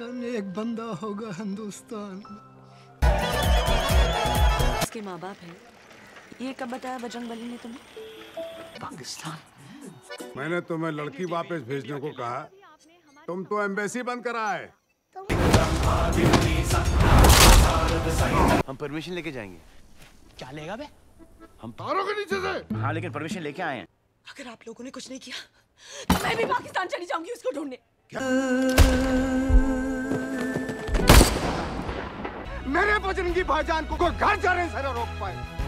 का नेक बंदा होगा हिंदुस्तान उसके माँ बाप है ये कब बताया बजरंग बली ने तुम्हें पाकिस्तान मैंने तुम्हें लड़की वापस भेजने को कहा तुम तो एम्बेसी बंद कराए हम परमिशन लेके जाएंगे क्या लेगा बे हम तारों के नीचे से हाँ लेकिन परमिशन लेके आए हैं अगर आप लोगों ने कुछ नहीं किया तो मैं भी पाकिस्तान चली जाऊंगी उसको ढूंढने मेरे बजरंगी भाईजान को घर जाने से ना रोक पाए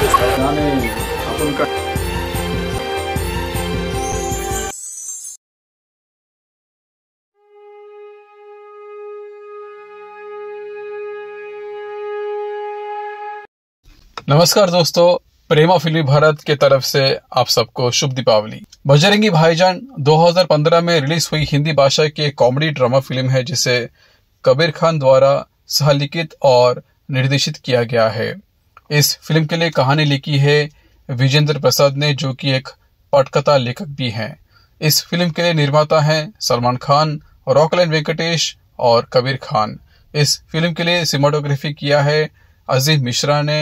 नमस्कार दोस्तों प्रेमा फिल्मी भारत के तरफ से आप सबको शुभ दीपावली बजरंगी भाईजान 2015 में रिलीज हुई हिंदी भाषा की कॉमेडी ड्रामा फिल्म है जिसे कबीर खान द्वारा सहलिखित और निर्देशित किया गया है इस फिल्म के लिए कहानी लिखी है विजेंद्र प्रसाद ने जो कि एक पटकथा लेखक भी हैं इस फिल्म के लिए निर्माता हैं सलमान खान रॉकलैंड वेंकटेश और कबीर खान इस फिल्म के लिए सिनेमाटोग्राफी किया है अजीम मिश्रा ने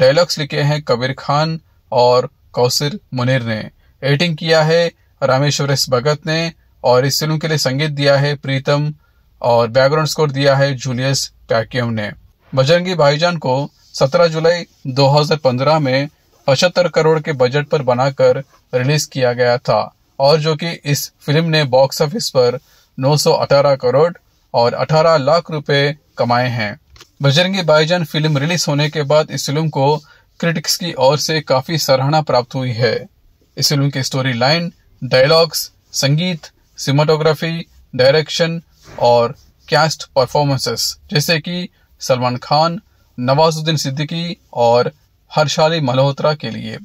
डायलॉग्स लिखे हैं कबीर खान और कौसिर मुनीर ने एडिटिंग किया है रामेश्वर एस भगत ने और इस फिल्म के लिए संगीत दिया है प्रीतम और बैकग्राउंड स्कोर दिया है जूलियस पैक्यम ने बजरंगी भाईजान को 17 जुलाई 2015 में पचहत्तर करोड़ के बजट पर बनाकर रिलीज किया गया था और जो कि इस फिल्म ने बॉक्स ऑफिस पर 918 करोड़ और 18 लाख रुपए कमाए हैं बजरंगी भाईजान फिल्म रिलीज होने के बाद इस फिल्म को क्रिटिक्स की ओर से काफी सराहना प्राप्त हुई है इस फिल्म की स्टोरी लाइन डायलॉग्स संगीत सिनेमाटोग्राफी डायरेक्शन और कैस्ट परफॉर्मेंसेस जैसे कि सलमान खान नवाजुद्दीन सिद्दीकी और हर्षाली मल्होत्रा के लिए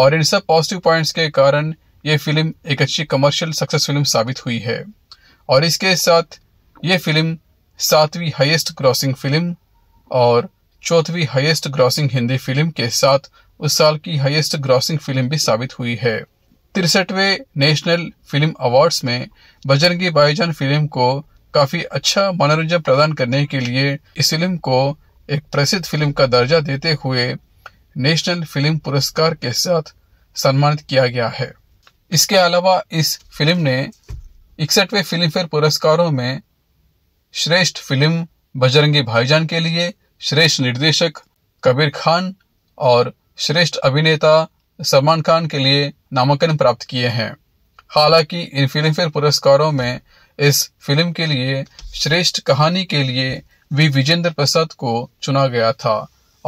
और इन सब पॉजिटिव पॉइंट्स के कारण ये फिल्म एक अच्छी कमर्शियल सक्सेस फिल्म साबित हुई है और इसके साथ ये फिल्म सातवीं हाईएस्ट ग्रॉसिंग फिल्म और चौथवीं हाईएस्ट ग्रॉसिंग हिंदी फिल्म के साथ उस साल की हाईएस्ट ग्रॉसिंग फिल्म भी साबित हुई है तिरसठवें नेशनल फिल्म अवार्ड्स में बजरंगी भाईजान फिल्म को काफी अच्छा मनोरंजन प्रदान करने के लिए इस फिल्म को एक प्रसिद्ध फिल्म का दर्जा देते हुए नेशनल फिल्म पुरस्कार के साथ सम्मानित किया गया है इसके अलावा इस फिल्म ने इकसठवें फिल्मफेयर पुरस्कारों में श्रेष्ठ फिल्म बजरंगी भाईजान के लिए श्रेष्ठ निर्देशक कबीर खान और श्रेष्ठ अभिनेता सलमान खान के लिए नामांकन प्राप्त किए हैं हालांकि इन फिल्मफेयर पुरस्कारों में इस फिल्म के लिए श्रेष्ठ कहानी के लिए वी विजेंद्र प्रसाद को चुना गया था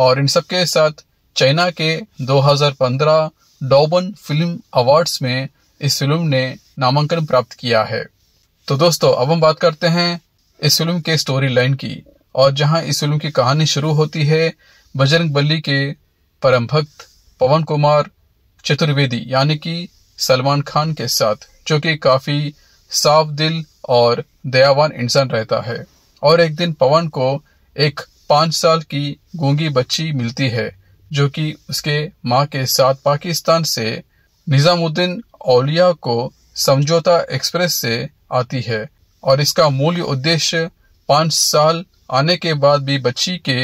और इन सबके साथ चाइना के 2015 डॉबन फिल्म अवार्ड्स में इस फिल्म ने नामांकन प्राप्त किया है तो दोस्तों अब हम बात करते हैं इस फिल्म के स्टोरी लाइन की और जहां इस फिल्म की कहानी शुरू होती है बजरंग बली के परम भक्त पवन कुमार चतुर्वेदी यानी कि सलमान खान के साथ जो कि काफी साफ दिल और दयावान इंसान रहता है और एक दिन पवन को एक पांच साल की गूंगी बच्ची मिलती है जो कि उसके माँ के साथ पाकिस्तान से निजामुद्दीन औलिया को समझौता एक्सप्रेस से आती है और इसका मूल उद्देश्य पांच साल आने के बाद भी बच्ची के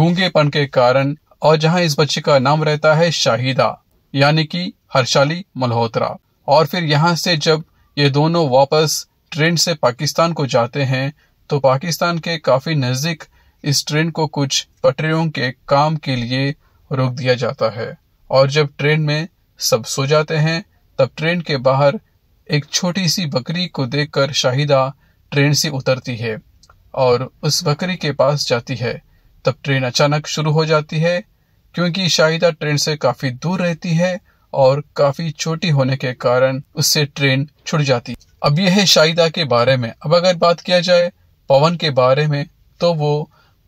गूंगेपन के कारण और जहां इस बच्ची का नाम रहता है शाहिदा यानी कि हर्षाली मल्होत्रा और फिर यहां से जब ये दोनों वापस ट्रेन से पाकिस्तान को जाते हैं तो पाकिस्तान के काफ़ी नज़दीक इस ट्रेन को कुछ पटरियों के काम के लिए रोक दिया जाता है और जब ट्रेन में सब सो जाते हैं तब ट्रेन के बाहर एक छोटी सी बकरी को देखकर शाहिदा ट्रेन से उतरती है और उस बकरी के पास जाती है तब ट्रेन अचानक शुरू हो जाती है क्योंकि शाहिदा ट्रेन से काफ़ी दूर रहती है और काफ़ी छोटी होने के कारण उससे ट्रेन छुट जाती अब यह है शाहिदा के बारे में अब अगर बात किया जाए पवन के बारे में तो वो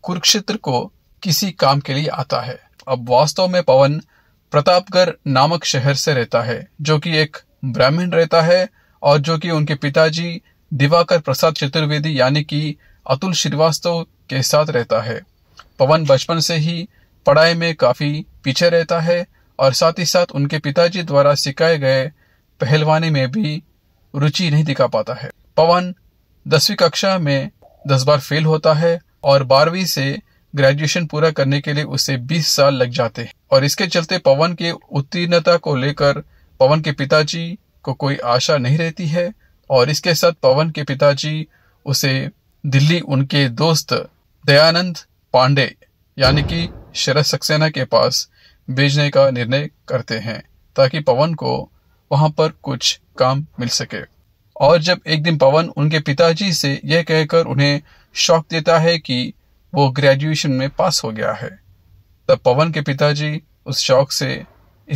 कुरुक्षेत्र को किसी काम के लिए आता है अब वास्तव में पवन प्रतापगढ़ नामक शहर से रहता है जो कि एक ब्राह्मण रहता है और जो कि उनके पिताजी दिवाकर प्रसाद चतुर्वेदी यानी कि अतुल श्रीवास्तव के साथ रहता है पवन बचपन से ही पढ़ाई में काफी पीछे रहता है और साथ ही साथ उनके पिताजी द्वारा सिखाए गए पहलवानी में भी रुचि नहीं दिखा पाता है पवन दसवीं कक्षा में दस बार फेल होता है और बारहवीं से ग्रेजुएशन पूरा करने के लिए उसे 20 साल लग जाते हैं और इसके चलते पवन के उत्तीर्णता को लेकर पवन के पिताजी को कोई आशा नहीं रहती है और इसके साथ पवन के पिताजी उसे दिल्ली उनके दोस्त दयानंद पांडे यानी कि शरद सक्सेना के पास भेजने का निर्णय करते हैं ताकि पवन को वहां पर कुछ काम मिल सके और जब एक दिन पवन उनके पिताजी से यह कहकर उन्हें शौक देता है कि वो ग्रेजुएशन में पास हो गया है तब पवन के पिताजी उस शौक से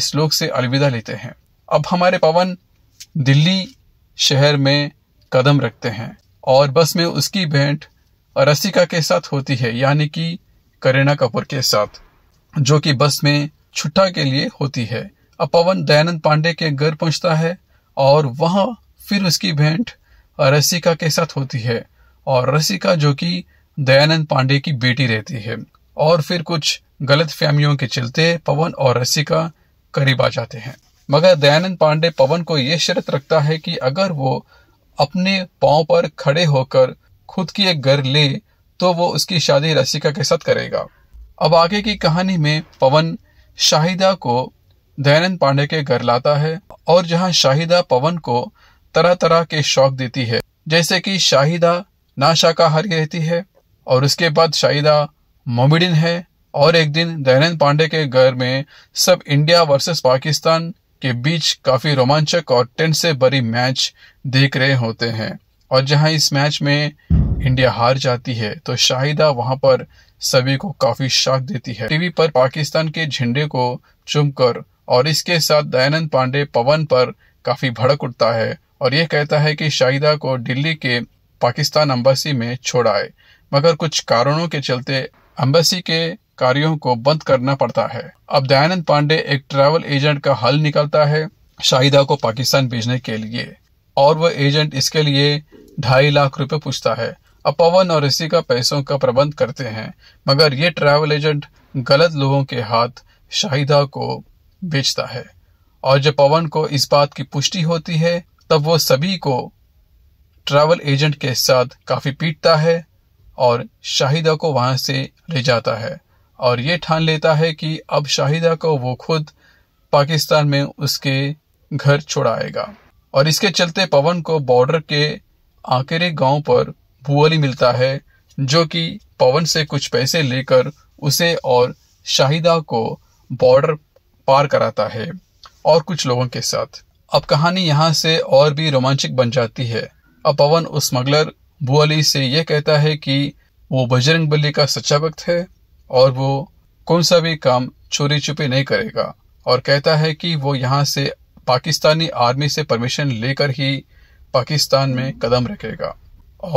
इस लोक से अलविदा लेते हैं अब हमारे पवन दिल्ली शहर में कदम रखते हैं और बस में उसकी भेंट रसिका के साथ होती है यानी कि करीना कपूर के साथ जो कि बस में छुट्टा के लिए होती है अब पवन दयानंद पांडे के घर पहुंचता है और वहां फिर उसकी भेंट रसिका के साथ होती है और रसिका जो कि दयानंद पांडे की बेटी रहती है और फिर कुछ गलत फैमियों के चलते पवन और रसिका करीब आ जाते हैं मगर दयानंद पांडे पवन को यह शर्त रखता है कि अगर वो अपने पांव पर खड़े होकर खुद की एक घर ले तो वो उसकी शादी रसिका के साथ करेगा अब आगे की कहानी में पवन शाहिदा को दयानंद पांडे के घर लाता है और जहां शाहिदा पवन को तरह तरह के शौक देती है जैसे कि शाहिदा ना शाकाहारी रहती है और उसके बाद शाहिदा मोमिडिन है और एक दिन दयानंद पांडे के घर में सब इंडिया वर्सेस पाकिस्तान के बीच काफी रोमांचक और टेंट से भरी मैच देख रहे होते हैं और जहां इस मैच में इंडिया हार जाती है तो शाहिदा वहां पर सभी को काफी शाक देती है टीवी पर पाकिस्तान के झंडे को चुमकर और इसके साथ दयानंद पांडे पवन पर काफी भड़क उठता है और यह कहता है कि शाहिदा को दिल्ली के पाकिस्तान अम्बेसी में छोड़ा है मगर कुछ कारणों के चलते अम्बेसी के कार्यों को बंद करना पड़ता है अब दयानंद पांडे एक ट्रैवल एजेंट का हल निकलता है शाहिदा को पाकिस्तान भेजने के लिए और वह एजेंट इसके लिए ढाई लाख रुपए पूछता है अब पवन और ऋषि का पैसों का प्रबंध करते हैं मगर ये ट्रैवल एजेंट गलत लोगों के हाथ शाहिदा को बेचता है और जब पवन को इस बात की पुष्टि होती है तब वो सभी को ट्रैवल एजेंट के साथ काफ़ी पीटता है और शाहिदा को वहां से ले जाता है और ये ठान लेता है कि अब शाहिदा को वो खुद पाकिस्तान में उसके घर छोड़ाएगा और इसके चलते पवन को बॉर्डर के आकेरे गांव पर भूअली मिलता है जो कि पवन से कुछ पैसे लेकर उसे और शाहिदा को बॉर्डर पार कराता है और कुछ लोगों के साथ अब कहानी यहाँ से और भी रोमांचक बन जाती है अब पवन उस स्मगलर बुअली से यह कहता है कि वो बजरंग बली का सच्चा भक्त है और वो कौन सा भी काम चोरी छुपे नहीं करेगा और कहता है कि वो यहाँ से पाकिस्तानी आर्मी से परमिशन लेकर ही पाकिस्तान में कदम रखेगा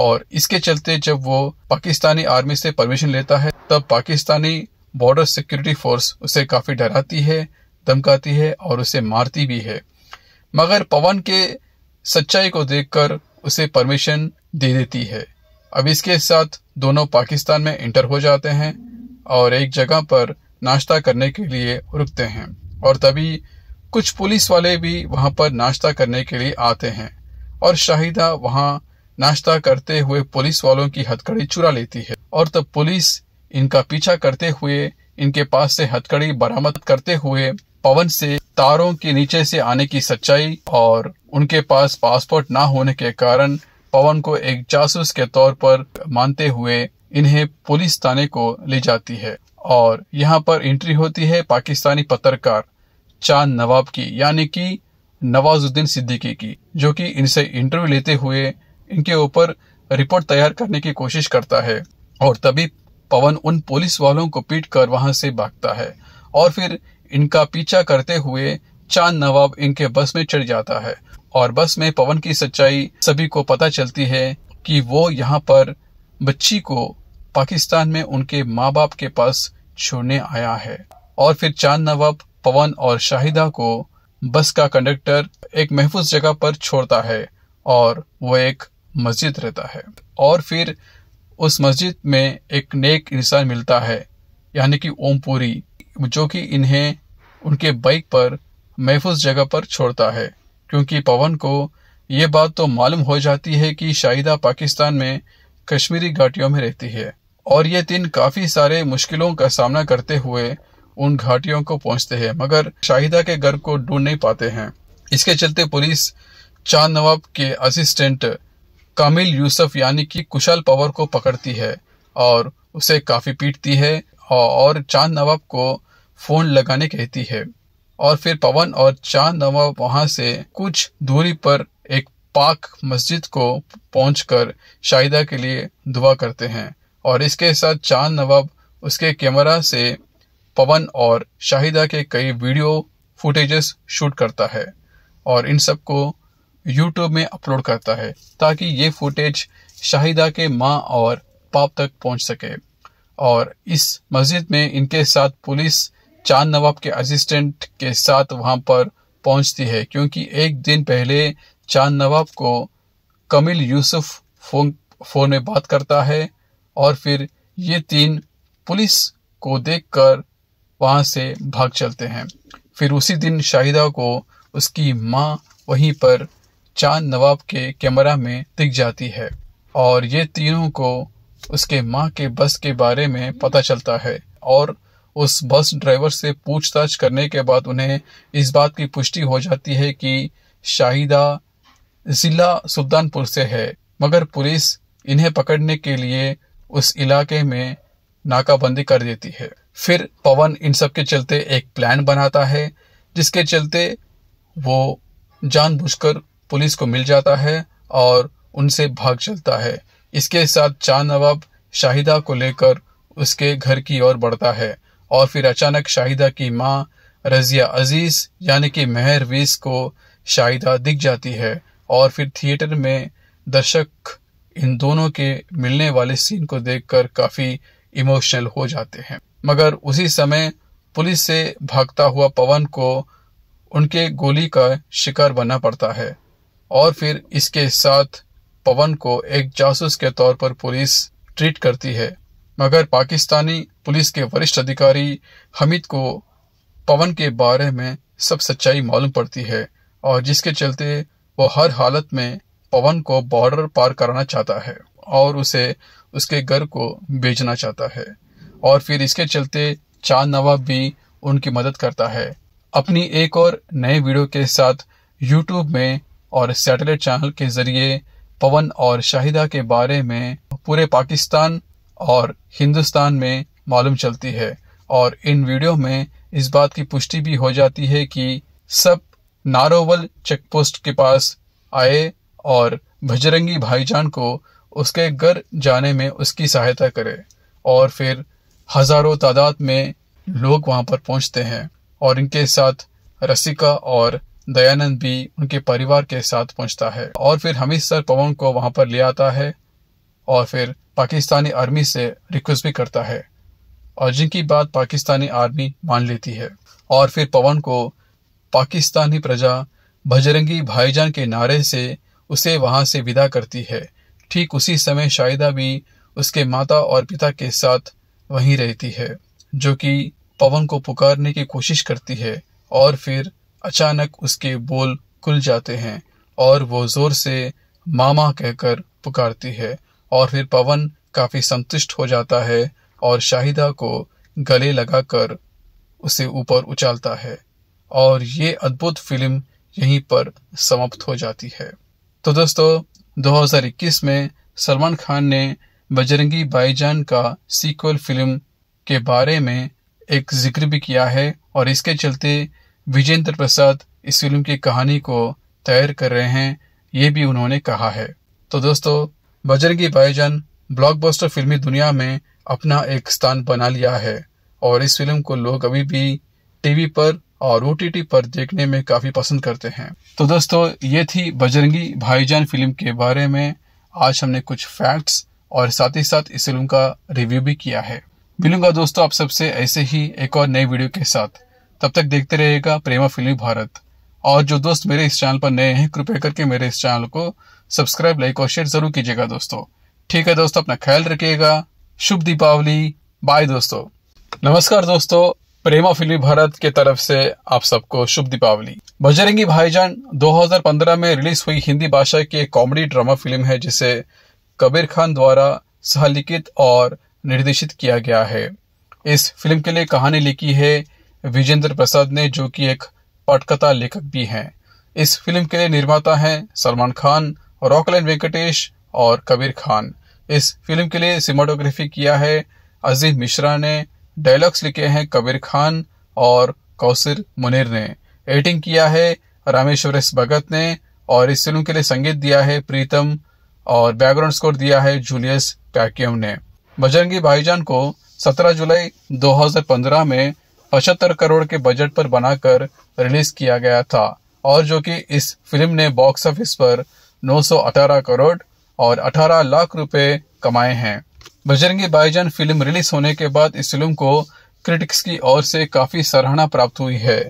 और इसके चलते जब वो पाकिस्तानी आर्मी से परमिशन लेता है तब पाकिस्तानी बॉर्डर सिक्योरिटी फोर्स उसे काफी डराती है धमकाती है और उसे मारती भी है मगर पवन के सच्चाई को देखकर उसे परमिशन दे देती है अब इसके साथ दोनों पाकिस्तान में इंटर हो जाते हैं और एक जगह पर नाश्ता करने के लिए रुकते हैं और तभी कुछ पुलिस वाले भी वहां पर नाश्ता करने के लिए आते हैं और शाहिदा वहां नाश्ता करते हुए पुलिस वालों की हथकड़ी चुरा लेती है और तब पुलिस इनका पीछा करते हुए इनके पास से हथकड़ी बरामद करते हुए पवन से तारों के नीचे से आने की सच्चाई और उनके पास पासपोर्ट ना होने के कारण पवन को एक जासूस के तौर पर मानते हुए इन्हें पुलिस थाने को ले जाती है और यहाँ पर एंट्री होती है पाकिस्तानी पत्रकार चांद नवाब की यानी कि नवाजुद्दीन सिद्दीकी की जो कि इनसे इंटरव्यू लेते हुए इनके ऊपर रिपोर्ट तैयार करने की कोशिश करता है और तभी पवन उन पुलिस वालों को पीट कर वहां से भागता है और फिर इनका पीछा करते हुए चांद नवाब इनके बस में चढ़ जाता है और बस में पवन की सच्चाई सभी को पता चलती है कि वो यहाँ पर बच्ची को पाकिस्तान में उनके माँ बाप के पास छोड़ने आया है और फिर चांद नवाब पवन और शाहिदा को बस का कंडक्टर एक महफूज जगह पर छोड़ता है और वो एक मस्जिद रहता है और फिर उस मस्जिद में एक नेक इंसान मिलता है यानी कि ओमपुरी जो कि इन्हें उनके बाइक पर महफूज जगह पर छोड़ता है क्योंकि पवन को ये बात तो मालूम हो जाती है कि शाहिदा पाकिस्तान में कश्मीरी घाटियों में रहती है और ये तीन काफी सारे मुश्किलों का सामना करते हुए उन घाटियों को पहुंचते हैं मगर शाहिदा के घर को ढूंढ नहीं पाते हैं इसके चलते पुलिस चांद नवाब के असिस्टेंट कामिल यूसुफ यानी कि कुशल पवर को पकड़ती है और उसे काफी पीटती है और चांद नवाब को फोन लगाने कहती है और फिर पवन और चांद नवा वहां से कुछ दूरी पर एक पाक मस्जिद को पहुंचकर शाहिदा के लिए दुआ करते हैं और इसके साथ चांद नवाब उसके कैमरा से पवन और शाहिदा के कई वीडियो फुटेजेस शूट करता है और इन सब को यूट्यूब में अपलोड करता है ताकि ये फुटेज शाहिदा के माँ और पाप तक पहुंच सके और इस मस्जिद में इनके साथ पुलिस चांद नवाब के असिस्टेंट के साथ वहां पर पहुंचती है क्योंकि एक दिन पहले चांद नवाब को कमिल यूसुफ फोन फोन में बात करता है और फिर ये तीन पुलिस को देखकर वहां से भाग चलते हैं फिर उसी दिन शाहिदा को उसकी माँ वहीं पर चांद नवाब के कैमरा में दिख जाती है और ये तीनों को उसके माँ के बस के बारे में पता चलता है और उस बस ड्राइवर से पूछताछ करने के बाद उन्हें इस बात की पुष्टि हो जाती है कि शाहिदा जिला सुल्तानपुर से है मगर पुलिस इन्हें पकड़ने के लिए उस इलाके में नाकाबंदी कर देती है फिर पवन इन सब के चलते एक प्लान बनाता है जिसके चलते वो जानबूझकर पुलिस को मिल जाता है और उनसे भाग चलता है इसके साथ चांद नवाब शाहिदा को लेकर उसके घर की ओर बढ़ता है और फिर अचानक शाहिदा की माँ रजिया अजीज यानी कि मेहर वीस को शाहिदा दिख जाती है और फिर थिएटर में दर्शक इन दोनों के मिलने वाले सीन को देखकर काफी इमोशनल हो जाते हैं मगर उसी समय पुलिस से भागता हुआ पवन को उनके गोली का शिकार बनना पड़ता है और फिर इसके साथ पवन को एक जासूस के तौर पर पुलिस ट्रीट करती है मगर पाकिस्तानी पुलिस के वरिष्ठ अधिकारी हमिद को पवन के बारे में सब सच्चाई मालूम पड़ती है और जिसके चलते वो हर हालत में पवन को बॉर्डर पार कराना चाहता है और उसे उसके घर को भेजना चाहता है और फिर इसके चलते चांद नवाब भी उनकी मदद करता है अपनी एक और नए वीडियो के साथ यूट्यूब में और सैटेलाइट चैनल के जरिए पवन और शाहिदा के बारे में पूरे पाकिस्तान और हिंदुस्तान में मालूम चलती है और इन वीडियो में इस बात की पुष्टि भी हो जाती है कि सब नारोवल चेक पोस्ट के पास आए और भजरंगी भाईजान को उसके घर जाने में उसकी सहायता करे और फिर हजारों तादाद में लोग वहां पर पहुंचते हैं और इनके साथ रसिका और दयानंद भी उनके परिवार के साथ पहुंचता है और फिर हमीद सर पवन को वहां पर ले आता है और फिर पाकिस्तानी आर्मी से रिक्वेस्ट भी करता है और जिनकी बात पाकिस्तानी आर्मी मान लेती है और फिर पवन को पाकिस्तानी प्रजा भजरंगी भाईजान के नारे से उसे वहां से विदा करती है ठीक उसी समय शाहिदा भी उसके माता और पिता के साथ वहीं रहती है जो कि पवन को पुकारने की कोशिश करती है और फिर अचानक उसके बोल खुल जाते हैं और वो जोर से मामा कहकर पुकारती है और फिर पवन काफी संतुष्ट हो जाता है और शाहिदा को गले लगाकर उसे ऊपर उछालता है और ये अद्भुत फिल्म यहीं पर समाप्त हो जाती है तो दोस्तों 2021 में सलमान खान ने बजरंगी बाईजान का सीक्वल फिल्म के बारे में एक जिक्र भी किया है और इसके चलते विजेंद्र प्रसाद इस फिल्म की कहानी को तैयार कर रहे हैं ये भी उन्होंने कहा है तो दोस्तों बजरंगी भाईजान ब्लॉकबस्टर फिल्मी दुनिया में अपना एक स्थान बना लिया है और इस फिल्म को लोग अभी भी टीवी पर और ओ पर देखने में काफी पसंद करते हैं तो दोस्तों ये थी बजरंगी भाईजान फिल्म के बारे में आज हमने कुछ फैक्ट्स और साथ ही साथ इस फिल्म का रिव्यू भी किया है मिलूंगा दोस्तों आप सबसे ऐसे ही एक और नए वीडियो के साथ तब तक देखते रहेगा प्रेमा फिल्मी भारत और जो दोस्त मेरे इस चैनल पर नए हैं कृपया करके मेरे इस चैनल को सब्सक्राइब लाइक और शेयर जरूर कीजिएगा दोस्तों ठीक है दोस्तों अपना ख्याल रखिएगा शुभ दीपावली बाय दोस्तों नमस्कार दोस्तों प्रेमा फिल्मी भारत के तरफ से आप सबको शुभ दीपावली बजरंगी भाईजान 2015 में रिलीज हुई हिंदी भाषा की कॉमेडी ड्रामा फिल्म है जिसे कबीर खान द्वारा सहलिखित और निर्देशित किया गया है इस फिल्म के लिए कहानी लिखी है विजेंद्र प्रसाद ने जो कि एक पटकथा लेखक भी हैं इस फिल्म के लिए निर्माता हैं सलमान खान रॉकलैंड वेंकटेश और कबीर खान इस फिल्म के लिए सिनेमाटोग्राफी किया है अजीम मिश्रा ने डायलॉग्स लिखे हैं कबीर खान और कौसर मुनिर ने एडिटिंग किया है रामेश्वर एस भगत ने और इस फिल्म के लिए संगीत दिया है प्रीतम और बैकग्राउंड स्कोर दिया है जूलियस पैक्यम ने बजरंगी भाईजान को 17 जुलाई 2015 में पचहत्तर करोड़ के बजट पर बनाकर रिलीज किया गया था और जो कि इस फिल्म ने बॉक्स ऑफिस पर 918 करोड़ और 18 लाख रुपए कमाए हैं बजरंगी भाईजान फिल्म रिलीज होने के बाद इस फिल्म को क्रिटिक्स की ओर से काफी सराहना प्राप्त हुई है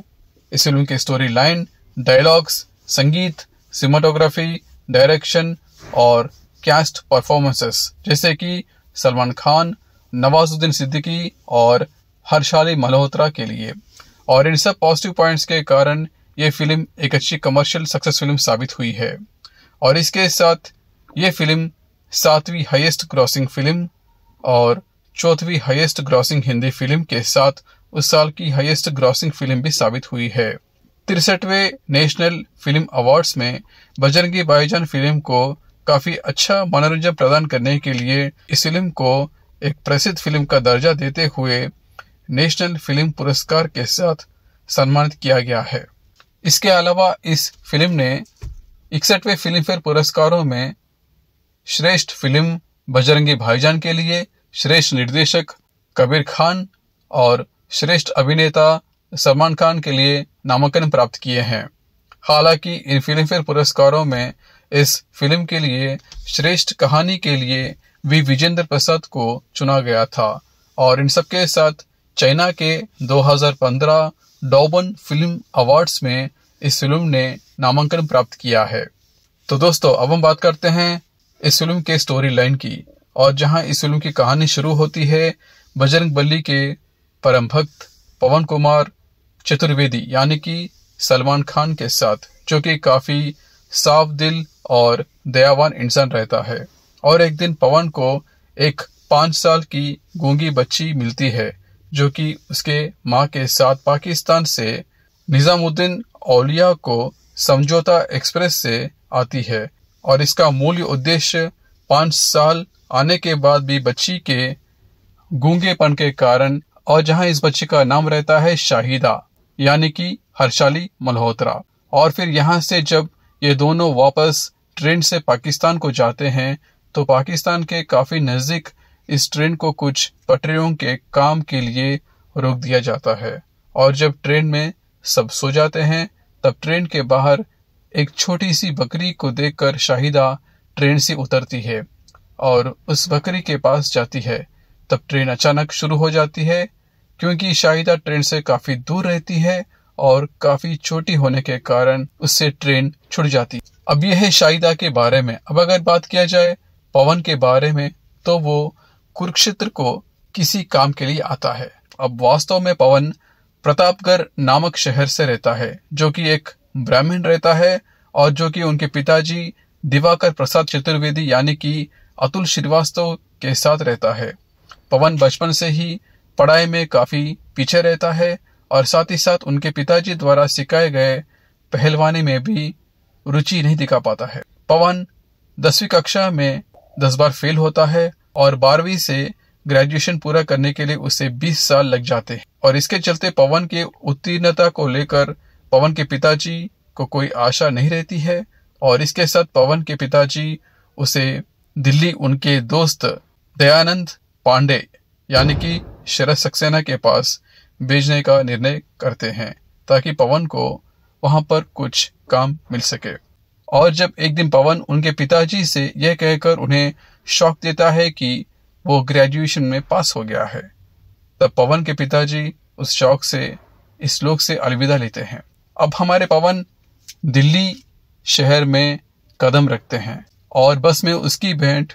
इस फिल्म की स्टोरी लाइन डायलॉग्स संगीत सिनेमाटोग्राफी डायरेक्शन और कैस्ट परफॉर्मेंसेस जैसे कि सलमान खान नवाजुद्दीन सिद्दीकी और हर्षाली मल्होत्रा के लिए और इन सब पॉजिटिव पॉइंट्स के कारण ये फिल्म एक अच्छी कमर्शियल सक्सेस फिल्म साबित हुई है और इसके साथ ये फिल्म सातवीं हाईएस्ट ग्रॉसिंग फिल्म और चौथवी हाईएस्ट ग्रॉसिंग हिंदी फिल्म के साथ उस साल की हाईएस्ट ग्रॉसिंग फिल्म भी साबित हुई है तिरसठवें नेशनल फिल्म अवार्ड्स में बजरंगी बाईजान फिल्म को काफी अच्छा मनोरंजन प्रदान करने के लिए इस फिल्म को एक प्रसिद्ध फिल्म का दर्जा देते हुए नेशनल फिल्म पुरस्कार के साथ सम्मानित किया गया है इसके अलावा इस फिल्म ने इकसठवें फिल्मफेयर पुरस्कारों में श्रेष्ठ फिल्म बजरंगी भाईजान के लिए श्रेष्ठ निर्देशक कबीर खान और श्रेष्ठ अभिनेता सलमान खान के लिए नामांकन प्राप्त किए हैं हालांकि इन फिल्मफेयर पुरस्कारों में इस फिल्म के लिए श्रेष्ठ कहानी के लिए वी विजेंद्र प्रसाद को चुना गया था और इन सबके साथ चाइना के 2015 डॉबन फिल्म अवार्ड्स में इस फिल्म ने नामांकन प्राप्त किया है तो दोस्तों अब हम बात करते हैं इस फिल्म के स्टोरी लाइन की और जहां इस फिल्म की कहानी शुरू होती है बजरंग बली के परम भक्त पवन कुमार चतुर्वेदी यानी कि सलमान खान के साथ जो कि काफी साफ दिल और दयावान इंसान रहता है और एक दिन पवन को एक पांच साल की गूंगी बच्ची मिलती है जो कि उसके माँ के साथ पाकिस्तान से निजामुद्दीन औलिया को समझौता एक्सप्रेस से आती है और इसका मूल उद्देश्य पांच साल आने के बाद भी बच्ची के गूंगेपन के कारण और जहां इस बच्ची का नाम रहता है शाहिदा यानी कि हर्षाली मल्होत्रा और फिर यहां से जब ये दोनों वापस ट्रेन से पाकिस्तान को जाते हैं तो पाकिस्तान के काफी नजदीक इस ट्रेन को कुछ पटरियों के काम के लिए रोक दिया जाता है और जब ट्रेन में सब सो जाते हैं तब ट्रेन के बाहर एक छोटी सी बकरी को देखकर शाहिदा ट्रेन से उतरती है और उस बकरी के पास जाती है तब ट्रेन अचानक शुरू हो जाती है क्योंकि शाहिदा ट्रेन से काफ़ी दूर रहती है और काफ़ी छोटी होने के कारण उससे ट्रेन छुट जाती अब यह है शाहिदा के बारे में अब अगर बात किया जाए पवन के बारे में तो वो कुरुक्षेत्र को किसी काम के लिए आता है अब वास्तव में पवन प्रतापगढ़ नामक शहर से रहता है जो कि एक ब्राह्मण रहता है और जो कि उनके पिताजी दिवाकर प्रसाद चतुर्वेदी यानी कि अतुल श्रीवास्तव के साथ रहता है पवन बचपन से ही पढ़ाई में काफी पीछे रहता है और साथ ही साथ उनके पिताजी द्वारा सिखाए गए पहलवानी में भी रुचि नहीं दिखा पाता है पवन दसवीं कक्षा में दस बार फेल होता है और बारहवीं से ग्रेजुएशन पूरा करने के लिए उसे बीस साल लग जाते हैं और इसके चलते पवन के उत्तीर्णता को लेकर पवन के पिताजी को कोई आशा नहीं रहती है और इसके साथ पवन के पिताजी उसे दिल्ली उनके दोस्त दयानंद पांडे यानी कि शरद सक्सेना के पास भेजने का निर्णय करते हैं ताकि पवन को वहां पर कुछ काम मिल सके और जब एक दिन पवन उनके पिताजी से यह कहकर उन्हें शौक देता है कि वो ग्रेजुएशन में पास हो गया है तब पवन के पिताजी उस शौक से इस लोक से अलविदा लेते हैं अब हमारे पवन दिल्ली शहर में कदम रखते हैं और बस में उसकी भेंट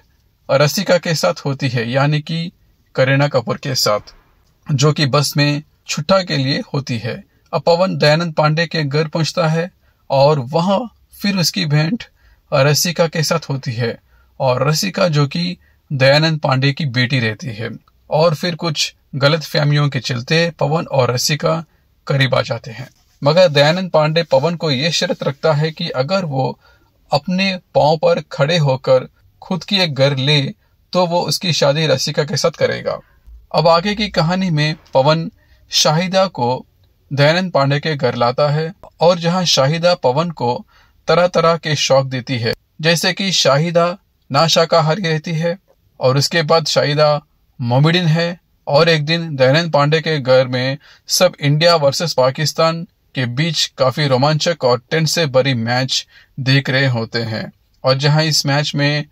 रसिका के साथ होती है यानी कि करीना कपूर के साथ जो कि बस में छुट्टा के लिए होती है अब पवन दयानंद पांडे के घर पहुंचता है और वहां फिर उसकी भेंट रसिका के साथ होती है और रसिका जो कि दयानंद पांडे की बेटी रहती है और फिर कुछ गलत फहमियों के चलते पवन और रसिका करीब आ जाते हैं मगर दयानंद पांडे पवन को यह शर्त रखता है कि अगर वो अपने पांव पर खड़े होकर खुद की एक घर ले तो वो उसकी शादी रसिका के साथ करेगा अब आगे की कहानी में पवन शाहिदा को दयानंद पांडे के घर लाता है और जहां शाहिदा पवन को तरह तरह के शौक देती है जैसे कि शाहिदा ना शाकाहारी रहती है और उसके बाद शाहिदा मोमिडिन है और एक दिन दयानंद पांडे के घर में सब इंडिया वर्सेस पाकिस्तान के बीच काफी रोमांचक और टेंट से भरी मैच देख रहे होते हैं और जहां इस मैच में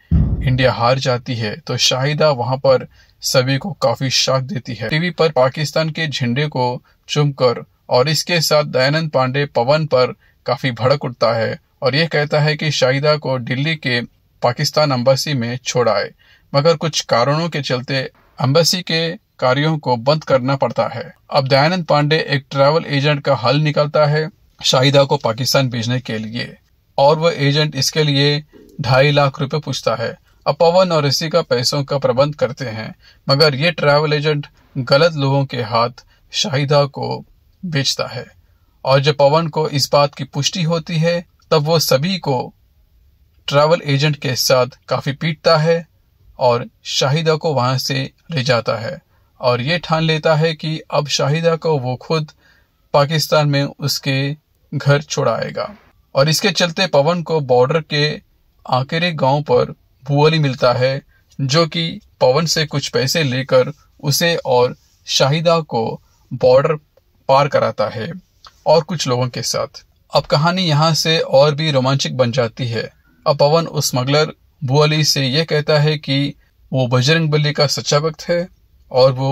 इंडिया हार जाती है तो शाहिदा वहां पर सभी को काफी शॉक देती है टीवी पर पाकिस्तान के झंडे को चुमकर और इसके साथ दयानंद पांडे पवन पर काफी भड़क उठता है और यह कहता है कि शाहिदा को दिल्ली के पाकिस्तान अम्बेसी में छोड़ा है मगर कुछ कारणों के चलते अम्बेसी के कार्यों को बंद करना पड़ता है अब दयानंद पांडे एक ट्रैवल एजेंट का हल निकलता है शाहिदा को पाकिस्तान भेजने के लिए और वह एजेंट इसके लिए ढाई लाख रुपए पूछता है अब पवन और का पैसों का प्रबंध करते हैं मगर ये ट्रैवल एजेंट गलत लोगों के हाथ शाहिदा को बेचता है और जब पवन को इस बात की पुष्टि होती है तब वो सभी को ट्रैवल एजेंट के साथ काफी पीटता है और शाहिदा को वहां से ले जाता है और ये ठान लेता है कि अब शाहिदा को वो खुद पाकिस्तान में उसके घर छोड़ाएगा और इसके चलते पवन को बॉर्डर के आखिर गांव पर भुअली मिलता है जो कि पवन से कुछ पैसे लेकर उसे और शाहिदा को बॉर्डर पार कराता है और कुछ लोगों के साथ अब कहानी यहाँ से और भी रोमांचक बन जाती है अब पवन उस स्मगलर भुअली से यह कहता है कि वो बजरंग का सच्चा वक्त है और वो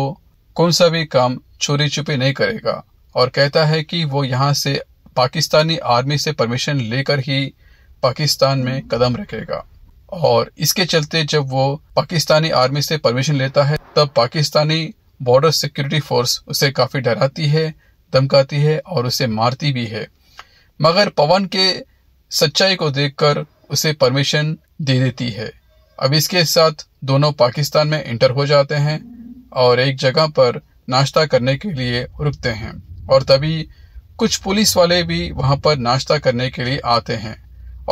कौन सा भी काम चोरी छुपे नहीं करेगा और कहता है कि वो यहाँ से पाकिस्तानी आर्मी से परमिशन लेकर ही पाकिस्तान में कदम रखेगा और इसके चलते जब वो पाकिस्तानी आर्मी से परमिशन लेता है तब पाकिस्तानी बॉर्डर सिक्योरिटी फोर्स उसे काफी डराती है धमकाती है और उसे मारती भी है मगर पवन के सच्चाई को देखकर उसे परमिशन दे देती है अब इसके साथ दोनों पाकिस्तान में इंटर हो जाते हैं और एक जगह पर नाश्ता करने के लिए रुकते हैं और तभी कुछ पुलिस वाले भी वहां पर नाश्ता करने के लिए आते हैं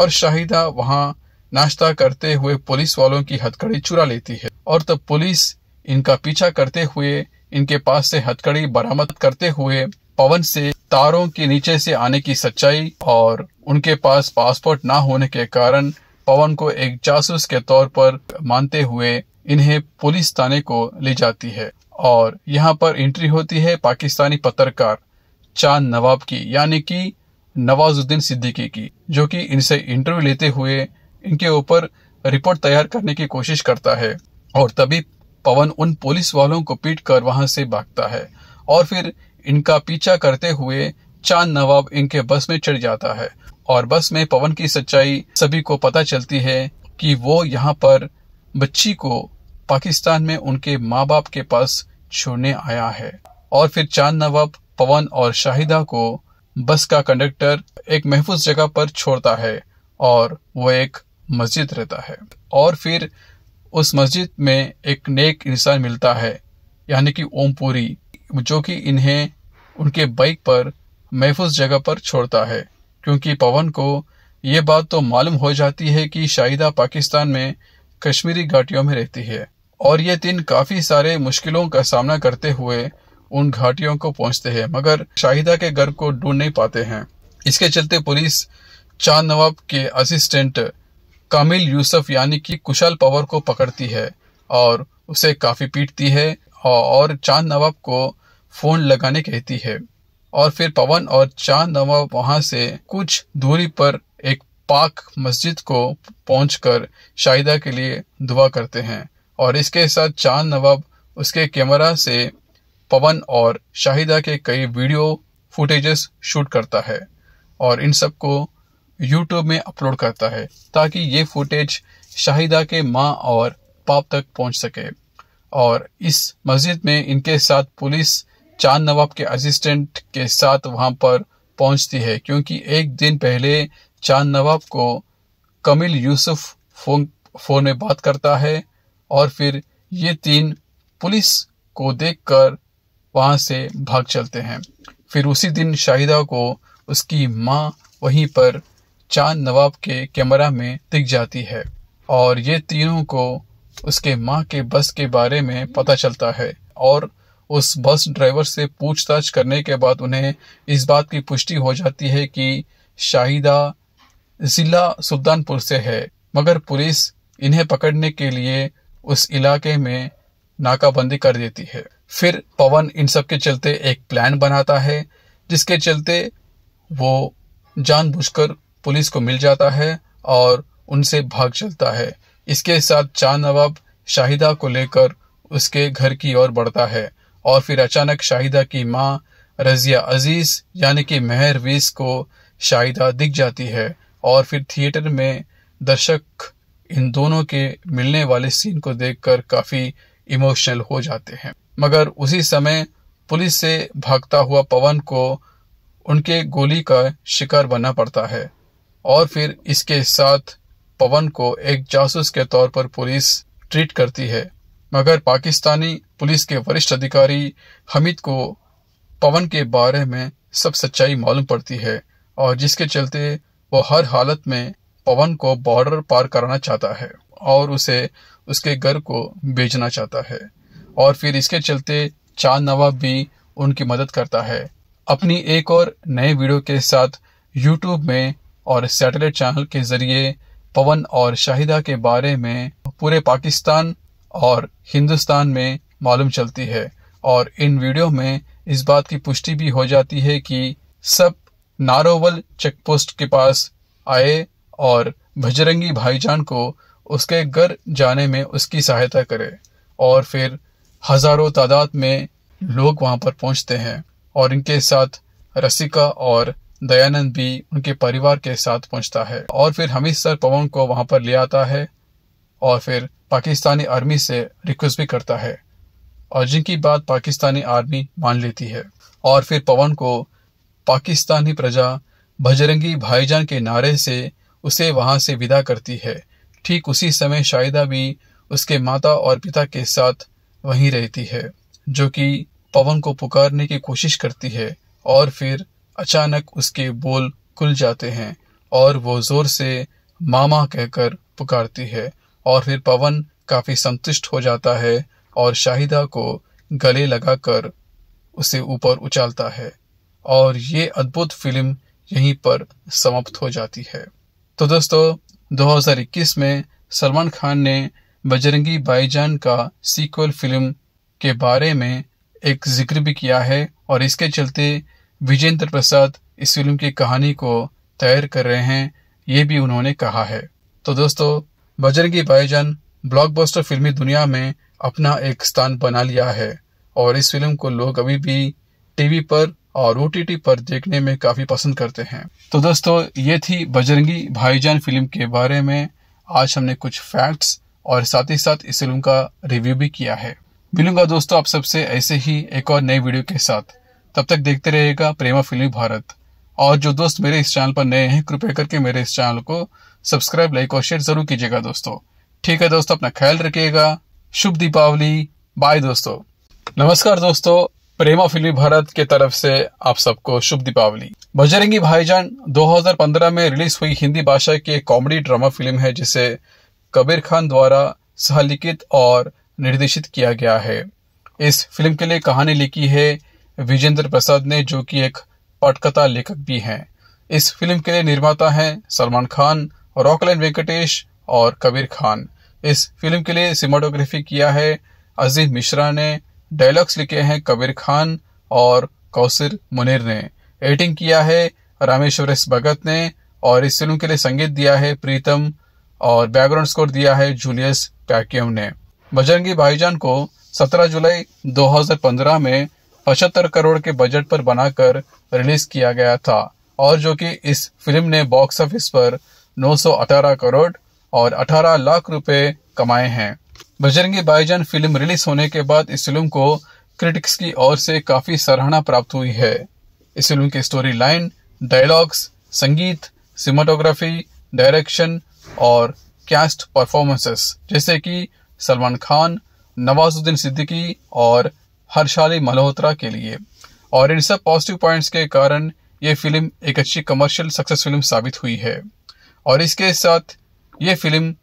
और शाहिदा वहां नाश्ता करते हुए पुलिस वालों की हथकड़ी चुरा लेती है और तब पुलिस इनका पीछा करते हुए इनके पास से हथकड़ी बरामद करते हुए पवन से तारों के नीचे से आने की सच्चाई और उनके पास पासपोर्ट ना होने के कारण पवन को एक जासूस के तौर पर मानते हुए इन्हें पुलिस थाने को ले जाती है और यहाँ पर एंट्री होती है पाकिस्तानी पत्रकार चांद नवाब की यानी कि नवाजुद्दीन सिद्दीकी की जो कि इनसे इंटरव्यू लेते हुए इनके ऊपर रिपोर्ट तैयार करने की कोशिश करता है और तभी पवन उन पुलिस वालों को पीट कर वहां से भागता है और फिर इनका पीछा करते हुए चांद नवाब इनके बस में चढ़ जाता है और बस में पवन की सच्चाई सभी को पता चलती है कि वो यहाँ पर बच्ची को पाकिस्तान में उनके माँ बाप के पास छोड़ने आया है और फिर चांद नवाब पवन और शाहिदा को बस का कंडक्टर एक महफूज जगह पर छोड़ता है और वो एक मस्जिद रहता है और फिर उस मस्जिद में एक नेक इंसान मिलता है यानी कि ओमपुरी जो कि इन्हें उनके बाइक पर महफूज जगह पर छोड़ता है क्योंकि पवन को ये बात तो मालूम हो जाती है कि शाहिदा पाकिस्तान में कश्मीरी घाटियों में रहती है और ये दिन काफी सारे मुश्किलों का सामना करते हुए उन घाटियों को पहुंचते हैं मगर शाहिदा के घर को ढूंढ नहीं पाते हैं इसके चलते पुलिस चांद नवाब के असिस्टेंट कामिल यूसुफ यानी कि कुशल पवार को पकड़ती है और उसे काफी पीटती है और चांद नवाब को फोन लगाने कहती है और फिर पवन और चांद नवाब वहां से कुछ दूरी पर एक पाक मस्जिद को पहुंचकर शाहिदा के लिए दुआ करते हैं और इसके साथ चांद नवाब उसके कैमरा से पवन और शाहिदा के कई वीडियो फुटेजेस शूट करता है और इन सबको यूट्यूब में अपलोड करता है ताकि ये फुटेज शाहिदा के माँ और पाप तक पहुंच सके और इस मस्जिद में इनके साथ पुलिस चांद नवाब के असिस्टेंट के साथ वहां पर पहुंचती है क्योंकि एक दिन पहले चांद नवाब को कमिल यूसुफ फोन फोन में बात करता है और फिर ये तीन पुलिस को देखकर वहाँ से भाग चलते हैं फिर उसी दिन शाहिदा को उसकी माँ वहीं पर चांद नवाब के कैमरा में दिख जाती है और ये तीनों को उसके माँ के बस के बारे में पता चलता है और उस बस ड्राइवर से पूछताछ करने के बाद उन्हें इस बात की पुष्टि हो जाती है कि शाहिदा जिला सुल्तानपुर से है मगर पुलिस इन्हें पकड़ने के लिए उस इलाके में नाकाबंदी कर देती है फिर पवन इन सब के चलते एक प्लान बनाता है जिसके चलते वो जानबूझकर पुलिस को मिल जाता है और उनसे भाग चलता है इसके साथ चांद नवाब शाहिदा को लेकर उसके घर की ओर बढ़ता है और फिर अचानक शाहिदा की माँ रजिया अजीज यानी कि वीस को शाहिदा दिख जाती है और फिर थिएटर में दर्शक इन दोनों के मिलने वाले सीन को देखकर काफी इमोशनल हो जाते हैं मगर उसी समय पुलिस से भागता हुआ पवन को उनके गोली का शिकार बनना पड़ता है और फिर इसके साथ पवन को एक जासूस के तौर पर पुलिस ट्रीट करती है मगर पाकिस्तानी पुलिस के वरिष्ठ अधिकारी हमिद को पवन के बारे में सब सच्चाई मालूम पड़ती है और जिसके चलते वो हर हालत में पवन को बॉर्डर पार कराना चाहता है और उसे उसके घर को भेजना चाहता है और फिर इसके चलते चांद नवाब भी उनकी मदद करता है अपनी एक और नए वीडियो के साथ यूट्यूब में और सैटेलाइट चैनल के जरिए पवन और शाहिदा के बारे में पूरे पाकिस्तान और हिंदुस्तान में मालूम चलती है और इन वीडियो में इस बात की पुष्टि भी हो जाती है कि सब नारोवल चेकपोस्ट के पास आए और भजरंगी भाईजान को उसके घर जाने में उसकी सहायता करे और फिर हजारों तादाद में लोग वहां पर पहुंचते हैं और इनके साथ रसिका और दयानंद भी उनके परिवार के साथ पहुंचता है और फिर हमीद सर पवन को वहां पर ले आता है और फिर पाकिस्तानी आर्मी से रिक्वेस्ट भी करता है और जिनकी बात पाकिस्तानी आर्मी मान लेती है और फिर पवन को पाकिस्तानी प्रजा भजरंगी भाईजान के नारे से उसे वहां से विदा करती है ठीक उसी समय शाहिदा भी उसके माता और पिता के साथ वहीं रहती है जो कि पवन को पुकारने की कोशिश करती है और फिर अचानक उसके बोल खुल जाते हैं और वो जोर से मामा कहकर पुकारती है और फिर पवन काफी संतुष्ट हो जाता है और शाहिदा को गले लगाकर उसे ऊपर उछालता है और ये अद्भुत फिल्म यहीं पर समाप्त हो जाती है तो दोस्तों 2021 में सलमान खान ने बजरंगी बाईजान का सीक्वल फिल्म के बारे में एक जिक्र भी किया है और इसके चलते विजेंद्र प्रसाद इस फिल्म की कहानी को तैयार कर रहे हैं ये भी उन्होंने कहा है तो दोस्तों बजरंगी बाईजान ब्लॉकबस्टर फिल्मी दुनिया में अपना एक स्थान बना लिया है और इस फिल्म को लोग अभी भी टीवी पर और ओ पर देखने में काफ़ी पसंद करते हैं तो दोस्तों ये थी बजरंगी भाईजान फिल्म के बारे में आज हमने कुछ फैक्ट्स और साथ ही साथ इस फिल्म का रिव्यू भी किया है मिलूंगा दोस्तों आप सबसे ऐसे ही एक और नई वीडियो के साथ तब तक देखते रहेगा प्रेमा फिल्म भारत और जो दोस्त मेरे इस चैनल पर नए हैं कृपया करके मेरे इस चैनल को सब्सक्राइब लाइक और शेयर जरूर कीजिएगा दोस्तों ठीक है दोस्तों अपना ख्याल रखिएगा शुभ दीपावली बाय दोस्तों नमस्कार दोस्तों प्रेमा फिल्मी भारत के तरफ से आप सबको शुभ दीपावली बजरंगी भाईजान 2015 में रिलीज हुई हिंदी भाषा की कॉमेडी ड्रामा फिल्म है जिसे कबीर खान द्वारा सहलिखित और निर्देशित किया गया है इस फिल्म के लिए कहानी लिखी है विजेंद्र प्रसाद ने जो कि एक पटकथा लेखक भी हैं इस फिल्म के लिए निर्माता हैं सलमान खान रॉकलैंड वेंकटेश और कबीर खान इस फिल्म के लिए सिनेमाटोग्राफी किया है अजीम मिश्रा ने डायलॉग्स लिखे हैं कबीर खान और कौसिर मुनिर ने एडिटिंग किया है रामेश्वर एस भगत ने और इस फिल्म के लिए संगीत दिया है प्रीतम और बैकग्राउंड स्कोर दिया है जूलियस पैक्यम ने बजरंगी भाईजान को 17 जुलाई 2015 में पचहत्तर करोड़ के बजट पर बनाकर रिलीज किया गया था और जो कि इस फिल्म ने बॉक्स ऑफिस पर 918 करोड़ और 18 लाख रुपए कमाए हैं बजरंगी भाईजान फिल्म रिलीज होने के बाद इस फिल्म को क्रिटिक्स की ओर से काफी सराहना प्राप्त हुई है इस फिल्म की स्टोरी लाइन डायलॉग्स संगीत सिनेमाटोग्राफी डायरेक्शन और कैस्ट परफॉर्मेंसेस जैसे कि सलमान खान नवाजुद्दीन सिद्दीकी और हर्षाली मल्होत्रा के लिए और इन सब पॉजिटिव पॉइंट्स के कारण ये फिल्म एक अच्छी कमर्शियल सक्सेस फिल्म साबित हुई है और इसके साथ ये फिल्म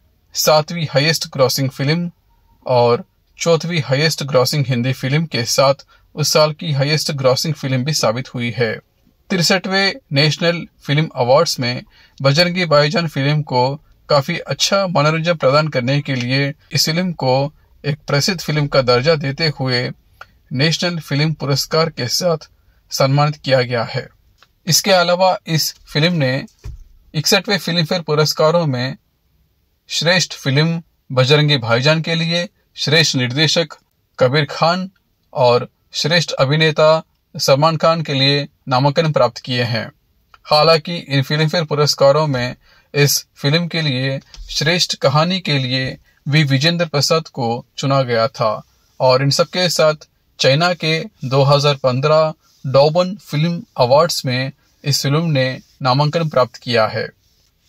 सातवीं हाईएस्ट ग्रॉसिंग फिल्म और चौथवी हाईएस्ट ग्रॉसिंग हिंदी फिल्म के साथ उस साल की हाईएस्ट ग्रॉसिंग फिल्म भी साबित हुई है तिरसठवें नेशनल फिल्म अवार्ड्स में बजरंगी बाईजान फिल्म को काफी अच्छा मनोरंजन प्रदान करने के लिए इस फिल्म को एक प्रसिद्ध फिल्म का दर्जा देते हुए नेशनल फिल्म पुरस्कार के साथ सम्मानित किया गया है इसके अलावा इस फिल्म ने इकसठवें फिल्मफेयर पुरस्कारों में श्रेष्ठ फिल्म बजरंगी भाईजान के लिए श्रेष्ठ निर्देशक कबीर खान और श्रेष्ठ अभिनेता सलमान खान के लिए नामांकन प्राप्त किए हैं हालांकि इन फिल्मफेयर पुरस्कारों में इस फिल्म के लिए श्रेष्ठ कहानी के लिए वी विजेंद्र प्रसाद को चुना गया था और इन सबके साथ चाइना के 2015 डॉबन फिल्म अवार्ड्स में इस फिल्म ने नामांकन प्राप्त किया है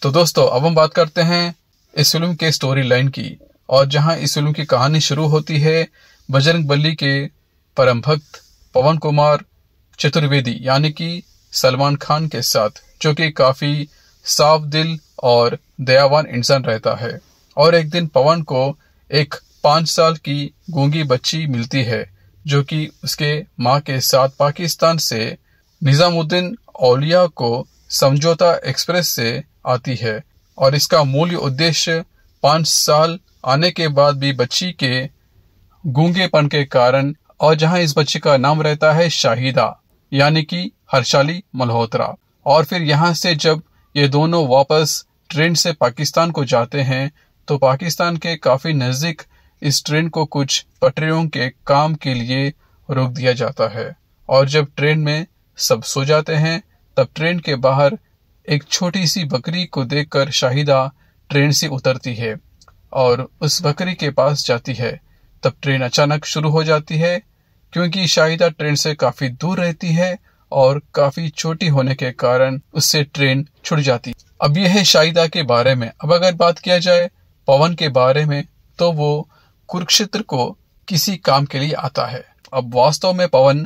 तो दोस्तों अब हम बात करते हैं इस फिल्म के स्टोरी लाइन की और जहां इस फिल्म की कहानी शुरू होती है बजरंग बली के परम भक्त पवन कुमार चतुर्वेदी यानी कि सलमान खान के साथ जो कि काफी साफ दिल और दयावान इंसान रहता है और एक दिन पवन को एक पांच साल की गूंगी बच्ची मिलती है जो कि उसके माँ के साथ पाकिस्तान से निजामुद्दीन औलिया को समझौता एक्सप्रेस से आती है और इसका मूल्य उद्देश्य पांच साल आने के बाद भी बच्ची के गूंगेपन के कारण और जहां इस बच्ची का नाम रहता है शाहिदा यानी कि हर्षाली मल्होत्रा और फिर यहां से जब ये दोनों वापस ट्रेन से पाकिस्तान को जाते हैं तो पाकिस्तान के काफी नजदीक इस ट्रेन को कुछ पटरियों के काम के लिए रोक दिया जाता है और जब ट्रेन में सब सो जाते हैं तब ट्रेन के बाहर एक छोटी सी बकरी को देखकर शाहिदा ट्रेन से उतरती है और उस बकरी के पास जाती है तब ट्रेन अचानक शुरू हो जाती है क्योंकि शाहिदा ट्रेन से काफी दूर रहती है और काफी छोटी होने के कारण उससे ट्रेन छुट जाती अब यह है शाहिदा के बारे में अब अगर बात किया जाए पवन के बारे में तो वो कुरुक्षेत्र को किसी काम के लिए आता है अब वास्तव में पवन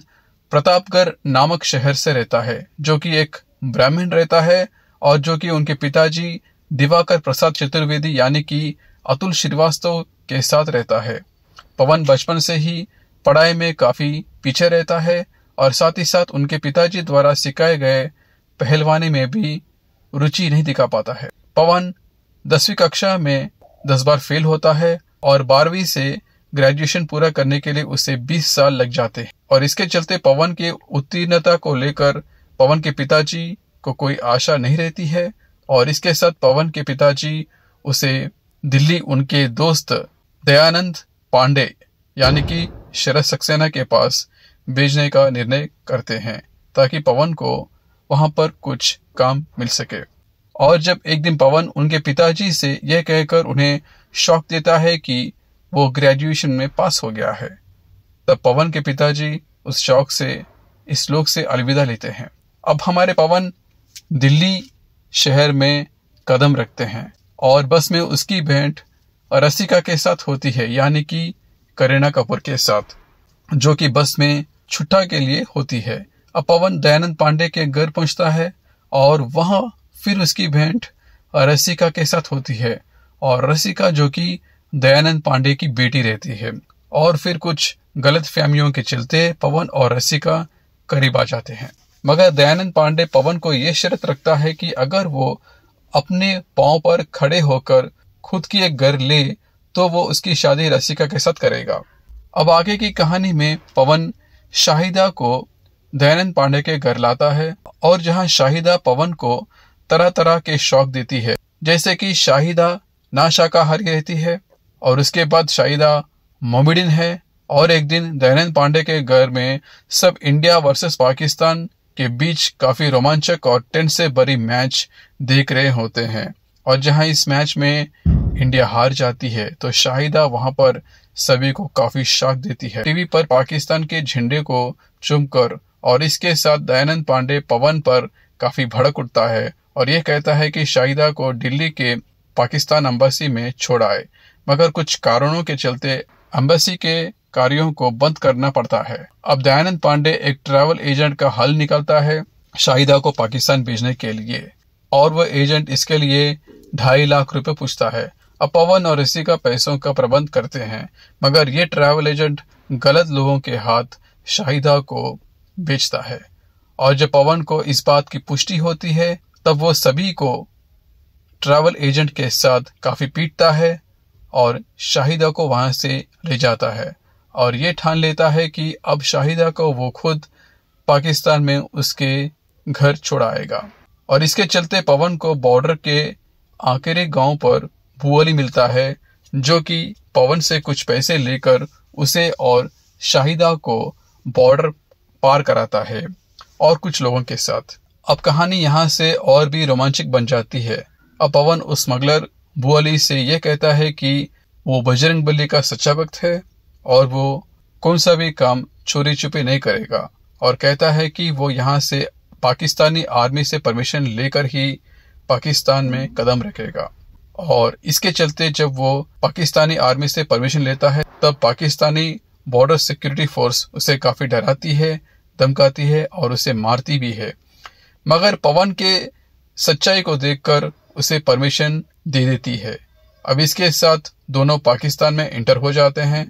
प्रतापगढ़ नामक शहर से रहता है जो कि एक ब्राह्मण रहता है और जो कि उनके पिताजी दिवाकर प्रसाद चतुर्वेदी यानी कि अतुल श्रीवास्तव के साथ रहता है पवन बचपन से ही पढ़ाई में काफी पीछे रहता है और साथ ही साथ उनके पिताजी द्वारा सिखाए गए पहलवानी में भी रुचि नहीं दिखा पाता है पवन दसवीं कक्षा में दस बार फेल होता है और बारहवीं से ग्रेजुएशन पूरा करने के लिए उसे 20 साल लग जाते हैं और इसके चलते पवन के उत्तीर्णता को लेकर पवन के पिताजी को कोई आशा नहीं रहती है और इसके साथ पवन के पिताजी उसे दिल्ली उनके दोस्त दयानंद पांडे यानी कि शरद सक्सेना के पास भेजने का निर्णय करते हैं ताकि पवन को वहां पर कुछ काम मिल सके और जब एक दिन पवन उनके पिताजी से यह कहकर उन्हें शौक देता है कि वो ग्रेजुएशन में पास हो गया है तब पवन के पिताजी उस शौक से इस लोक से अलविदा लेते हैं अब हमारे पवन दिल्ली शहर में कदम रखते हैं और बस में उसकी भेंट रसिका के साथ होती है यानी कि करीना कपूर के साथ जो कि बस में छुट्टा के लिए होती है अब पवन दयानंद पांडे के घर पहुंचता है और वहां फिर उसकी भेंट रसिका के साथ होती है और रसिका जो कि दयानंद पांडे की बेटी रहती है और फिर कुछ गलत फहमियों के चलते पवन और रसिका करीब आ जाते हैं मगर दयानंद पांडे पवन को यह शर्त रखता है कि अगर वो अपने पांव पर खड़े होकर खुद की एक घर ले तो वो उसकी शादी रसिका के साथ करेगा अब आगे की कहानी में पवन शाहिदा को दयानंद पांडे के घर लाता है और जहां शाहिदा पवन को तरह तरह के शौक देती है जैसे कि शाहिदा ना शाकाहारी रहती है और उसके बाद शाहिदा मोमिडिन है और एक दिन दयानंद पांडे के घर में सब इंडिया वर्सेस पाकिस्तान के बीच काफी रोमांचक और टेंट से भरी मैच देख रहे होते हैं और जहां इस मैच में इंडिया हार जाती है तो शाहिदा वहां पर सभी को काफी शाक देती है टीवी पर पाकिस्तान के झंडे को चुमकर और इसके साथ दयानंद पांडे पवन पर काफी भड़क उठता है और यह कहता है कि शाहिदा को दिल्ली के पाकिस्तान अम्बेसी में छोड़ा है मगर कुछ कारणों के चलते अम्बेसी के कार्यों को बंद करना पड़ता है अब दयानंद पांडे एक ट्रैवल एजेंट का हल निकलता है शाहिदा को पाकिस्तान भेजने के लिए और वह एजेंट इसके लिए ढाई लाख रुपए पूछता है अब पवन और ऋषि का पैसों का प्रबंध करते हैं मगर ये ट्रैवल एजेंट गलत लोगों के हाथ शाहिदा को बेचता है और जब पवन को इस बात की पुष्टि होती है तब वो सभी को ट्रैवल एजेंट के साथ काफी पीटता है और शाहिदा को वहां से ले जाता है और ये ठान लेता है कि अब शाहिदा को वो खुद पाकिस्तान में उसके घर छोड़ाएगा और इसके चलते पवन को बॉर्डर के आकेरे गांव पर भूअली मिलता है जो कि पवन से कुछ पैसे लेकर उसे और शाहिदा को बॉर्डर पार कराता है और कुछ लोगों के साथ अब कहानी यहाँ से और भी रोमांचक बन जाती है अब पवन उस स्मगलर बुअली से यह कहता है कि वो बजरंग का सच्चा वक्त है और वो कौन सा भी काम छोरी छुपे नहीं करेगा और कहता है कि वो यहाँ से पाकिस्तानी आर्मी से परमिशन लेकर ही पाकिस्तान में कदम रखेगा और इसके चलते जब वो पाकिस्तानी आर्मी से परमिशन लेता है तब पाकिस्तानी बॉर्डर सिक्योरिटी फोर्स उसे काफी डराती है धमकाती है और उसे मारती भी है मगर पवन के सच्चाई को देखकर उसे परमिशन दे देती है अब इसके साथ दोनों पाकिस्तान में इंटर हो जाते हैं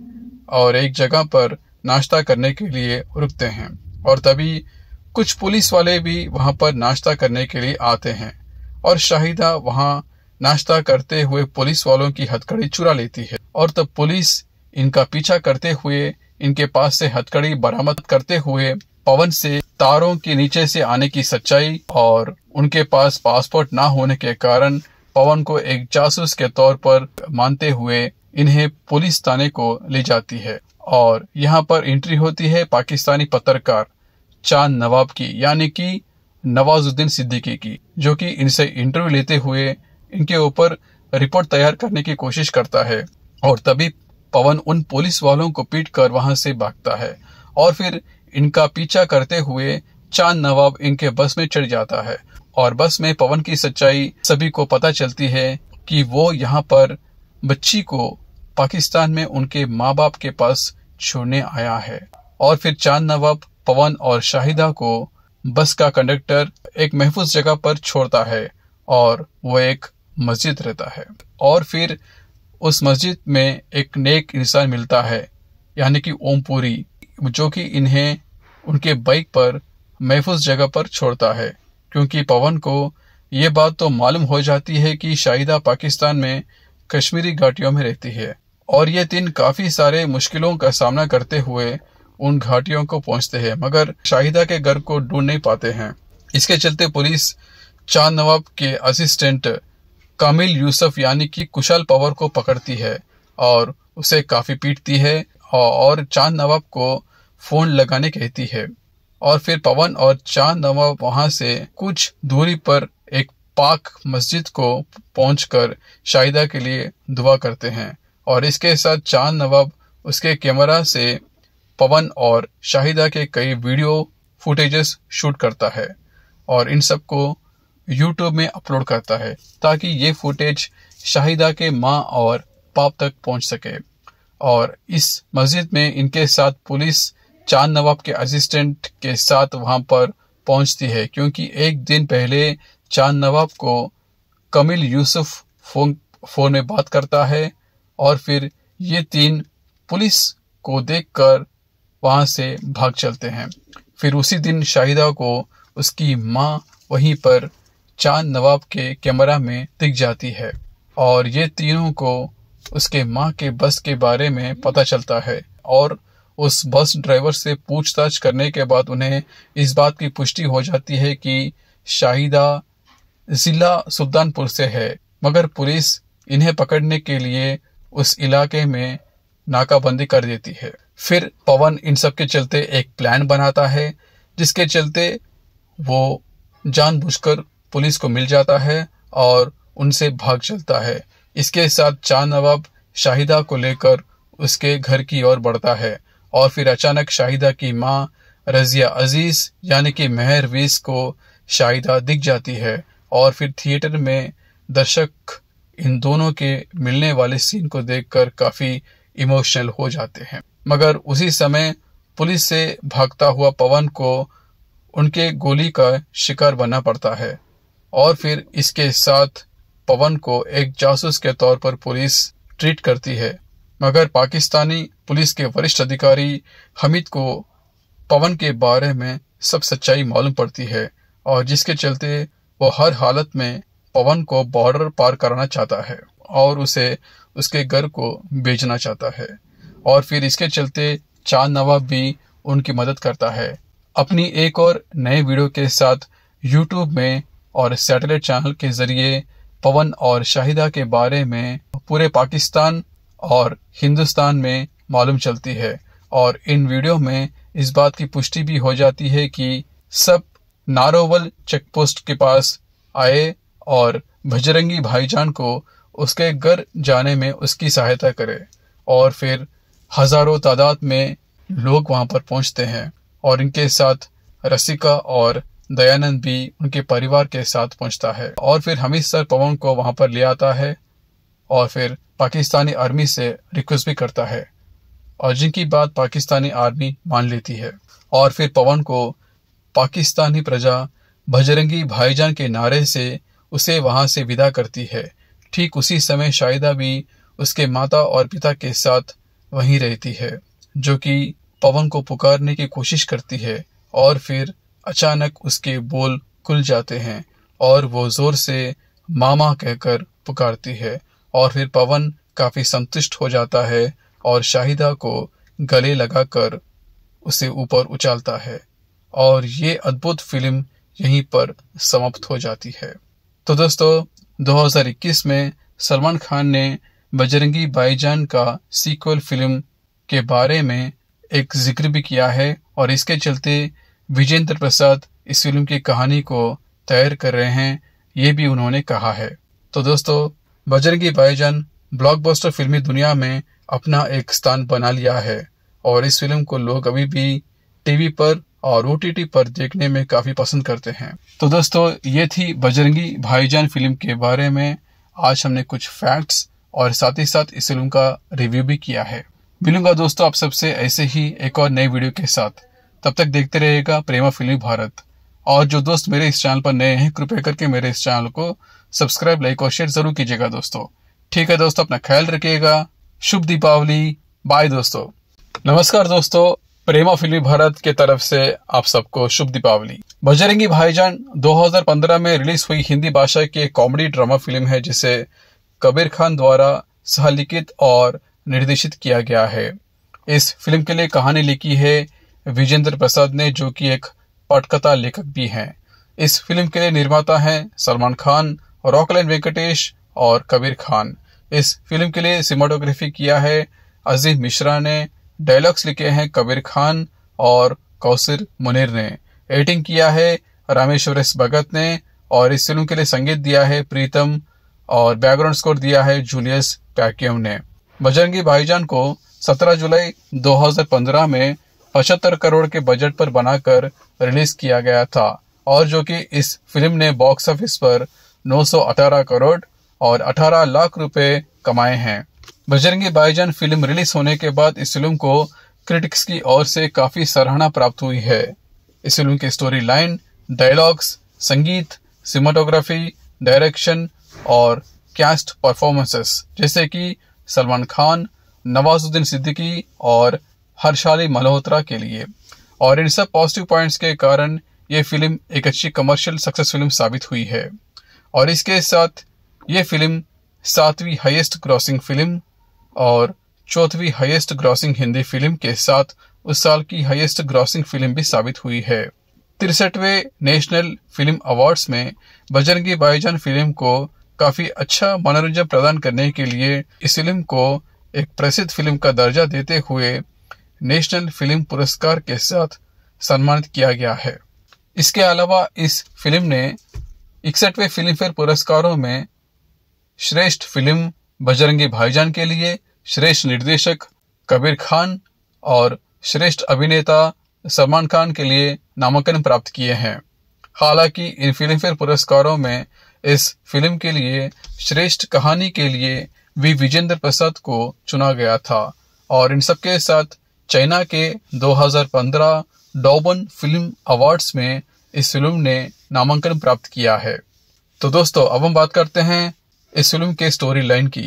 और एक जगह पर नाश्ता करने के लिए रुकते हैं और तभी कुछ पुलिस वाले भी वहां पर नाश्ता करने के लिए आते हैं और शाहिदा वहां नाश्ता करते हुए पुलिस वालों की हथकड़ी चुरा लेती है और तब पुलिस इनका पीछा करते हुए इनके पास से हथकड़ी बरामद करते हुए पवन से तारों के नीचे से आने की सच्चाई और उनके पास पासपोर्ट ना होने के कारण पवन को एक जासूस के तौर पर मानते हुए इन्हें पुलिस थाने को ले जाती है और यहाँ पर एंट्री होती है पाकिस्तानी पत्रकार चांद नवाब की यानी कि नवाजुद्दीन सिद्दीकी की जो कि इनसे इंटरव्यू लेते हुए इनके ऊपर रिपोर्ट तैयार करने की कोशिश करता है और तभी पवन उन पुलिस वालों को पीट कर वहां से भागता है और फिर इनका पीछा करते हुए चांद नवाब इनके बस में चढ़ जाता है और बस में पवन की सच्चाई सभी को पता चलती है कि वो यहाँ पर बच्ची को पाकिस्तान में उनके माँ बाप के पास छोड़ने आया है और फिर चांद नवाब पवन और शाहिदा को बस का कंडक्टर एक महफूज जगह पर छोड़ता है और वो एक मस्जिद रहता है और फिर उस मस्जिद में एक नेक इंसान मिलता है यानी कि ओमपुरी जो कि इन्हें उनके बाइक पर महफूज जगह पर छोड़ता है क्योंकि पवन को ये बात तो मालूम हो जाती है कि शाहिदा पाकिस्तान में कश्मीरी घाटियों में रहती है और ये तीन काफी सारे मुश्किलों का सामना करते हुए उन घाटियों को पहुंचते हैं मगर शाहिदा के घर को ढूंढ नहीं पाते हैं इसके चलते पुलिस चांद नवाब के असिस्टेंट कामिल यूसुफ यानी कि कुशल पवर को पकड़ती है और उसे काफी पीटती है और चांद नवाब को फोन लगाने कहती है और फिर पवन और चांद नवाब वहां से कुछ दूरी पर पाक मस्जिद को पहुंचकर शाहिदा के लिए दुआ करते हैं और इसके साथ चांद नवाब उसके कैमरा से पवन और शाहिदा के कई वीडियो फुटेजेस शूट करता है और इन सब को यूट्यूब में अपलोड करता है ताकि ये फुटेज शाहिदा के माँ और पाप तक पहुंच सके और इस मस्जिद में इनके साथ पुलिस चांद नवाब के असिस्टेंट के साथ वहां पर पहुंचती है क्योंकि एक दिन पहले चांद नवाब को कमिल यूसुफ फोन फोन में बात करता है और फिर ये तीन पुलिस को देखकर वहां से भाग चलते हैं फिर उसी दिन शाहिदा को उसकी माँ वहीं पर चांद नवाब के कैमरा में दिख जाती है और ये तीनों को उसके माँ के बस के बारे में पता चलता है और उस बस ड्राइवर से पूछताछ करने के बाद उन्हें इस बात की पुष्टि हो जाती है कि शाहिदा जिला सुल्तानपुर से है मगर पुलिस इन्हें पकड़ने के लिए उस इलाके में नाकाबंदी कर देती है फिर पवन इन सब के चलते एक प्लान बनाता है जिसके चलते वो जानबूझकर पुलिस को मिल जाता है और उनसे भाग चलता है इसके साथ चांद नवाब शाहिदा को लेकर उसके घर की ओर बढ़ता है और फिर अचानक शाहिदा की माँ रजिया अजीज यानी कि मेहरवीज को शाहिदा दिख जाती है और फिर थिएटर में दर्शक इन दोनों के मिलने वाले सीन को देखकर काफी इमोशनल हो जाते हैं मगर उसी समय पुलिस से भागता हुआ पवन को उनके गोली का शिकार बनना पड़ता है और फिर इसके साथ पवन को एक जासूस के तौर पर पुलिस ट्रीट करती है मगर पाकिस्तानी पुलिस के वरिष्ठ अधिकारी हमिद को पवन के बारे में सब सच्चाई मालूम पड़ती है और जिसके चलते वो हर हालत में पवन को बॉर्डर पार करना चाहता है और उसे उसके घर को भेजना चाहता है और फिर इसके चलते चांद नवाब भी उनकी मदद करता है अपनी एक और नए वीडियो के साथ यूट्यूब में और सैटेलाइट चैनल के जरिए पवन और शाहिदा के बारे में पूरे पाकिस्तान और हिंदुस्तान में मालूम चलती है और इन वीडियो में इस बात की पुष्टि भी हो जाती है कि सब नारोवल चेकपोस्ट के पास आए और भजरंगी भाईजान को उसके घर जाने में उसकी सहायता करे और फिर हजारों तादाद में लोग वहां पर पहुंचते हैं और इनके साथ रसिका और दयानंद भी उनके परिवार के साथ पहुंचता है और फिर हमीद सर पवन को वहां पर ले आता है और फिर पाकिस्तानी आर्मी से रिक्वेस्ट भी करता है और जिनकी बात पाकिस्तानी आर्मी मान लेती है और फिर पवन को पाकिस्तानी प्रजा भजरंगी भाईजान के नारे से उसे वहां से विदा करती है ठीक उसी समय शाहिदा भी उसके माता और पिता के साथ वहीं रहती है जो कि पवन को पुकारने की कोशिश करती है और फिर अचानक उसके बोल खुल जाते हैं और वो जोर से मामा कहकर पुकारती है और फिर पवन काफी संतुष्ट हो जाता है और शाहिदा को गले लगाकर उसे ऊपर उछालता है और ये अद्भुत फिल्म यहीं पर समाप्त हो जाती है तो दोस्तों 2021 में सलमान खान ने बजरंगी बाईजान का सीक्वल फिल्म के बारे में एक जिक्र भी किया है और इसके चलते विजेंद्र प्रसाद इस फिल्म की कहानी को तैयार कर रहे हैं ये भी उन्होंने कहा है तो दोस्तों बजरंगी बाईजान ब्लॉकबस्टर फिल्मी दुनिया में अपना एक स्थान बना लिया है और इस फिल्म को लोग अभी भी टीवी पर और ओ पर देखने में काफ़ी पसंद करते हैं तो दोस्तों ये थी बजरंगी भाईजान फिल्म के बारे में आज हमने कुछ फैक्ट्स और साथ ही साथ इस फिल्म का रिव्यू भी किया है मिलूंगा दोस्तों आप सबसे ऐसे ही एक और नए वीडियो के साथ तब तक देखते रहेगा प्रेमा फिल्म भारत और जो दोस्त मेरे इस चैनल पर नए हैं कृपया करके मेरे इस चैनल को सब्सक्राइब लाइक और शेयर जरूर कीजिएगा दोस्तों ठीक है दोस्तों अपना ख्याल रखिएगा शुभ दीपावली बाय दोस्तों नमस्कार दोस्तों प्रेमा फिल्मी भारत के तरफ से आप सबको शुभ दीपावली बजरंगी भाईजान 2015 में रिलीज हुई हिंदी भाषा की कॉमेडी ड्रामा फिल्म है जिसे कबीर खान द्वारा सहलिखित और निर्देशित किया गया है इस फिल्म के लिए कहानी लिखी है विजेंद्र प्रसाद ने जो कि एक पटकथा लेखक भी हैं इस फिल्म के लिए निर्माता हैं सलमान खान रॉकलैंड वेंकटेश और कबीर खान इस फिल्म के लिए सिनेमाटोग्राफी किया है अजीम मिश्रा ने डायलॉग्स लिखे हैं कबीर खान और कौसिर मुनिर ने एडिटिंग किया है रामेश्वर एस भगत ने और इस फिल्म के लिए संगीत दिया है प्रीतम और बैकग्राउंड स्कोर दिया है जूलियस पैक्यम ने बजरंगी भाईजान को 17 जुलाई 2015 में पचहत्तर करोड़ के बजट पर बनाकर रिलीज किया गया था और जो कि इस फिल्म ने बॉक्स ऑफिस पर 918 करोड़ और 18 लाख रुपए कमाए हैं बजरंगी भाईजान फिल्म रिलीज होने के बाद इस फिल्म को क्रिटिक्स की ओर से काफी सराहना प्राप्त हुई है इस फिल्म की स्टोरी लाइन डायलॉग्स संगीत सिनेमाटोग्राफी डायरेक्शन और कैस्ट परफॉर्मेंसेस जैसे कि सलमान खान नवाजुद्दीन सिद्दीकी और हर्षाली मल्होत्रा के लिए और इन सब पॉजिटिव पॉइंट्स के कारण ये फिल्म एक अच्छी कमर्शियल सक्सेस फिल्म साबित हुई है और इसके साथ ये फिल्म सातवीं हाईएस्ट ग्रॉसिंग फिल्म और चौथवी हाईएस्ट ग्रॉसिंग हिंदी फिल्म के साथ उस साल की हाईएस्ट ग्रॉसिंग फिल्म भी साबित हुई है तिरसठवें नेशनल फिल्म अवार्ड्स में बजरंगी भाईजान फिल्म को काफी अच्छा मनोरंजन प्रदान करने के लिए इस फिल्म को एक प्रसिद्ध फिल्म का दर्जा देते हुए नेशनल फिल्म पुरस्कार के साथ सम्मानित किया गया है इसके अलावा इस फिल्म ने इकसठवें फिल्म फेयर पुरस्कारों में श्रेष्ठ फिल्म बजरंगी भाईजान के लिए श्रेष्ठ निर्देशक कबीर खान और श्रेष्ठ अभिनेता सलमान खान के लिए नामांकन प्राप्त किए हैं हालांकि इन फिल्मफेयर पुरस्कारों में इस फिल्म के लिए श्रेष्ठ कहानी के लिए वी विजेंद्र प्रसाद को चुना गया था और इन सबके साथ चाइना के 2015 डॉबन फिल्म अवार्ड्स में इस फिल्म ने नामांकन प्राप्त किया है तो दोस्तों अब हम बात करते हैं इस फिल्म के स्टोरी लाइन की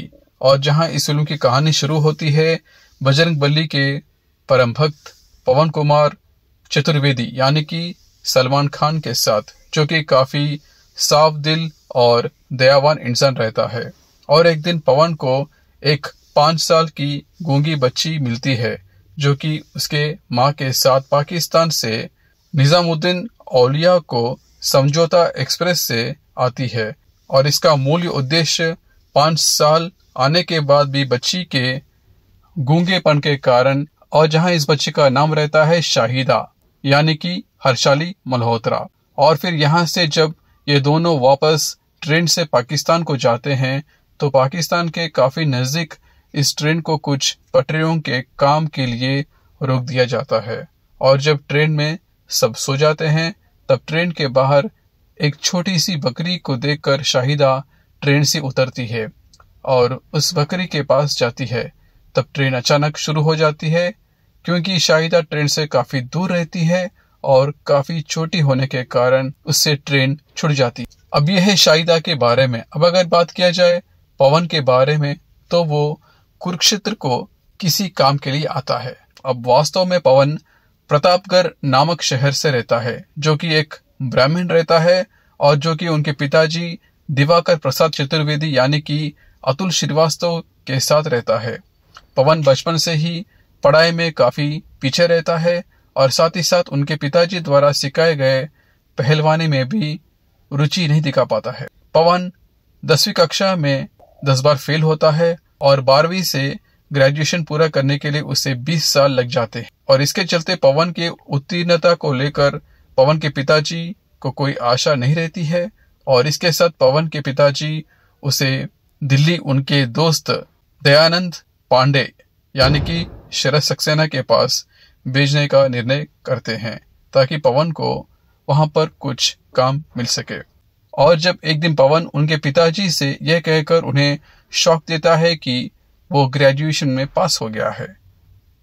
और जहां इस फिल्म की कहानी शुरू होती है बजरंग बली के परम भक्त पवन कुमार चतुर्वेदी यानी कि सलमान खान के साथ जो कि काफी साफ दिल और दयावान इंसान रहता है और एक दिन पवन को एक पांच साल की गूंगी बच्ची मिलती है जो कि उसके माँ के साथ पाकिस्तान से निजामुद्दीन औलिया को समझौता एक्सप्रेस से आती है और इसका मूल उद्देश्य पांच साल आने के बाद भी बच्ची के गूंगेपन के कारण और जहां इस बच्ची का नाम रहता है शाहिदा यानी कि हर्षाली मल्होत्रा और फिर यहां से जब ये दोनों वापस ट्रेन से पाकिस्तान को जाते हैं तो पाकिस्तान के काफी नजदीक इस ट्रेन को कुछ पटरियों के काम के लिए रोक दिया जाता है और जब ट्रेन में सब सो जाते हैं तब ट्रेन के बाहर एक छोटी सी बकरी को देखकर शाहिदा ट्रेन से उतरती है और उस बकरी के पास जाती है तब ट्रेन अचानक शुरू हो जाती है क्योंकि शाहिदा ट्रेन से काफी दूर रहती है और काफी छोटी होने के कारण उससे ट्रेन छुट जाती अब यह है शाहिदा के बारे में अब अगर बात किया जाए पवन के बारे में तो वो कुरुक्षेत्र को किसी काम के लिए आता है अब वास्तव में पवन प्रतापगढ़ नामक शहर से रहता है जो कि एक ब्राह्मण रहता है और जो कि उनके पिताजी दिवाकर प्रसाद चतुर्वेदी यानी कि अतुल श्रीवास्तव के साथ रहता है पवन बचपन से ही पढ़ाई में काफी पीछे रहता है और साथ ही साथ उनके पिताजी द्वारा सिखाए गए पहलवानी में भी रुचि नहीं दिखा पाता है पवन दसवीं कक्षा में दस बार फेल होता है और बारहवीं से ग्रेजुएशन पूरा करने के लिए उसे 20 साल लग जाते हैं और इसके चलते पवन के उत्तीर्णता को लेकर पवन के पिताजी को कोई आशा नहीं रहती है और इसके साथ पवन के पिताजी उसे दिल्ली उनके दोस्त दयानंद पांडे यानी कि शरद सक्सेना के पास भेजने का निर्णय करते हैं ताकि पवन को वहां पर कुछ काम मिल सके और जब एक दिन पवन उनके पिताजी से यह कहकर उन्हें शौक देता है कि वो ग्रेजुएशन में पास हो गया है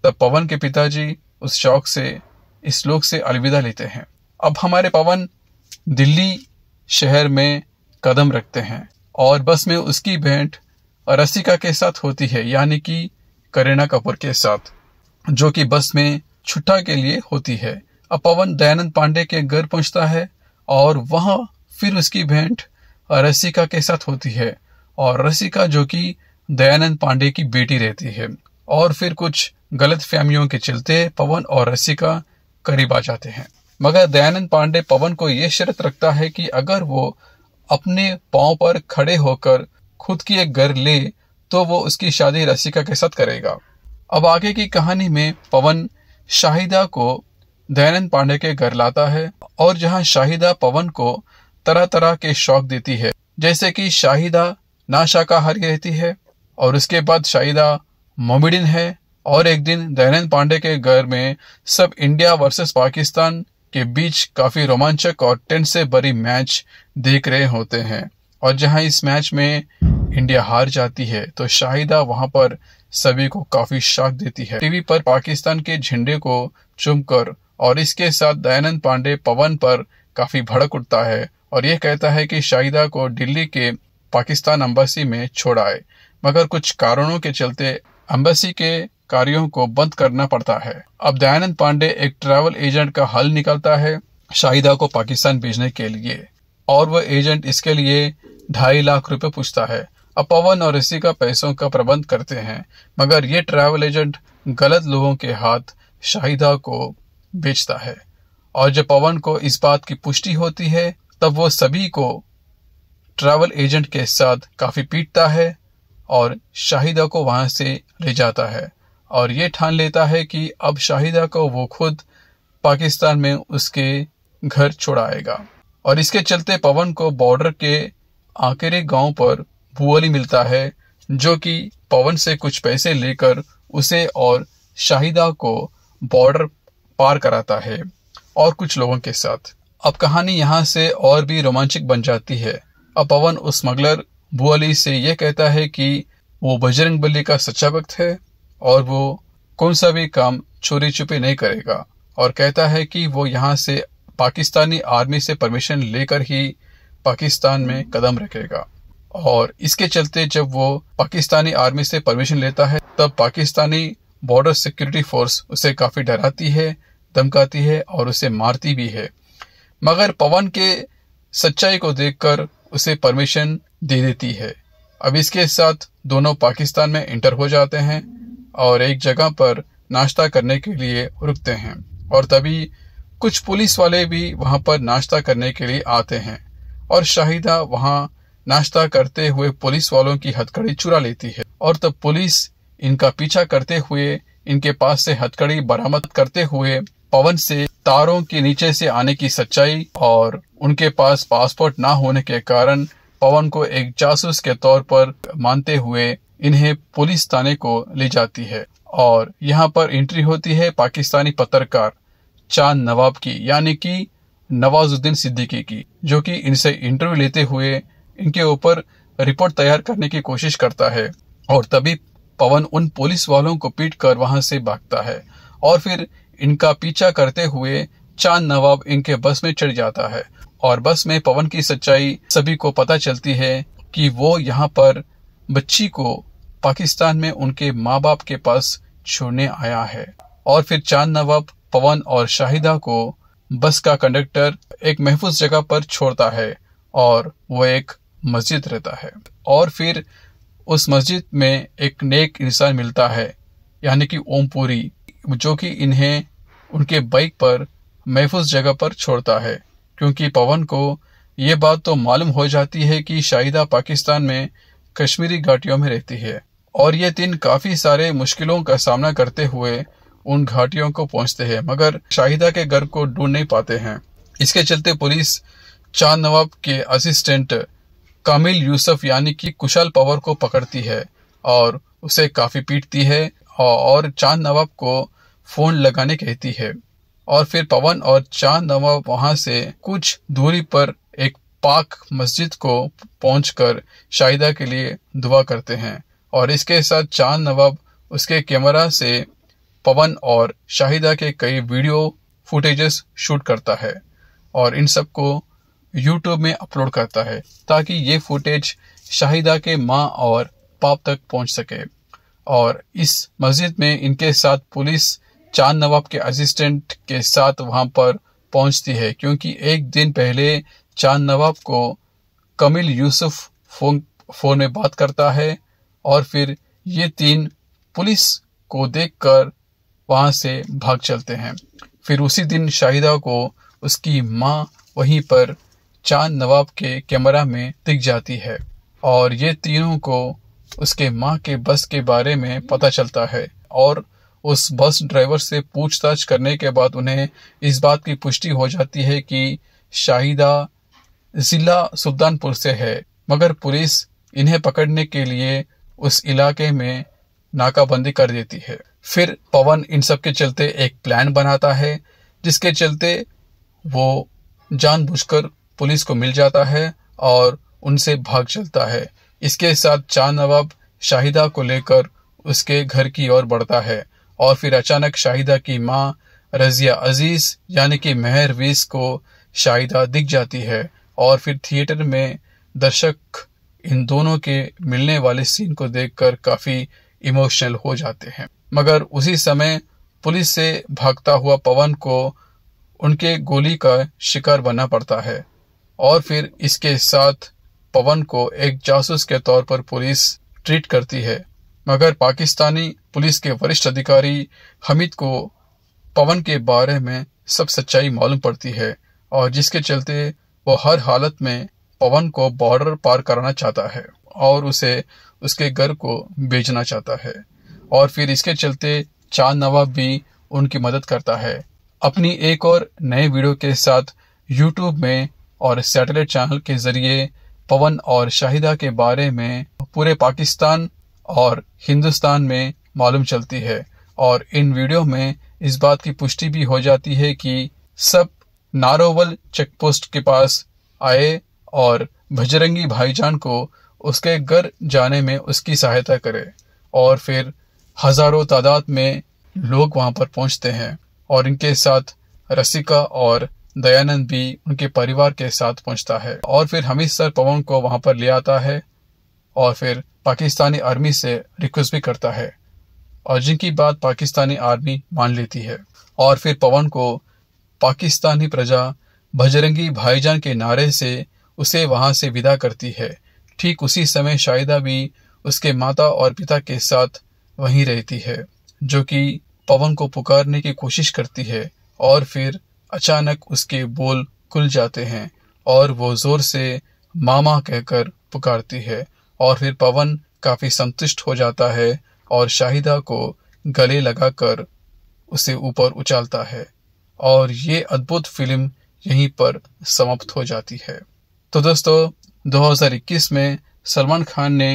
तब पवन के पिताजी उस शौक से इस लोक से अलविदा लेते हैं अब हमारे पवन दिल्ली शहर में कदम रखते हैं और बस में उसकी भेंट रसिका के साथ होती है यानी कि करीना कपूर के साथ जो कि बस में छुट्टा के लिए होती है अब पवन दयानंद पांडे के घर पहुंचता है और वहां फिर उसकी भेंट रसिका के साथ होती है और रसिका जो कि दयानंद पांडे की बेटी रहती है और फिर कुछ गलत फैमियों के चलते पवन और रसिका करीब आ जाते हैं मगर दयानंद पांडे पवन को यह शर्त रखता है कि अगर वो अपने पांव पर खड़े होकर खुद की एक घर ले तो वो उसकी शादी रसिका के साथ करेगा अब आगे की कहानी में पवन शाहिदा को दयानंद पांडे के घर लाता है और जहां शाहिदा पवन को तरह तरह के शौक देती है जैसे कि शाहिदा ना शाकाहारी रहती है और उसके बाद शाहिदा मोमिडिन है और एक दिन दयानंद पांडे के घर में सब इंडिया वर्सेस पाकिस्तान के बीच काफी रोमांचक और टेंट से भरी मैच देख रहे होते हैं और जहां इस मैच में इंडिया हार जाती है तो शाहिदा वहां पर सभी को काफी शॉक देती है टीवी पर पाकिस्तान के झंडे को चुमकर और इसके साथ दयानंद पांडे पवन पर काफी भड़क उठता है और यह कहता है कि शाहिदा को दिल्ली के पाकिस्तान अम्बेसी में छोड़ा है मगर कुछ कारणों के चलते अम्बेसी के कार्यों को बंद करना पड़ता है अब दयानंद पांडे एक ट्रैवल एजेंट का हल निकलता है शाहिदा को पाकिस्तान भेजने के लिए और वह एजेंट इसके लिए ढाई लाख रुपए पूछता है अब पवन और का पैसों का प्रबंध करते हैं मगर ये ट्रैवल एजेंट गलत लोगों के हाथ शाहिदा को बेचता है और जब पवन को इस बात की पुष्टि होती है तब वो सभी को ट्रैवल एजेंट के साथ काफी पीटता है और शाहिदा को वहां से ले जाता है और ये ठान लेता है कि अब शाहिदा को वो खुद पाकिस्तान में उसके घर छोड़ाएगा और इसके चलते पवन को बॉर्डर के आखिर गांव पर भुअली मिलता है जो कि पवन से कुछ पैसे लेकर उसे और शाहिदा को बॉर्डर पार कराता है और कुछ लोगों के साथ अब कहानी यहाँ से और भी रोमांचक बन जाती है अब पवन उस स्मगलर भुअली से यह कहता है कि वो बजरंग बली का सच्चा वक्त है और वो कौन सा भी काम चोरी छुपे नहीं करेगा और कहता है कि वो यहाँ से पाकिस्तानी आर्मी से परमिशन लेकर ही पाकिस्तान में कदम रखेगा और इसके चलते जब वो पाकिस्तानी आर्मी से परमिशन लेता है तब पाकिस्तानी बॉर्डर सिक्योरिटी फोर्स उसे काफी डराती है धमकाती है और उसे मारती भी है मगर पवन के सच्चाई को देखकर उसे परमिशन दे देती है अब इसके साथ दोनों पाकिस्तान में इंटर हो जाते हैं और एक जगह पर नाश्ता करने के लिए रुकते हैं और तभी कुछ पुलिस वाले भी वहां पर नाश्ता करने के लिए आते हैं और शाहिदा वहां नाश्ता करते हुए पुलिस वालों की हथकड़ी चुरा लेती है और तब पुलिस इनका पीछा करते हुए इनके पास से हथकड़ी बरामद करते हुए पवन से तारों के नीचे से आने की सच्चाई और उनके पास पासपोर्ट ना होने के कारण पवन को एक जासूस के तौर पर मानते हुए इन्हें पुलिस थाने को ले जाती है और यहाँ पर एंट्री होती है पाकिस्तानी पत्रकार चांद नवाब की यानी कि नवाजुद्दीन सिद्दीकी की जो कि इनसे इंटरव्यू लेते हुए इनके ऊपर रिपोर्ट तैयार करने की कोशिश करता है और तभी पवन उन पुलिस वालों को पीट कर वहां से भागता है और फिर इनका पीछा करते हुए चांद नवाब इनके बस में चढ़ जाता है और बस में पवन की सच्चाई सभी को पता चलती है कि वो यहाँ पर बच्ची को पाकिस्तान में उनके माँ बाप के पास छोड़ने आया है और फिर चांद नवाब पवन और शाहिदा को बस का कंडक्टर एक महफूज जगह पर छोड़ता है और वो एक मस्जिद रहता है और फिर उस मस्जिद में एक नेक इंसान मिलता है यानी कि ओमपुरी जो कि इन्हें उनके बाइक पर महफूज जगह पर छोड़ता है क्योंकि पवन को ये बात तो मालूम हो जाती है कि शाहिदा पाकिस्तान में कश्मीरी घाटियों में रहती है और ये दिन काफी सारे मुश्किलों का सामना करते हुए उन घाटियों को पहुंचते हैं मगर शाहिदा के घर को ढूंढ नहीं पाते हैं इसके चलते पुलिस चांद नवाब के असिस्टेंट कामिल यूसुफ यानी कि कुशल पवार को पकड़ती है और उसे काफी पीटती है और चांद नवाब को फोन लगाने कहती है और फिर पवन और चांद नवाब वहां से कुछ दूरी पर एक पाक मस्जिद को पहुंचकर शाहिदा के लिए दुआ करते हैं और इसके साथ चांद नवाब उसके कैमरा से पवन और शाहिदा के कई वीडियो फुटेजेस शूट करता है और इन सबको यूट्यूब में अपलोड करता है ताकि ये फुटेज शाहिदा के माँ और पाप तक पहुंच सके और इस मस्जिद में इनके साथ पुलिस चांद नवाब के असिस्टेंट के साथ वहां पर पहुंचती है क्योंकि एक दिन पहले चांद नवाब को कमिल यूसुफ फोन फोन में बात करता है और फिर ये तीन पुलिस को देखकर वहाँ से भाग चलते हैं फिर उसी दिन शाहिदा को उसकी माँ वहीं पर चांद नवाब के कैमरा में दिख जाती है और ये तीनों को उसके माँ के बस के बारे में पता चलता है और उस बस ड्राइवर से पूछताछ करने के बाद उन्हें इस बात की पुष्टि हो जाती है कि शाहिदा जिला सुल्तानपुर से है मगर पुलिस इन्हें पकड़ने के लिए उस इलाके में नाकाबंदी कर देती है फिर पवन इन सब के चलते एक प्लान बनाता है जिसके चलते वो जानबूझकर पुलिस को मिल जाता है और उनसे भाग चलता है इसके साथ चांद नवाब शाहिदा को लेकर उसके घर की ओर बढ़ता है और फिर अचानक शाहिदा की माँ रजिया अजीज यानी कि वीस को शाहिदा दिख जाती है और फिर थिएटर में दर्शक इन दोनों के मिलने वाले सीन को देखकर काफी इमोशनल हो जाते हैं मगर उसी समय पुलिस से भागता हुआ पवन को उनके गोली का शिकार बनना पड़ता है और फिर इसके साथ पवन को एक जासूस के तौर पर पुलिस ट्रीट करती है मगर पाकिस्तानी पुलिस के वरिष्ठ अधिकारी हमिद को पवन के बारे में सब सच्चाई मालूम पड़ती है और जिसके चलते वो हर हालत में पवन को बॉर्डर पार कराना चाहता है और उसे उसके घर को भेजना चाहता है और फिर इसके चलते चांद नवाब भी उनकी मदद करता है अपनी एक और नए वीडियो के साथ यूट्यूब में और सैटेलाइट चैनल के जरिए पवन और शाहिदा के बारे में पूरे पाकिस्तान और हिंदुस्तान में मालूम चलती है और इन वीडियो में इस बात की पुष्टि भी हो जाती है कि सब नारोवल चेक पोस्ट के पास आए और भजरंगी भाईजान को उसके घर जाने में उसकी सहायता करे और फिर हजारों तादाद में लोग वहां पर पहुंचते हैं और इनके साथ रसिका और दयानंद भी उनके परिवार के साथ पहुंचता है और फिर हमीद सर पवन को वहां पर ले आता है और फिर पाकिस्तानी आर्मी से रिक्वेस्ट भी करता है और जिनकी बात पाकिस्तानी आर्मी मान लेती है और फिर पवन को पाकिस्तानी प्रजा भजरंगी भाईजान के नारे से उसे वहां से विदा करती है ठीक उसी समय शाहिदा भी उसके माता और पिता के साथ वहीं रहती है जो कि पवन को पुकारने की कोशिश करती है और फिर अचानक उसके बोल खुल जाते हैं और वो जोर से मामा कहकर पुकारती है और फिर पवन काफी संतुष्ट हो जाता है और शाहिदा को गले लगाकर उसे ऊपर उछालता है और ये अद्भुत फिल्म यहीं पर समाप्त हो जाती है तो दोस्तों 2021 में सलमान खान ने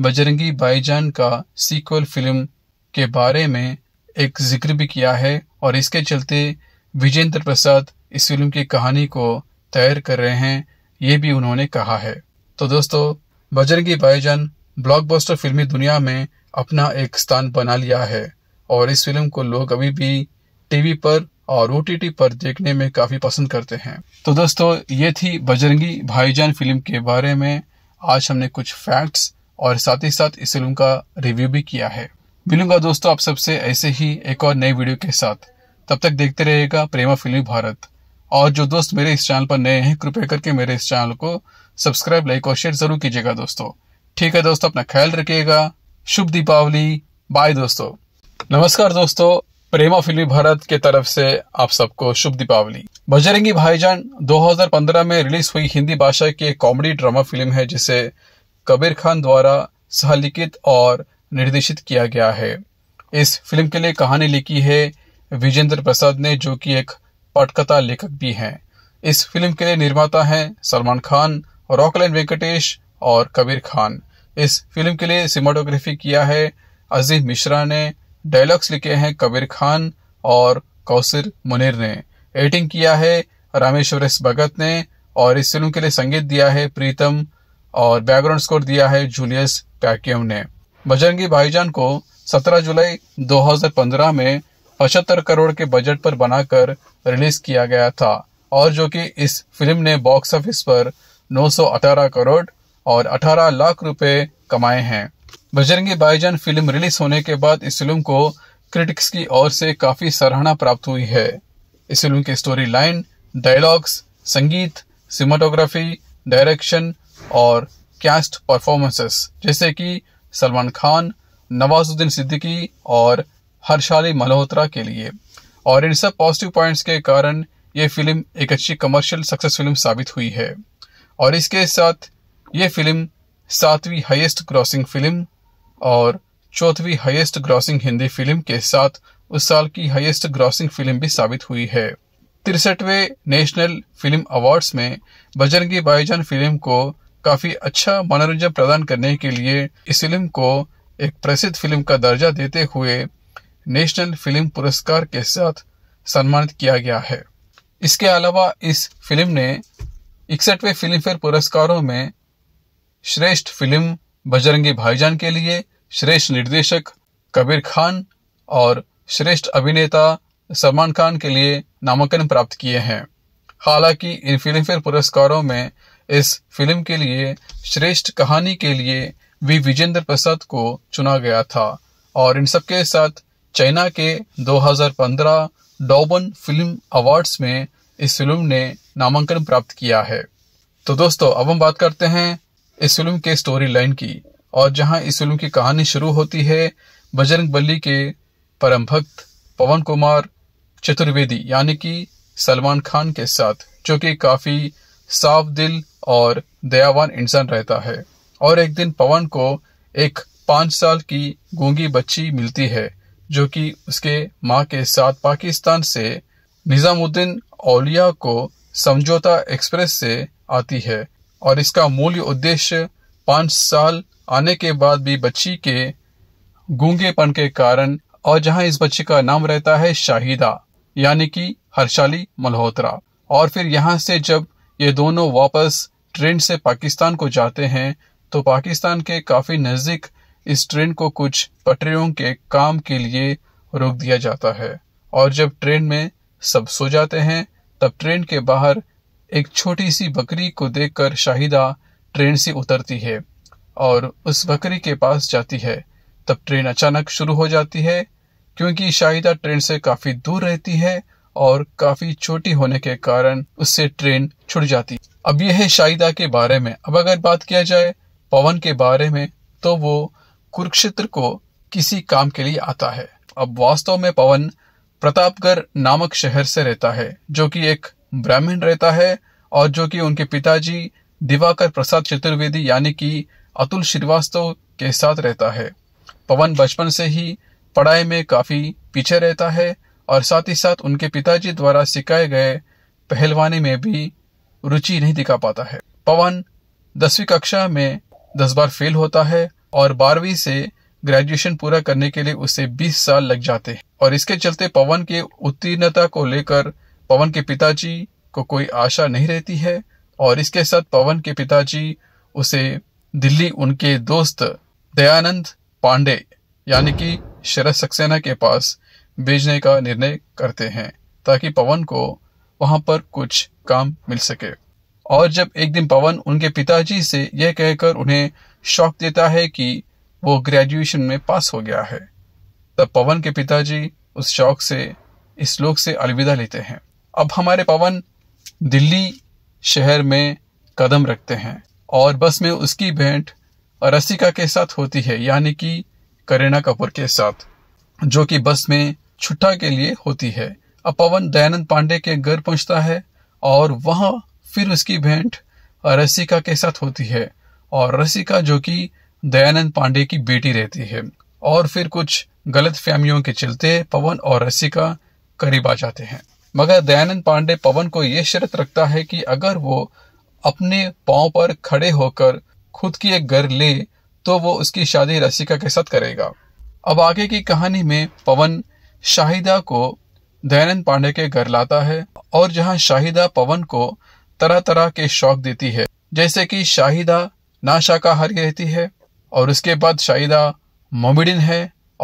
बजरंगी भाईजान का सीक्वल फिल्म के बारे में एक जिक्र भी किया है और इसके चलते विजेंद्र प्रसाद इस फिल्म की कहानी को तैयार कर रहे हैं ये भी उन्होंने कहा है तो दोस्तों बजरंगी भाईजान ब्लॉकबस्टर फिल्मी दुनिया में अपना एक स्थान बना लिया है और इस फिल्म को लोग अभी भी टीवी पर और ओ पर देखने में काफ़ी पसंद करते हैं तो दोस्तों ये थी बजरंगी भाईजान फिल्म के बारे में आज हमने कुछ फैक्ट्स और साथ ही साथ इस फिल्म का रिव्यू भी किया है मिलूंगा दोस्तों आप सबसे ऐसे ही एक और नई वीडियो के साथ तब तक देखते रहेगा प्रेमा फिल्म भारत और जो दोस्त मेरे इस चैनल पर नए हैं कृपया करके मेरे इस चैनल को सब्सक्राइब लाइक और शेयर जरूर कीजिएगा दोस्तों ठीक है दोस्तों अपना ख्याल रखिएगा शुभ दीपावली बाय दोस्तों नमस्कार दोस्तों प्रेमा फिल्मी भारत के तरफ से आप सबको शुभ दीपावली बजरंगी भाईजान 2015 में रिलीज हुई हिंदी भाषा की कॉमेडी ड्रामा फिल्म है जिसे कबीर खान द्वारा सहलिखित और निर्देशित किया गया है इस फिल्म के लिए कहानी लिखी है विजेंद्र प्रसाद ने जो कि एक पटकथा लेखक भी हैं इस फिल्म के लिए निर्माता हैं सलमान खान रॉकलैंड वेंकटेश और कबीर खान इस फिल्म के लिए सिनेमाटोग्राफी किया है अजीम मिश्रा ने डायलॉग्स लिखे हैं कबीर खान और कौसिर मुनिर ने एडिटिंग किया है रामेश्वर एस भगत ने और इस फिल्म के लिए संगीत दिया है प्रीतम और बैकग्राउंड स्कोर दिया है जूलियस पैक्यम ने बजरंगी भाईजान को 17 जुलाई 2015 में पचहत्तर करोड़ के बजट पर बनाकर रिलीज किया गया था और जो कि इस फिल्म ने बॉक्स ऑफिस पर 918 करोड़ और 18 लाख रुपए कमाए हैं बजरंगी भाईजान फिल्म रिलीज होने के बाद इस फिल्म को क्रिटिक्स की ओर से काफी सराहना प्राप्त हुई है इस फिल्म की स्टोरी लाइन डायलॉग्स संगीत सिनेमाटोग्राफी डायरेक्शन और कैस्ट परफॉर्मेंसेस जैसे कि सलमान खान नवाजुद्दीन सिद्दीकी और हर्षाली मल्होत्रा के लिए और इन सब पॉजिटिव पॉइंट्स के कारण ये फिल्म एक अच्छी कमर्शियल सक्सेस फिल्म साबित हुई है और इसके साथ ये फिल्म सातवीं हाईएस्ट ग्रॉसिंग फिल्म और चौथवी हाईएस्ट ग्रॉसिंग हिंदी फिल्म के साथ उस साल की हाईएस्ट ग्रॉसिंग फिल्म भी साबित हुई है तिरसठवे नेशनल फिल्म अवार्ड्स में बजरंगी बाईजान फिल्म को काफी अच्छा मनोरंजन प्रदान करने के लिए इस फिल्म को एक प्रसिद्ध फिल्म का दर्जा देते हुए नेशनल फिल्म पुरस्कार के साथ सम्मानित किया गया है इसके अलावा इस फिल्म ने इकसठवें फिल्म फेयर पुरस्कारों में श्रेष्ठ फिल्म बजरंगी भाईजान के लिए श्रेष्ठ निर्देशक कबीर खान और श्रेष्ठ अभिनेता सलमान खान के लिए नामांकन प्राप्त किए हैं हालांकि इन फिल्मफेयर पुरस्कारों में इस फिल्म के लिए श्रेष्ठ कहानी के लिए वी विजेंद्र प्रसाद को चुना गया था और इन सबके साथ चाइना के 2015 डॉबन फिल्म अवार्ड्स में इस फिल्म ने नामांकन प्राप्त किया है तो दोस्तों अब हम बात करते हैं इस फिल्म के स्टोरी लाइन की और जहां इस फिल्म की कहानी शुरू होती है बजरंग बली के परम भक्त पवन कुमार चतुर्वेदी यानी कि सलमान खान के साथ जो कि काफी साफ दिल और दयावान इंसान रहता है और एक दिन पवन को एक पांच साल की गूंगी बच्ची मिलती है जो कि उसके माँ के साथ पाकिस्तान से निजामुद्दीन औलिया को समझौता एक्सप्रेस से आती है और इसका मूल्य उद्देश्य पांच साल आने के बाद भी बच्ची के गूंगेपन के कारण और जहां इस बच्चे का नाम रहता है शाहिदा यानी कि हर्षाली मल्होत्रा और फिर यहां से जब ये दोनों वापस ट्रेन से पाकिस्तान को जाते हैं तो पाकिस्तान के काफी नजदीक इस ट्रेन को कुछ पटरियों के काम के लिए रोक दिया जाता है और जब ट्रेन में सब सो जाते हैं तब ट्रेन के बाहर एक छोटी सी बकरी को देखकर शाहिदा ट्रेन से उतरती है और उस बकरी के पास जाती है तब ट्रेन अचानक शुरू हो जाती है क्योंकि शाहिदा ट्रेन से काफी दूर रहती है और काफी छोटी होने के कारण उससे ट्रेन छुट जाती अब यह है शाहिदा के बारे में अब अगर बात किया जाए पवन के बारे में तो वो कुरुक्षेत्र को किसी काम के लिए आता है अब वास्तव में पवन प्रतापगढ़ नामक शहर से रहता है जो कि एक ब्राह्मण रहता है और जो कि उनके पिताजी दिवाकर प्रसाद चतुर्वेदी यानी कि अतुल श्रीवास्तव के साथ रहता है पवन बचपन से ही पढ़ाई में काफी पीछे रहता है और साथ ही साथ उनके पिताजी द्वारा सिखाए गए पहलवानी में भी रुचि नहीं दिखा पाता है पवन दसवीं कक्षा में दस बार फेल होता है और बारहवीं से ग्रेजुएशन पूरा करने के लिए उसे 20 साल लग जाते हैं और इसके चलते पवन के उत्तीर्णता को लेकर पवन के पिताजी को कोई आशा नहीं रहती है और इसके साथ पवन के पिताजी उसे दिल्ली उनके दोस्त दयानंद पांडे यानी कि शरद सक्सेना के पास भेजने का निर्णय करते हैं ताकि पवन को वहां पर कुछ काम मिल सके और जब एक दिन पवन उनके पिताजी से यह कहकर उन्हें शौक देता है कि वो ग्रेजुएशन में पास हो गया है तब पवन के पिताजी उस शौक से इस लोक से अलविदा लेते हैं अब हमारे पवन दिल्ली शहर में कदम रखते हैं और बस में उसकी भेंट रसिका के साथ होती है यानी कि करीना कपूर के साथ जो कि बस में छुट्टा के लिए होती है अब पवन दयानंद पांडे के घर पहुंचता है और वहां फिर उसकी भेंट रसिका के साथ होती है और रसिका जो कि दयानंद पांडे की बेटी रहती है और फिर कुछ गलत फहमियों के चलते पवन और रसिका करीब आ जाते हैं मगर दयानंद पांडे पवन को यह शर्त रखता है कि अगर वो अपने पांव पर खड़े होकर खुद की एक घर ले तो वो उसकी शादी रसिका के साथ करेगा अब आगे की कहानी में पवन शाहिदा को दयानंद पांडे के घर लाता है और जहां शाहिदा पवन को तरह तरह के शौक देती है जैसे कि शाहिदा ना शाकाहारी रहती है और उसके बाद शाहिदा मोमिडिन है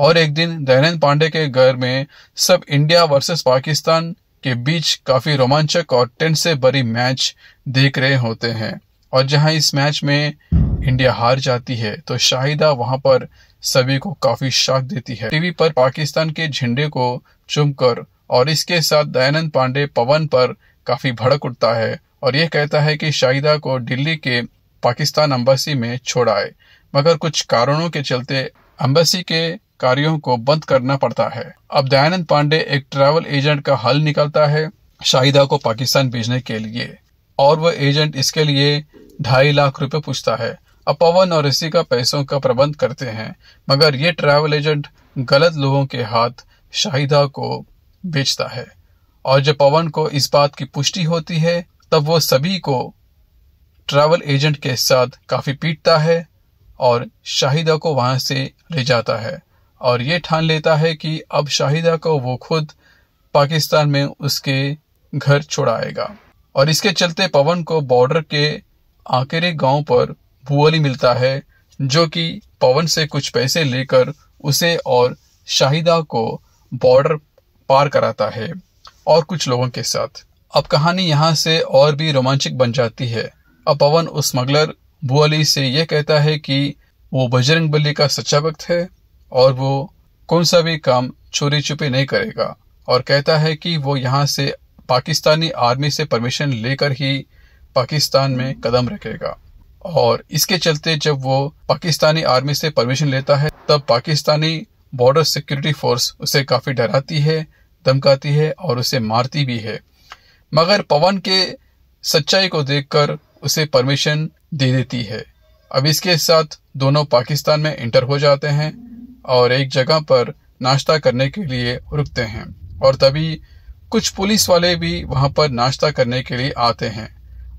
और एक दिन दयानंद पांडे के घर में सब इंडिया वर्सेस पाकिस्तान के बीच काफी रोमांचक और टेंट से भरी मैच देख रहे होते हैं और जहां इस मैच में इंडिया हार जाती है तो शाहिदा वहां पर सभी को काफी शाक देती है टीवी पर पाकिस्तान के झंडे को चुमकर और इसके साथ दयानंद पांडे पवन पर काफी भड़क उठता है और यह कहता है कि शाहिदा को दिल्ली के पाकिस्तान अम्बेसी में छोड़ा है मगर कुछ कारणों के चलते अम्बेसी के कार्यों को बंद करना पड़ता है अब दयानंद पांडे एक ट्रैवल एजेंट का हल निकलता है शाहिदा को पाकिस्तान भेजने के लिए और वह एजेंट इसके लिए ढाई लाख रुपए पूछता है अब पवन और ऋषि का पैसों का प्रबंध करते हैं मगर ये ट्रैवल एजेंट गलत लोगों के हाथ शाहिदा को बेचता है और जब पवन को इस बात की पुष्टि होती है तब वो सभी को ट्रैवल एजेंट के साथ काफी पीटता है और शाहिदा को वहां से ले जाता है और ये ठान लेता है कि अब शाहिदा को वो खुद पाकिस्तान में उसके घर छोड़ाएगा और इसके चलते पवन को बॉर्डर के आकेरे गांव पर भूअली मिलता है जो कि पवन से कुछ पैसे लेकर उसे और शाहिदा को बॉर्डर पार कराता है और कुछ लोगों के साथ अब कहानी यहाँ से और भी रोमांचक बन जाती है अब पवन उस स्मगलर बुअली से यह कहता है कि वो बजरंग का सच्चा वक्त है और वो कौन सा भी काम चोरी छुपे नहीं करेगा और कहता है कि वो यहाँ से पाकिस्तानी आर्मी से परमिशन लेकर ही पाकिस्तान में कदम रखेगा और इसके चलते जब वो पाकिस्तानी आर्मी से परमिशन लेता है तब पाकिस्तानी बॉर्डर सिक्योरिटी फोर्स उसे काफी डराती है धमकाती है और उसे मारती भी है मगर पवन के सच्चाई को देखकर उसे परमिशन दे देती है अब इसके साथ दोनों पाकिस्तान में इंटर हो जाते हैं और एक जगह पर नाश्ता करने के लिए रुकते हैं और तभी कुछ पुलिस वाले भी वहां पर नाश्ता करने के लिए आते हैं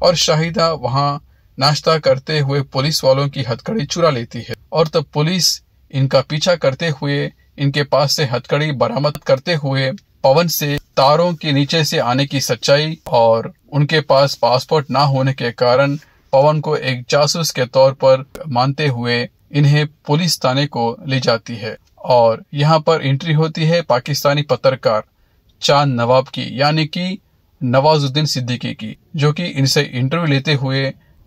और शाहिदा वहां नाश्ता करते हुए पुलिस वालों की हथकड़ी चुरा लेती है और तब पुलिस इनका पीछा करते हुए इनके पास से हथकड़ी बरामद करते हुए पवन से तारों के नीचे से आने की सच्चाई और उनके पास पासपोर्ट ना होने के कारण पवन को एक जासूस के तौर पर मानते हुए इन्हें पुलिस थाने को ले जाती है और यहाँ पर एंट्री होती है पाकिस्तानी पत्रकार चांद नवाब की यानी कि नवाजुद्दीन सिद्दीकी की जो कि इनसे इंटरव्यू लेते हुए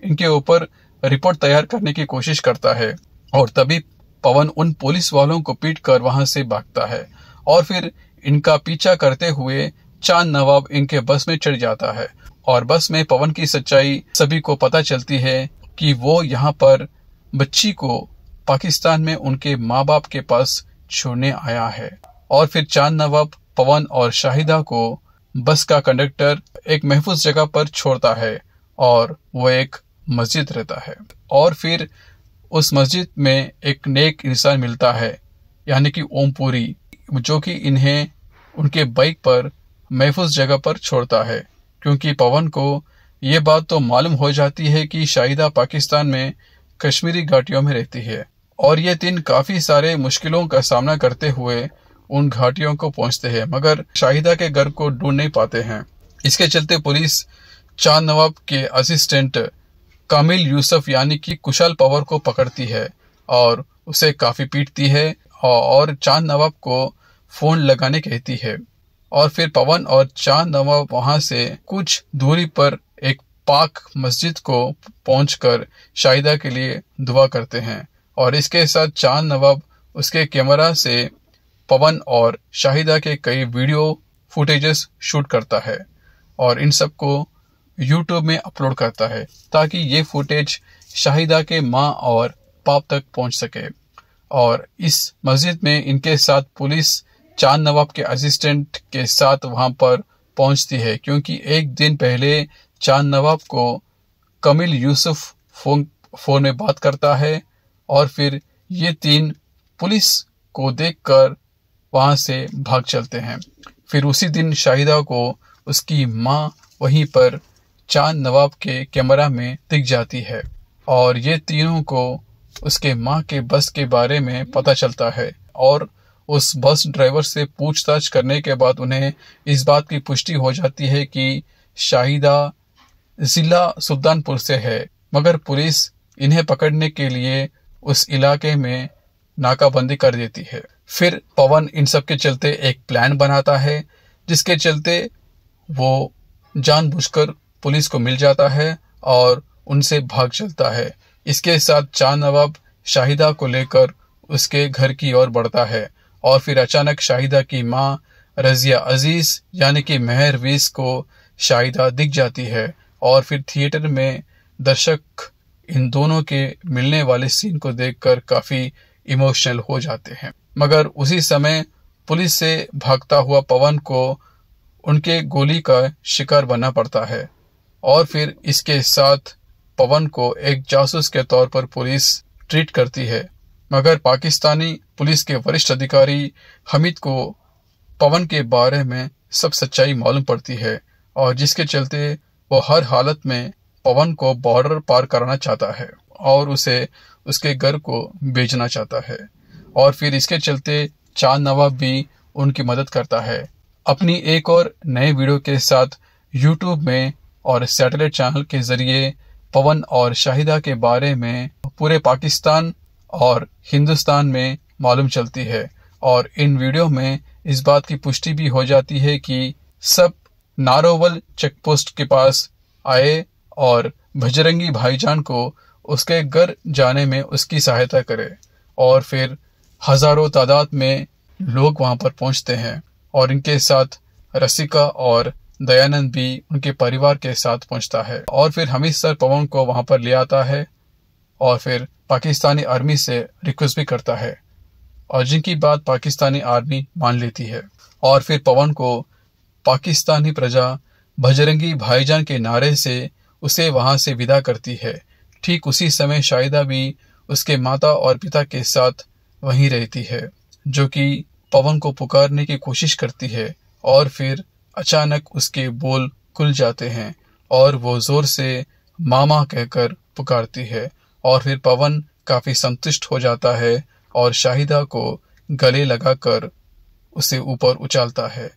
इनके ऊपर रिपोर्ट तैयार करने की कोशिश करता है और तभी पवन उन पुलिस वालों को पीट कर वहां से भागता है और फिर इनका पीछा करते हुए चांद नवाब इनके बस में चढ़ जाता है और बस में पवन की सच्चाई सभी को पता चलती है कि वो यहाँ पर बच्ची को पाकिस्तान में उनके माँ बाप के पास छोड़ने आया है और फिर चांद नवाब पवन और शाहिदा को बस का कंडक्टर एक महफूज जगह पर छोड़ता है और वो एक मस्जिद रहता है और फिर उस मस्जिद में एक नेक इंसान मिलता है यानी कि ओमपुरी जो कि इन्हें उनके बाइक पर महफूज जगह पर छोड़ता है क्योंकि पवन को ये बात तो मालूम हो जाती है कि शाहिदा पाकिस्तान में कश्मीरी घाटियों में रहती है और ये तीन काफी सारे मुश्किलों का सामना करते हुए उन घाटियों को पहुंचते हैं मगर शाहिदा के घर को ढूंढ नहीं पाते हैं इसके चलते पुलिस चांद नवाब के असिस्टेंट कामिल यूसुफ यानी कि कुशल पवर को पकड़ती है और उसे काफी पीटती है और चांद नवाब को फोन लगाने कहती है और फिर पवन और चांद नवाब वहां से कुछ दूरी पर पाक मस्जिद को पहुंचकर शाहिदा के लिए दुआ करते हैं और इसके साथ चांद नवाब उसके कैमरा से पवन और शाहिदा के कई वीडियो फुटेजेस शूट करता है और इन सबको यूट्यूब में अपलोड करता है ताकि ये फुटेज शाहिदा के माँ और पाप तक पहुंच सके और इस मस्जिद में इनके साथ पुलिस चांद नवाब के असिस्टेंट के साथ वहां पर पहुंचती है क्योंकि एक दिन पहले चांद नवाब को कमिल यूसुफ फोन फोन में बात करता है और फिर ये तीन पुलिस को देखकर वहां से भाग चलते हैं फिर उसी दिन शाहिदा को उसकी माँ वहीं पर चांद नवाब के कैमरा में दिख जाती है और ये तीनों को उसके माँ के बस के बारे में पता चलता है और उस बस ड्राइवर से पूछताछ करने के बाद उन्हें इस बात की पुष्टि हो जाती है कि शाहिदा जिला सुल्तानपुर से है मगर पुलिस इन्हें पकड़ने के लिए उस इलाके में नाकाबंदी कर देती है फिर पवन इन सब के चलते एक प्लान बनाता है जिसके चलते वो जानबूझकर पुलिस को मिल जाता है और उनसे भाग चलता है इसके साथ चांद नवाब शाहिदा को लेकर उसके घर की ओर बढ़ता है और फिर अचानक शाहिदा की माँ रजिया अजीज यानी कि मेहरवीज को शाहिदा दिख जाती है और फिर थिएटर में दर्शक इन दोनों के मिलने वाले सीन को देखकर काफी इमोशनल हो जाते हैं मगर उसी समय पुलिस से भागता हुआ पवन को उनके गोली का शिकार बनना पड़ता है और फिर इसके साथ पवन को एक जासूस के तौर पर पुलिस ट्रीट करती है मगर पाकिस्तानी पुलिस के वरिष्ठ अधिकारी हमिद को पवन के बारे में सब सच्चाई मालूम पड़ती है और जिसके चलते वो हर हालत में पवन को बॉर्डर पार करना चाहता है और उसे उसके घर को भेजना चाहता है और फिर इसके चलते चांद नवाब भी उनकी मदद करता है अपनी एक और नए वीडियो के साथ यूट्यूब में और सैटेलाइट चैनल के जरिए पवन और शाहिदा के बारे में पूरे पाकिस्तान और हिंदुस्तान में मालूम चलती है और इन वीडियो में इस बात की पुष्टि भी हो जाती है कि सब नारोवल चेकपोस्ट के पास आए और भजरंगी भाईजान को उसके घर जाने में उसकी सहायता करे और फिर हजारों तादाद में लोग वहां पर पहुंचते हैं और इनके साथ रसिका और दयानंद भी उनके परिवार के साथ पहुंचता है और फिर हमीद सर पवन को वहां पर ले आता है और फिर पाकिस्तानी आर्मी से रिक्वेस्ट भी करता है और जिनकी बात पाकिस्तानी आर्मी मान लेती है और फिर पवन को पाकिस्तानी प्रजा भजरंगी भाईजान के नारे से उसे वहां से विदा करती है ठीक उसी समय शाहिदा भी उसके माता और पिता के साथ वहीं रहती है जो कि पवन को पुकारने की कोशिश करती है और फिर अचानक उसके बोल खुल जाते हैं और वो जोर से मामा कहकर पुकारती है और फिर पवन काफी संतुष्ट हो जाता है और शाहिदा को गले लगाकर उसे ऊपर उछालता है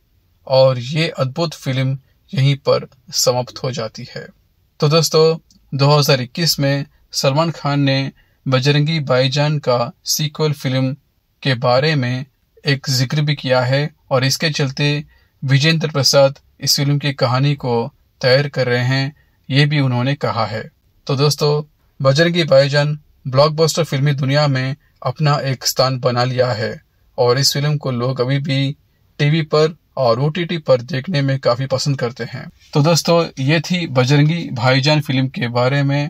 और ये अद्भुत फिल्म यहीं पर समाप्त हो जाती है तो दोस्तों 2021 में सलमान खान ने बजरंगी बाईजान का सीक्वल फिल्म के बारे में एक जिक्र भी किया है और इसके चलते विजेंद्र प्रसाद इस फिल्म की कहानी को तैयार कर रहे हैं ये भी उन्होंने कहा है तो दोस्तों बजरंगी बाईजान ब्लॉकबस्टर फिल्मी दुनिया में अपना एक स्थान बना लिया है और इस फिल्म को लोग अभी भी टीवी पर और ओ पर देखने में काफ़ी पसंद करते हैं तो दोस्तों ये थी बजरंगी भाईजान फिल्म के बारे में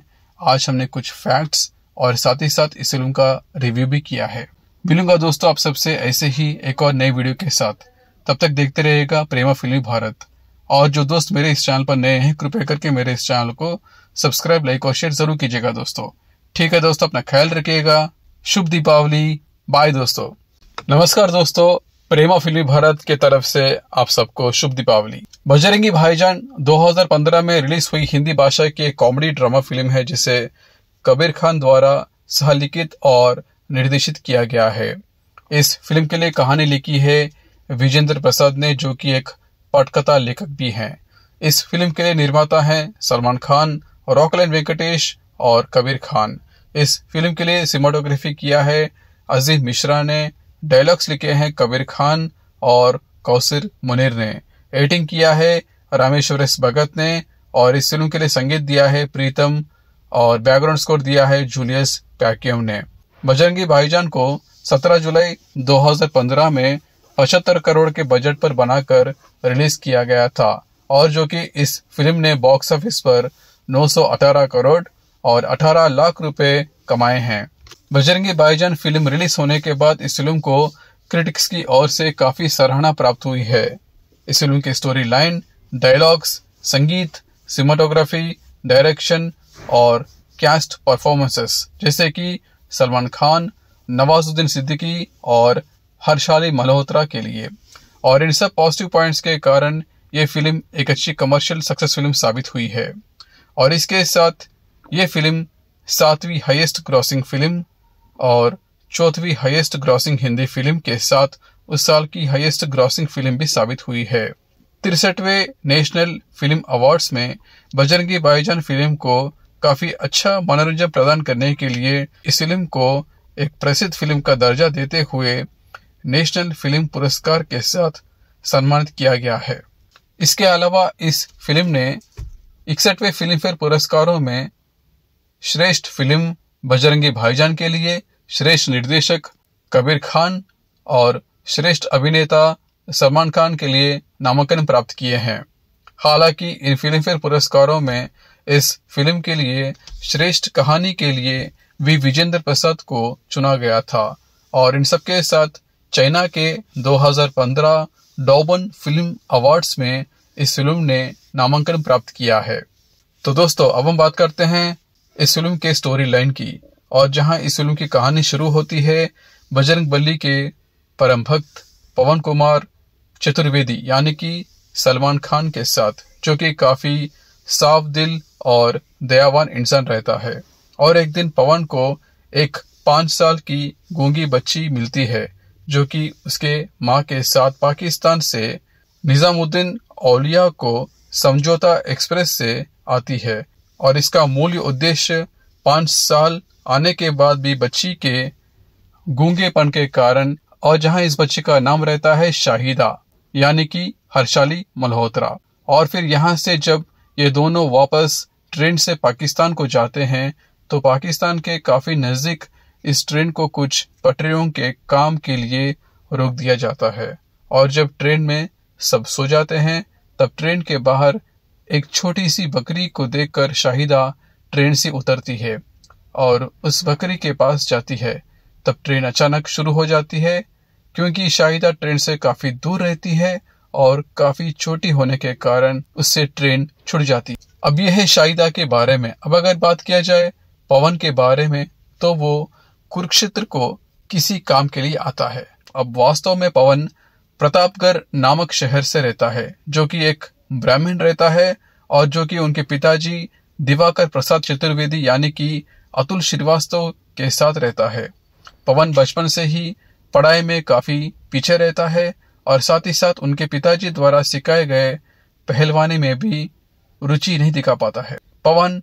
आज हमने कुछ फैक्ट्स और साथ ही साथ इस फिल्म का रिव्यू भी किया है मिलूंगा दोस्तों आप सबसे ऐसे ही एक और नए वीडियो के साथ तब तक देखते रहेगा प्रेमा फिल्मी भारत और जो दोस्त मेरे इस चैनल पर नए हैं कृपया करके मेरे इस चैनल को सब्सक्राइब लाइक और शेयर जरूर कीजिएगा दोस्तों ठीक है दोस्तों अपना ख्याल रखिएगा शुभ दीपावली बाय दोस्तों नमस्कार दोस्तों प्रेमा फिल्मी भारत के तरफ से आप सबको शुभ दीपावली बजरंगी भाईजान 2015 में रिलीज हुई हिंदी भाषा की कॉमेडी ड्रामा फिल्म है जिसे कबीर खान द्वारा सहलिखित और निर्देशित किया गया है इस फिल्म के लिए कहानी लिखी है विजेंद्र प्रसाद ने जो कि एक पटकथा लेखक भी हैं इस फिल्म के लिए निर्माता हैं सलमान खान रॉकलैंड वेंकटेश और कबीर खान इस फिल्म के लिए सिनेमाटोग्राफी किया है अजीम मिश्रा ने डायलॉग्स लिखे हैं कबीर खान और कौसिर मुनिर ने एडिटिंग किया है रामेश्वर एस भगत ने और इस फिल्म के लिए संगीत दिया है प्रीतम और बैकग्राउंड स्कोर दिया है जूलियस पैक्यम ने बजरंगी भाईजान को 17 जुलाई 2015 में पचहत्तर करोड़ के बजट पर बनाकर रिलीज किया गया था और जो कि इस फिल्म ने बॉक्स ऑफिस पर 918 करोड़ और 18 लाख रुपए कमाए हैं बजरंगी भाईजान फिल्म रिलीज होने के बाद इस फिल्म को क्रिटिक्स की ओर से काफी सराहना प्राप्त हुई है इस फिल्म की स्टोरी लाइन डायलॉग्स संगीत सिनेमाटोग्राफी डायरेक्शन और कैस्ट परफॉर्मेंसेस जैसे कि सलमान खान नवाजुद्दीन सिद्दीकी और हर्षाली मल्होत्रा के लिए और इन सब पॉजिटिव पॉइंट्स के कारण ये फिल्म एक अच्छी कमर्शियल सक्सेस फिल्म साबित हुई है और इसके साथ ये फिल्म सातवीं हाईएस्ट ग्रॉसिंग फिल्म और चौथवी हाईएस्ट ग्रॉसिंग हिंदी फिल्म के साथ उस साल की हाईएस्ट ग्रॉसिंग फिल्म भी साबित हुई है तिरसठवें नेशनल फिल्म अवार्ड्स में बजरंगी बाईजान फिल्म को काफी अच्छा मनोरंजन प्रदान करने के लिए इस फिल्म को एक प्रसिद्ध फिल्म का दर्जा देते हुए नेशनल फिल्म पुरस्कार के साथ सम्मानित किया गया है इसके अलावा इस फिल्म ने इकसठवें फिल्म फेयर पुरस्कारों में श्रेष्ठ फिल्म बजरंगी भाईजान के लिए श्रेष्ठ निर्देशक कबीर खान और श्रेष्ठ अभिनेता सलमान खान के लिए नामांकन प्राप्त किए हैं हालांकि इन फिल्मफेयर पुरस्कारों में इस फिल्म के लिए श्रेष्ठ कहानी के लिए वी विजेंद्र प्रसाद को चुना गया था और इन सबके साथ चाइना के 2015 डॉबन फिल्म अवार्ड्स में इस फिल्म ने नामांकन प्राप्त किया है तो दोस्तों अब हम बात करते हैं इस फिल्म के स्टोरी लाइन की और जहां इस फिल्म की कहानी शुरू होती है बजरंग बली के परम भक्त पवन कुमार चतुर्वेदी यानी कि सलमान खान के साथ जो कि काफी साफ दिल और दयावान इंसान रहता है और एक दिन पवन को एक पांच साल की गूंगी बच्ची मिलती है जो कि उसके माँ के साथ पाकिस्तान से निजामुद्दीन औलिया को समझौता एक्सप्रेस से आती है और इसका मूल्य उद्देश्य पांच साल आने के बाद भी बच्ची के गूंगेपन के कारण और जहां इस बच्ची का नाम रहता है शाहिदा यानी कि हर्षाली मल्होत्रा और फिर यहां से जब ये दोनों वापस ट्रेन से पाकिस्तान को जाते हैं तो पाकिस्तान के काफी नजदीक इस ट्रेन को कुछ पटरियों के काम के लिए रोक दिया जाता है और जब ट्रेन में सब सो जाते हैं तब ट्रेन के बाहर एक छोटी सी बकरी को देखकर शाहिदा ट्रेन से उतरती है और उस बकरी के पास जाती है तब ट्रेन अचानक शुरू हो जाती है क्योंकि शाहिदा ट्रेन से काफी दूर रहती है और काफी छोटी होने के कारण उससे ट्रेन छुट जाती अब यह है शाहिदा के बारे में अब अगर बात किया जाए पवन के बारे में तो वो कुरुक्षेत्र को किसी काम के लिए आता है अब वास्तव में पवन प्रतापगढ़ नामक शहर से रहता है जो कि एक ब्राह्मण रहता है और जो कि उनके पिताजी दिवाकर प्रसाद चतुर्वेदी यानी कि अतुल श्रीवास्तव के साथ रहता है पवन बचपन से ही पढ़ाई में काफी पीछे रहता है और साथ ही साथ उनके पिताजी द्वारा सिखाए गए पहलवानी में भी रुचि नहीं दिखा पाता है पवन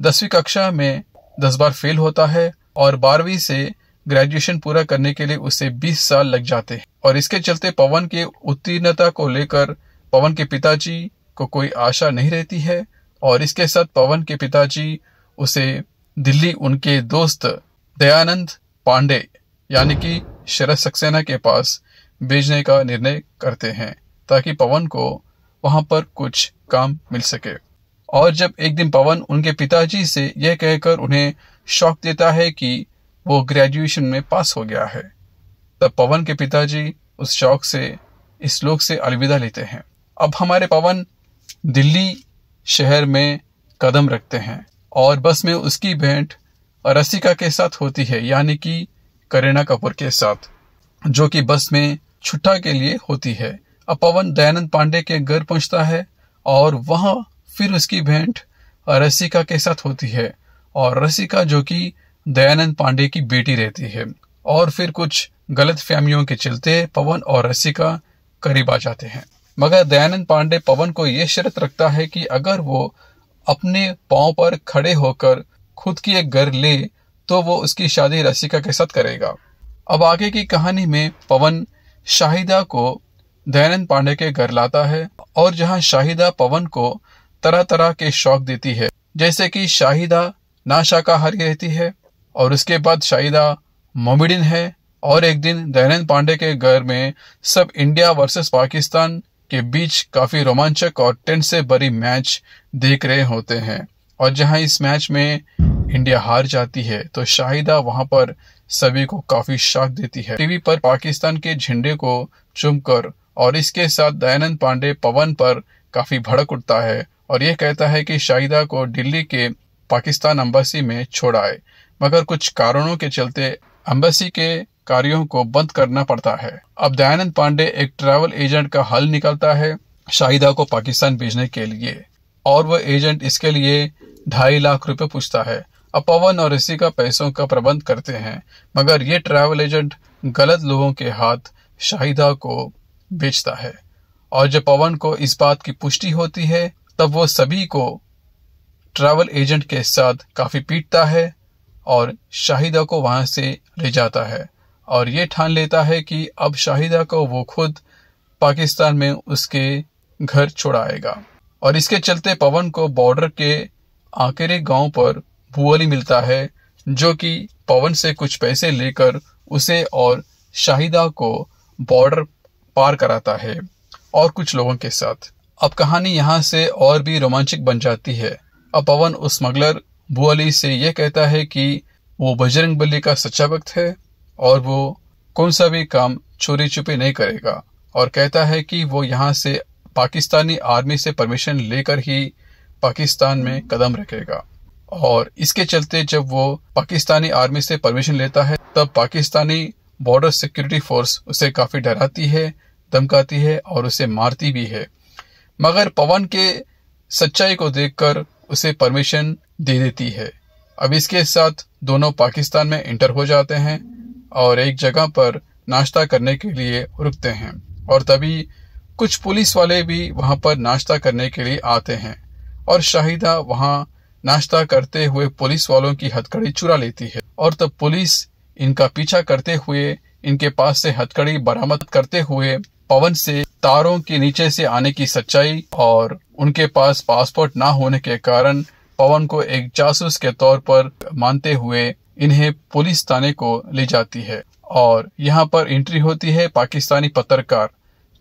दसवीं कक्षा में दस बार फेल होता है और बारहवीं से ग्रेजुएशन पूरा करने के लिए उसे 20 साल लग जाते हैं और इसके चलते पवन के उत्तीर्णता को लेकर पवन के पिताजी को कोई आशा नहीं रहती है और इसके साथ पवन के पिताजी उसे दिल्ली उनके दोस्त दयानंद पांडे यानी कि शरद सक्सेना के पास भेजने का निर्णय करते हैं ताकि पवन को वहां पर कुछ काम मिल सके और जब एक दिन पवन उनके पिताजी से यह कहकर उन्हें शौक देता है कि वो ग्रेजुएशन में पास हो गया है तब पवन के पिताजी उस शौक से इस लोक से अलविदा लेते हैं अब हमारे पवन दिल्ली शहर में कदम रखते हैं और बस में उसकी भेंट रसिका के साथ होती है यानी कि करीना कपूर के साथ जो कि बस में छुट्टा के लिए होती है अब पवन दयानंद पांडे के घर पहुंचता है और वहां फिर उसकी भेंट रसिका के साथ होती है और रसिका जो कि दयानंद पांडे की बेटी रहती है और फिर कुछ गलत फैमियों के चलते पवन और रसिका करीब आ जाते हैं मगर दयानंद पांडे पवन को यह शर्त रखता है कि अगर वो अपने पांव पर खड़े होकर खुद की एक घर ले तो वो उसकी शादी रसिका के साथ करेगा अब आगे की कहानी में पवन शाहिदा को दयानंद पांडे के घर लाता है और जहां शाहिदा पवन को तरह तरह के शौक देती है जैसे कि शाहिदा ना शाकाहारी रहती है और उसके बाद शाहिदा मोमिडिन है और एक दिन दयानंद पांडे के घर में सब इंडिया वर्सेस पाकिस्तान के बीच काफी रोमांचक और टेंट से भरी मैच देख रहे होते हैं और जहां इस मैच में इंडिया हार जाती है तो शाहिदा वहां पर सभी को काफी शॉक देती है टीवी पर पाकिस्तान के झंडे को चुमकर और इसके साथ दयानंद पांडे पवन पर काफी भड़क उठता है और यह कहता है कि शाहिदा को दिल्ली के पाकिस्तान अम्बेसी में छोड़ा है मगर कुछ कारणों के चलते अम्बेसी के कार्यों को बंद करना पड़ता है अब दयानंद पांडे एक ट्रैवल एजेंट का हल निकलता है शाहिदा को पाकिस्तान भेजने के लिए और वह एजेंट इसके लिए ढाई लाख रुपए पूछता है अब पवन और का पैसों का प्रबंध करते हैं मगर ये ट्रैवल एजेंट गलत लोगों के हाथ शाहिदा को बेचता है और जब पवन को इस बात की पुष्टि होती है तब वो सभी को ट्रैवल एजेंट के साथ काफी पीटता है और शाहिदा को वहां से ले जाता है और ये ठान लेता है कि अब शाहिदा को वो खुद पाकिस्तान में उसके घर छोड़ाएगा और इसके चलते पवन को बॉर्डर के आखिरी गांव पर भुअली मिलता है जो कि पवन से कुछ पैसे लेकर उसे और शाहिदा को बॉर्डर पार कराता है और कुछ लोगों के साथ अब कहानी यहाँ से और भी रोमांचक बन जाती है अब पवन उस स्मगलर भुअली से यह कहता है कि वो बजरंग बली का सच्चा वक्त है और वो कौन सा भी काम चोरी छुपे नहीं करेगा और कहता है कि वो यहाँ से पाकिस्तानी आर्मी से परमिशन लेकर ही पाकिस्तान में कदम रखेगा और इसके चलते जब वो पाकिस्तानी आर्मी से परमिशन लेता है तब पाकिस्तानी बॉर्डर सिक्योरिटी फोर्स उसे काफी डराती है धमकाती है और उसे मारती भी है मगर पवन के सच्चाई को देखकर उसे परमिशन दे देती है अब इसके साथ दोनों पाकिस्तान में इंटर हो जाते हैं और एक जगह पर नाश्ता करने के लिए रुकते हैं और तभी कुछ पुलिस वाले भी वहां पर नाश्ता करने के लिए आते हैं और शाहिदा वहां नाश्ता करते हुए पुलिस वालों की हथकड़ी चुरा लेती है और तब पुलिस इनका पीछा करते हुए इनके पास से हथकड़ी बरामद करते हुए पवन से तारों के नीचे से आने की सच्चाई और उनके पास पासपोर्ट ना होने के कारण पवन को एक जासूस के तौर पर मानते हुए इन्हें पुलिस थाने को ले जाती है और यहाँ पर एंट्री होती है पाकिस्तानी पत्रकार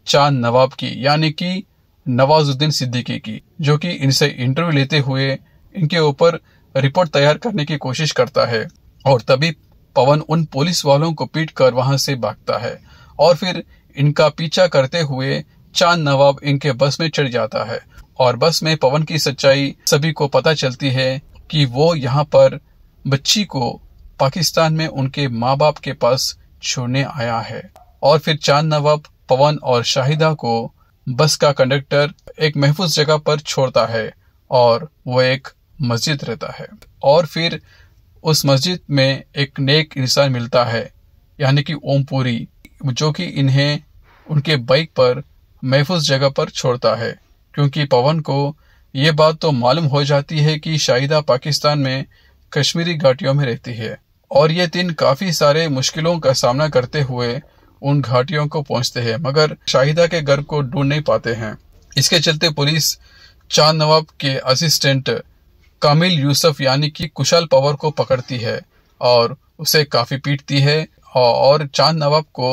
चांद नवाब की यानी कि नवाजुद्दीन सिद्दीकी की जो कि इनसे इंटरव्यू लेते हुए इनके ऊपर रिपोर्ट तैयार करने की कोशिश करता है और तभी पवन उन पुलिस वालों को पीट कर वहां से भागता है और फिर इनका पीछा करते हुए चांद नवाब इनके बस में चढ़ जाता है और बस में पवन की सच्चाई सभी को पता चलती है कि वो यहाँ पर बच्ची को पाकिस्तान में उनके माँ बाप के पास छोड़ने आया है और फिर चांद नवाब पवन और शाहिदा को बस का कंडक्टर एक महफूज जगह पर छोड़ता है और वो एक मस्जिद रहता है और फिर उस मस्जिद में एक नेक इंसान मिलता है यानी कि ओमपुरी जो कि इन्हें उनके बाइक पर महफूज जगह पर छोड़ता है क्योंकि पवन को ये बात तो मालूम हो जाती है कि शाहिदा पाकिस्तान में कश्मीरी घाटियों में रहती है और ये तीन काफी सारे मुश्किलों का सामना करते हुए उन घाटियों को पहुंचते हैं मगर शाहिदा के घर को ढूंढ नहीं पाते हैं इसके चलते पुलिस चांद नवाब के असिस्टेंट कामिल यूसुफ यानी कि कुशल पवार को पकड़ती है और उसे काफी पीटती है और चांद नवाब को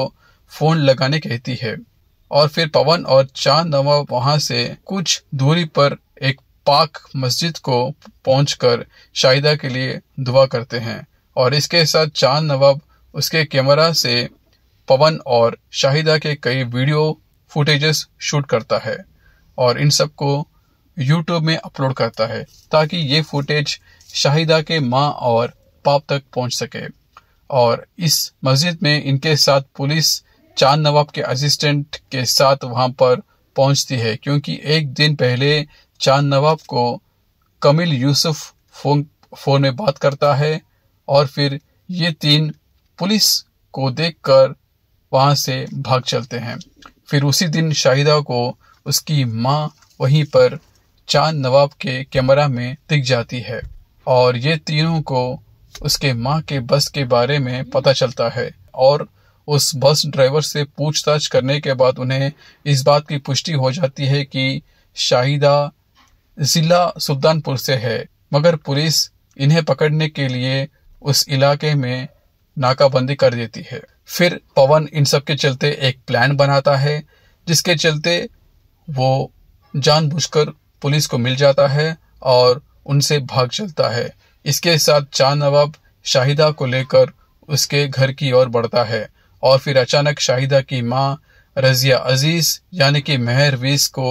फोन लगाने कहती है और फिर पवन और चांद नवाब वहां से कुछ दूरी पर एक पाक मस्जिद को पहुंचकर शाहिदा के लिए दुआ करते हैं और इसके साथ चांद नवाब उसके कैमरा से पवन और शाहिदा के कई वीडियो फुटेजेस शूट करता है और इन सबको यूट्यूब में अपलोड करता है ताकि ये फुटेज शाहिदा के माँ और पाप तक पहुंच सके और इस मस्जिद में इनके साथ पुलिस चांद नवाब के असिस्टेंट के साथ वहां पर पहुंचती है क्योंकि एक दिन पहले चांद नवाब को कमिल यूसुफ फोन फोन में बात करता है और फिर ये तीन पुलिस को देखकर वहाँ से भाग चलते हैं फिर उसी दिन शाहिदा को उसकी माँ वहीं पर चांद नवाब के कैमरा में दिख जाती है और ये तीनों को उसके माँ के बस के बारे में पता चलता है और उस बस ड्राइवर से पूछताछ करने के बाद उन्हें इस बात की पुष्टि हो जाती है कि शाहिदा जिला सुल्तानपुर से है मगर पुलिस इन्हें पकड़ने के लिए उस इलाके में नाकाबंदी कर देती है फिर पवन इन सब के चलते एक प्लान बनाता है जिसके चलते वो जानबूझकर पुलिस को मिल जाता है और उनसे भाग चलता है इसके साथ चांद नवाब शाहिदा को लेकर उसके घर की ओर बढ़ता है और फिर अचानक शाहिदा की माँ रजिया अजीज यानी कि मेहरवीज को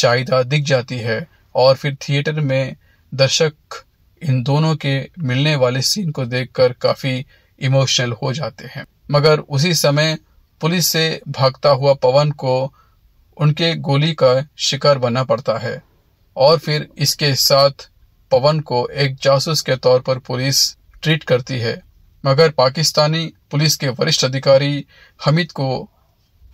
शाहिदा दिख जाती है और फिर थिएटर में दर्शक इन दोनों के मिलने वाले सीन को देखकर काफी इमोशनल हो जाते हैं मगर उसी समय पुलिस से भागता हुआ पवन को उनके गोली का शिकार बनना पड़ता है और फिर इसके साथ पवन को एक जासूस के तौर पर पुलिस ट्रीट करती है मगर पाकिस्तानी पुलिस के वरिष्ठ अधिकारी हमिद को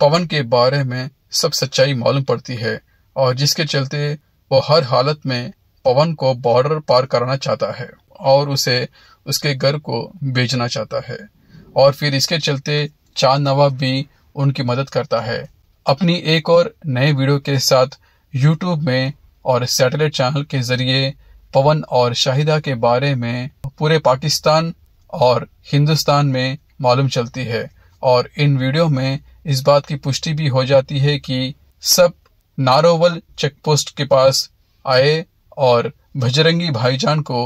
पवन के बारे में सब सच्चाई मालूम पड़ती है और जिसके चलते वो हर हालत में पवन को बॉर्डर पार कराना चाहता है और उसे उसके घर को भेजना चाहता है और फिर इसके चलते चांद नवाब भी उनकी मदद करता है अपनी एक और नए वीडियो के साथ यूट्यूब में और सैटेलाइट चैनल के जरिए पवन और शाहिदा के बारे में पूरे पाकिस्तान और हिंदुस्तान में मालूम चलती है और इन वीडियो में इस बात की पुष्टि भी हो जाती है कि सब नारोवल चेक पोस्ट के पास आए और भजरंगी भाईजान को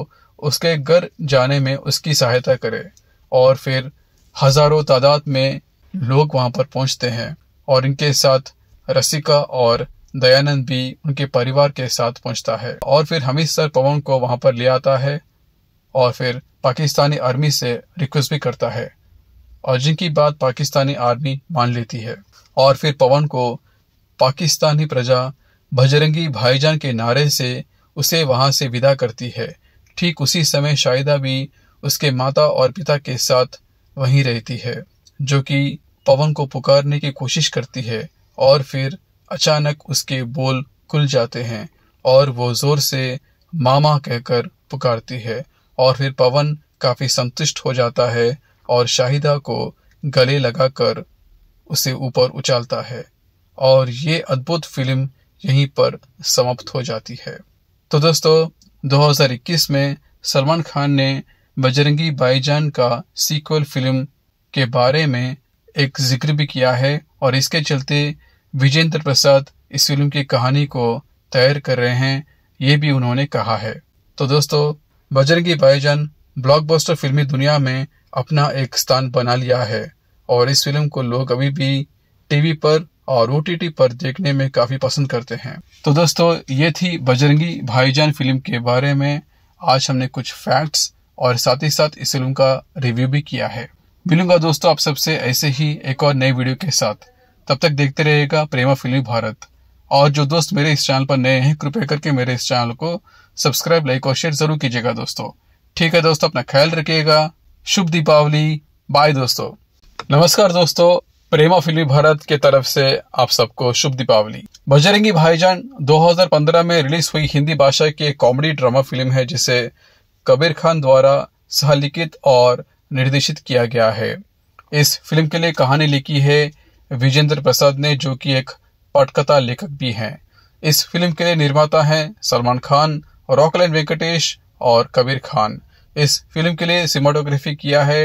उसके घर जाने में उसकी सहायता करे और फिर हजारों तादाद में लोग वहां पर पहुंचते हैं और इनके साथ रसिका और दयानंद भी उनके परिवार के साथ पहुंचता है और फिर हमीद सर पवन को वहां पर ले आता है और फिर पाकिस्तानी आर्मी से रिक्वेस्ट भी करता है और जिनकी बात पाकिस्तानी आर्मी मान लेती है और फिर पवन को पाकिस्तानी प्रजा भजरंगी भाईजान के नारे से उसे वहां से विदा करती है ठीक उसी समय शाहिदा भी उसके माता और पिता के साथ वहीं रहती है जो कि पवन को पुकारने की कोशिश करती है और फिर अचानक उसके बोल खुल जाते हैं और वो जोर से मामा कहकर पुकारती है और फिर पवन काफी संतुष्ट हो जाता है और शाहिदा को गले लगाकर उसे ऊपर उछालता है और ये अद्भुत फिल्म यहीं पर समाप्त हो जाती है तो दोस्तों 2021 में सलमान खान ने बजरंगी भाईजान का सीक्वल फिल्म के बारे में एक जिक्र भी किया है और इसके चलते विजेंद्र प्रसाद इस फिल्म की कहानी को तैयार कर रहे हैं ये भी उन्होंने कहा है तो दोस्तों बजरंगी भाईजान ब्लॉकबस्टर फिल्मी दुनिया में अपना एक स्थान बना लिया है और इस फिल्म को लोग अभी भी टीवी पर और ओ पर देखने में काफ़ी पसंद करते हैं तो दोस्तों ये थी बजरंगी भाईजान फिल्म के बारे में आज हमने कुछ फैक्ट्स और साथ ही साथ इस फिल्म का रिव्यू भी किया है मिलूंगा दोस्तों आप सबसे ऐसे ही एक और नई वीडियो के साथ तब तक देखते रहेगा प्रेमा फिल्म भारत और जो दोस्त मेरे इस चैनल पर नए हैं कृपया करके मेरे इस चैनल को सब्सक्राइब लाइक और शेयर जरूर कीजिएगा दोस्तों ठीक है दोस्तों अपना ख्याल रखिएगा शुभ दीपावली बाय दोस्तों नमस्कार दोस्तों प्रेमा फिल्मी भारत के तरफ से आप सबको शुभ दीपावली बजरंगी भाईजान 2015 में रिलीज हुई हिंदी भाषा की कॉमेडी ड्रामा फिल्म है जिसे कबीर खान द्वारा सहलिखित और निर्देशित किया गया है इस फिल्म के लिए कहानी लिखी है विजेंद्र प्रसाद ने जो कि एक पटकथा लेखक भी हैं इस फिल्म के लिए निर्माता हैं सलमान खान रॉकलैंड वेंकटेश और कबीर खान इस फिल्म के लिए सिनेमाटोग्राफी किया है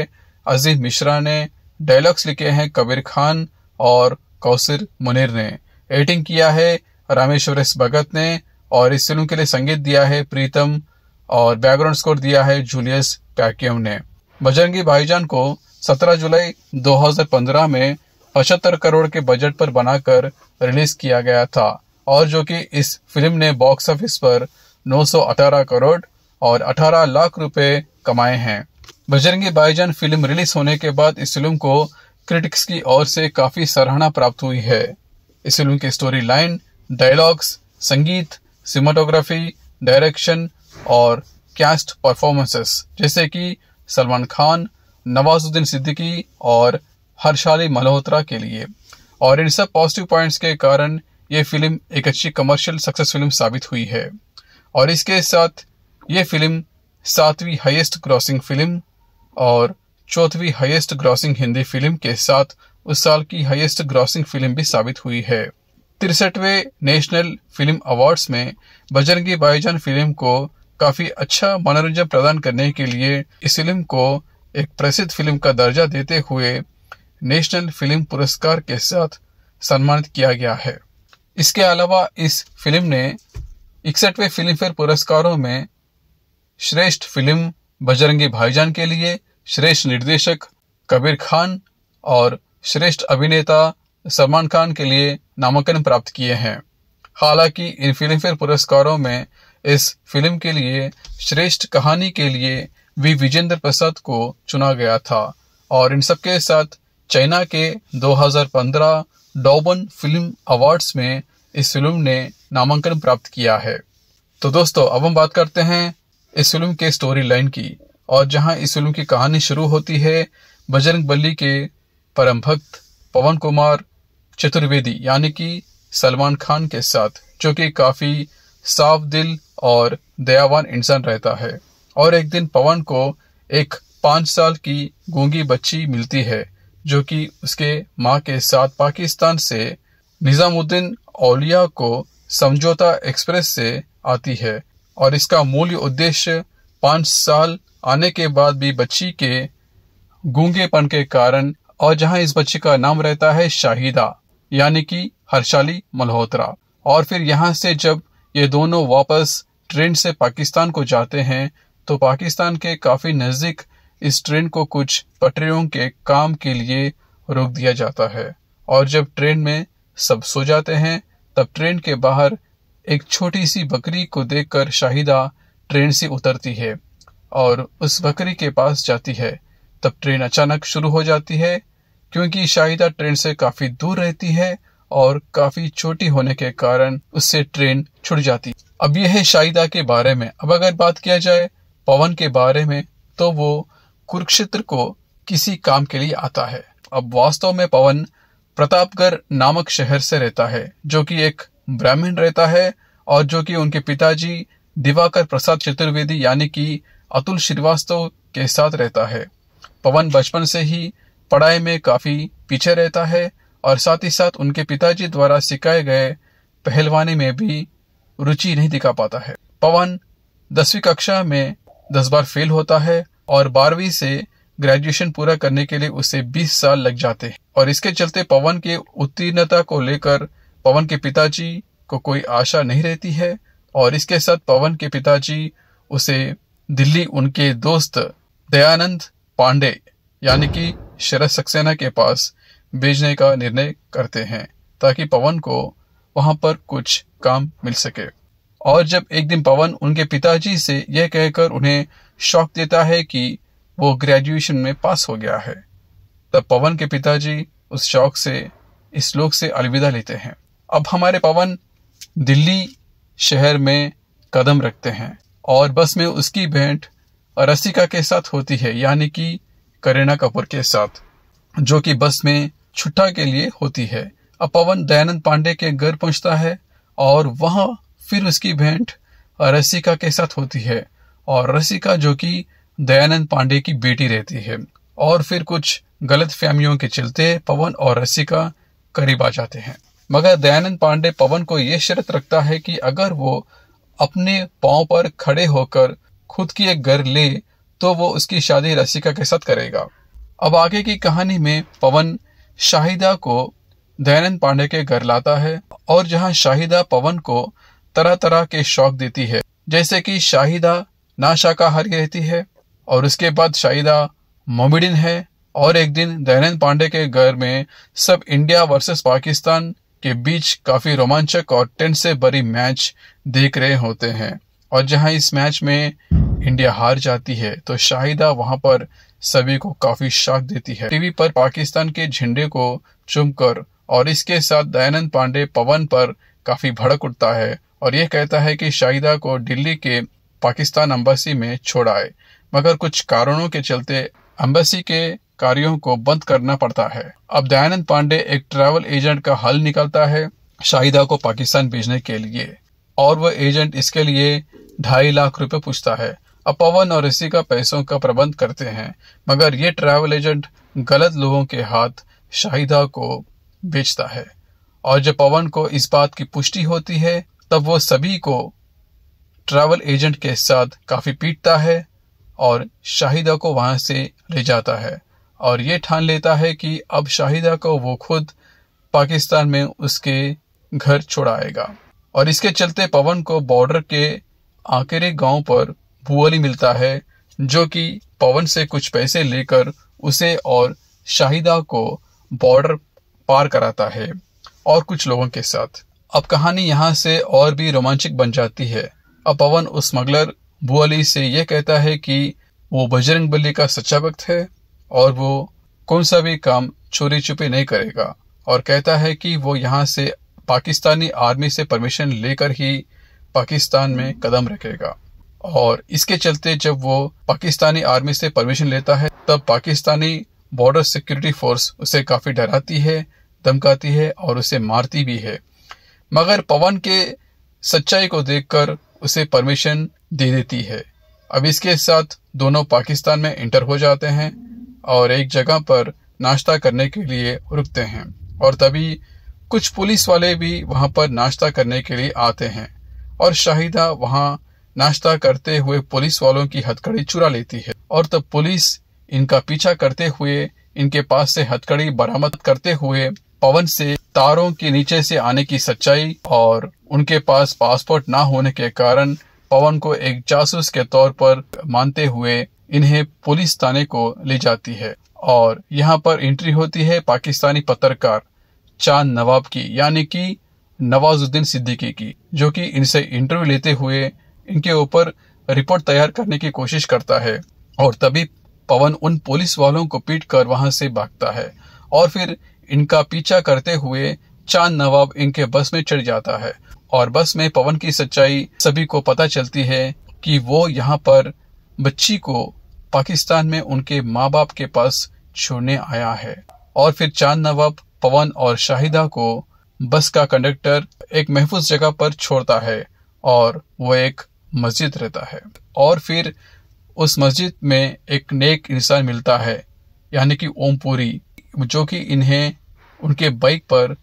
अजीम मिश्रा ने डायलॉग्स लिखे हैं कबीर खान और कौसिर मुनिर ने एडिटिंग किया है रामेश्वर एस भगत ने और इस फिल्म के लिए संगीत दिया है प्रीतम और बैकग्राउंड स्कोर दिया है जूलियस पैक्यम ने बजरंगी भाईजान को 17 जुलाई 2015 में पचहत्तर करोड़ के बजट पर बनाकर रिलीज किया गया था और जो कि इस फिल्म ने बॉक्स ऑफिस पर 918 करोड़ और 18 लाख रुपए कमाए हैं बजरंगी भाईजान फिल्म रिलीज होने के बाद इस फिल्म को क्रिटिक्स की ओर से काफी सराहना प्राप्त हुई है इस फिल्म की स्टोरी लाइन डायलॉग्स संगीत सिनेमाटोग्राफी डायरेक्शन और कैस्ट परफॉर्मेंसेस जैसे कि सलमान खान नवाजुद्दीन सिद्दीकी और हर्षाली मल्होत्रा के लिए और इन सब पॉजिटिव पॉइंट्स के कारण ये फिल्म एक अच्छी कमर्शियल सक्सेस फिल्म साबित हुई है और इसके साथ ये फिल्म सातवीं हाईएस्ट ग्रॉसिंग फिल्म और चौथवी हाईएस्ट ग्रॉसिंग हिंदी फिल्म के साथ उस साल की हाईएस्ट ग्रॉसिंग फिल्म भी साबित हुई है तिरसठवे नेशनल फिल्म अवार्ड्स में बजरंगी बाईजान फिल्म को काफी अच्छा मनोरंजन प्रदान करने के लिए इस फिल्म को एक प्रसिद्ध फिल्म का दर्जा देते हुए नेशनल फिल्म पुरस्कार के साथ सम्मानित किया गया है इसके अलावा इस फिल्म ने इकसठवें फिल्मफेयर पुरस्कारों में श्रेष्ठ फिल्म बजरंगी भाईजान के लिए श्रेष्ठ निर्देशक कबीर खान और श्रेष्ठ अभिनेता सलमान खान के लिए नामांकन प्राप्त किए हैं हालांकि इन फिल्मफेयर पुरस्कारों में इस फिल्म के लिए श्रेष्ठ कहानी के लिए वी विजेंद्र प्रसाद को चुना गया था और इन सबके साथ चाइना के 2015 डॉबन फिल्म अवार्ड्स में इस फिल्म ने नामांकन प्राप्त किया है तो दोस्तों अब हम बात करते हैं इस फिल्म के स्टोरी लाइन की और जहां इस फिल्म की कहानी शुरू होती है बजरंग बली के परम भक्त पवन कुमार चतुर्वेदी यानी कि सलमान खान के साथ जो कि काफी साफ दिल और दयावान इंसान रहता है और एक दिन पवन को एक पांच साल की गूंगी बच्ची मिलती है जो कि उसके माँ के साथ पाकिस्तान से निजामुद्दीन औलिया को समझौता एक्सप्रेस से आती है और इसका मूल्य उद्देश्य पांच साल आने के बाद भी बच्ची के गूंगेपन के कारण और जहां इस बच्ची का नाम रहता है शाहिदा यानी कि हर्षाली मल्होत्रा और फिर यहां से जब ये दोनों वापस ट्रेन से पाकिस्तान को जाते हैं तो पाकिस्तान के काफी नजदीक इस ट्रेन को कुछ पटरियों के काम के लिए रोक दिया जाता है और जब ट्रेन में सब सो जाते हैं तब ट्रेन के बाहर एक छोटी सी बकरी को देखकर शाहिदा ट्रेन से उतरती है और उस बकरी के पास जाती है तब ट्रेन अचानक शुरू हो जाती है क्योंकि शाहिदा ट्रेन से काफी दूर रहती है और काफी छोटी होने के कारण उससे ट्रेन छुट जाती अब यह है शाहिदा के बारे में अब अगर बात किया जाए पवन के बारे में तो वो कुरुक्षेत्र को किसी काम के लिए आता है अब वास्तव में पवन प्रतापगढ़ नामक शहर से रहता है जो कि एक ब्राह्मण रहता है और जो कि उनके पिताजी दिवाकर प्रसाद चतुर्वेदी यानी कि अतुल श्रीवास्तव के साथ रहता है पवन बचपन से ही पढ़ाई में काफी पीछे रहता है और साथ ही साथ उनके पिताजी द्वारा सिखाए गए पहलवानी में भी रुचि नहीं दिखा पाता है पवन दसवीं कक्षा में दस बार फेल होता है और बारहवीं से ग्रेजुएशन पूरा करने के लिए उसे 20 साल लग जाते हैं और इसके चलते पवन के उत्तीर्णता को लेकर पवन के पिताजी को कोई आशा नहीं रहती है और इसके साथ पवन के पिताजी उसे दिल्ली उनके दोस्त दयानंद पांडे यानी कि शरद सक्सेना के पास भेजने का निर्णय करते हैं ताकि पवन को वहां पर कुछ काम मिल सके और जब एक दिन पवन उनके पिताजी से यह कहकर उन्हें शौक देता है कि वो ग्रेजुएशन में पास हो गया है तब पवन के पिताजी उस शौक से इस लोक से अलविदा लेते हैं अब हमारे पवन दिल्ली शहर में कदम रखते हैं और बस में उसकी भेंट रसिका के साथ होती है यानी कि करीना कपूर के साथ जो कि बस में छुट्टा के लिए होती है अब पवन दयानंद पांडे के घर पहुंचता है और वहां फिर उसकी भेंट रसिका के साथ होती है और रसिका जो कि दयानंद पांडे की बेटी रहती है और फिर कुछ गलत फहमियों के चलते पवन और रसिका करीब आ जाते हैं मगर दयानंद पांडे पवन को यह शर्त रखता है कि अगर वो अपने पांव पर खड़े होकर खुद की एक घर ले तो वो उसकी शादी रसिका के साथ करेगा अब आगे की कहानी में पवन शाहिदा को दयानंद पांडे के घर लाता है और जहां शाहिदा पवन को तरह तरह के शौक देती है जैसे कि शाहिदा ना शाकाहारी रहती है और उसके बाद शाहिदा मोमिडिन है और एक दिन दयानंद पांडे के घर में सब इंडिया वर्सेस पाकिस्तान के बीच काफी रोमांचक और टेंट से भरी मैच देख रहे होते हैं और जहां इस मैच में इंडिया हार जाती है तो शाहिदा वहां पर सभी को काफी शाक देती है टीवी पर पाकिस्तान के झंडे को चुमकर और इसके साथ दयानंद पांडे पवन पर काफी भड़क उठता है और यह कहता है कि शाहिदा को दिल्ली के पाकिस्तान अम्बेसी में छोड़ा है मगर कुछ कारणों के चलते अम्बेसी के कार्यों को बंद करना पड़ता है अब दयानंद पांडे एक ट्रैवल एजेंट का हल निकलता है शाहिदा को पाकिस्तान भेजने के लिए और वह एजेंट इसके लिए ढाई लाख रुपए पूछता है अब पवन और ऋषि का पैसों का प्रबंध करते हैं मगर ये ट्रैवल एजेंट गलत लोगों के हाथ शाहिदा को बेचता है और जब पवन को इस बात की पुष्टि होती है तब वो सभी को ट्रैवल एजेंट के साथ काफी पीटता है और शाहिदा को वहां से ले जाता है और ये ठान लेता है कि अब शाहिदा को वो खुद पाकिस्तान में उसके घर छोड़ाएगा और इसके चलते पवन को बॉर्डर के आकेरे गांव पर भूअली मिलता है जो कि पवन से कुछ पैसे लेकर उसे और शाहिदा को बॉर्डर पार कराता है और कुछ लोगों के साथ अब कहानी यहाँ से और भी रोमांचक बन जाती है अब पवन उस स्मगलर बुअली से यह कहता है कि वो बजरंग का सच्चा वक्त है और वो कौन सा भी काम चोरी छुपे नहीं करेगा और कहता है कि वो यहाँ से पाकिस्तानी आर्मी से परमिशन लेकर ही पाकिस्तान में कदम रखेगा और इसके चलते जब वो पाकिस्तानी आर्मी से परमिशन लेता है तब पाकिस्तानी बॉर्डर सिक्योरिटी फोर्स उसे काफी डराती है धमकाती है और उसे मारती भी है मगर पवन के सच्चाई को देखकर उसे परमिशन दे देती है अब इसके साथ दोनों पाकिस्तान में इंटर हो जाते हैं और एक जगह पर नाश्ता करने के लिए रुकते हैं और तभी कुछ पुलिस वाले भी वहां पर नाश्ता करने के लिए आते हैं और शाहिदा वहां नाश्ता करते हुए पुलिस वालों की हथकड़ी चुरा लेती है और तब पुलिस इनका पीछा करते हुए इनके पास से हथकड़ी बरामद करते हुए पवन से तारों के नीचे से आने की सच्चाई और उनके पास पासपोर्ट ना होने के कारण पवन को एक जासूस के तौर पर मानते हुए इन्हें पुलिस थाने को ले जाती है और यहाँ पर एंट्री होती है पाकिस्तानी पत्रकार चांद नवाब की यानी कि नवाजुद्दीन सिद्दीकी की जो कि इनसे इंटरव्यू लेते हुए इनके ऊपर रिपोर्ट तैयार करने की कोशिश करता है और तभी पवन उन पुलिस वालों को पीट कर वहां से भागता है और फिर इनका पीछा करते हुए चांद नवाब इनके बस में चढ़ जाता है और बस में पवन की सच्चाई सभी को पता चलती है कि वो यहाँ पर बच्ची को पाकिस्तान में उनके माँ बाप के पास छोड़ने आया है और फिर चांद नवाब पवन और शाहिदा को बस का कंडक्टर एक महफूज जगह पर छोड़ता है और वो एक मस्जिद रहता है और फिर उस मस्जिद में एक नेक इंसान मिलता है यानी कि ओमपुरी जो कि इन्हें उनके बाइक पर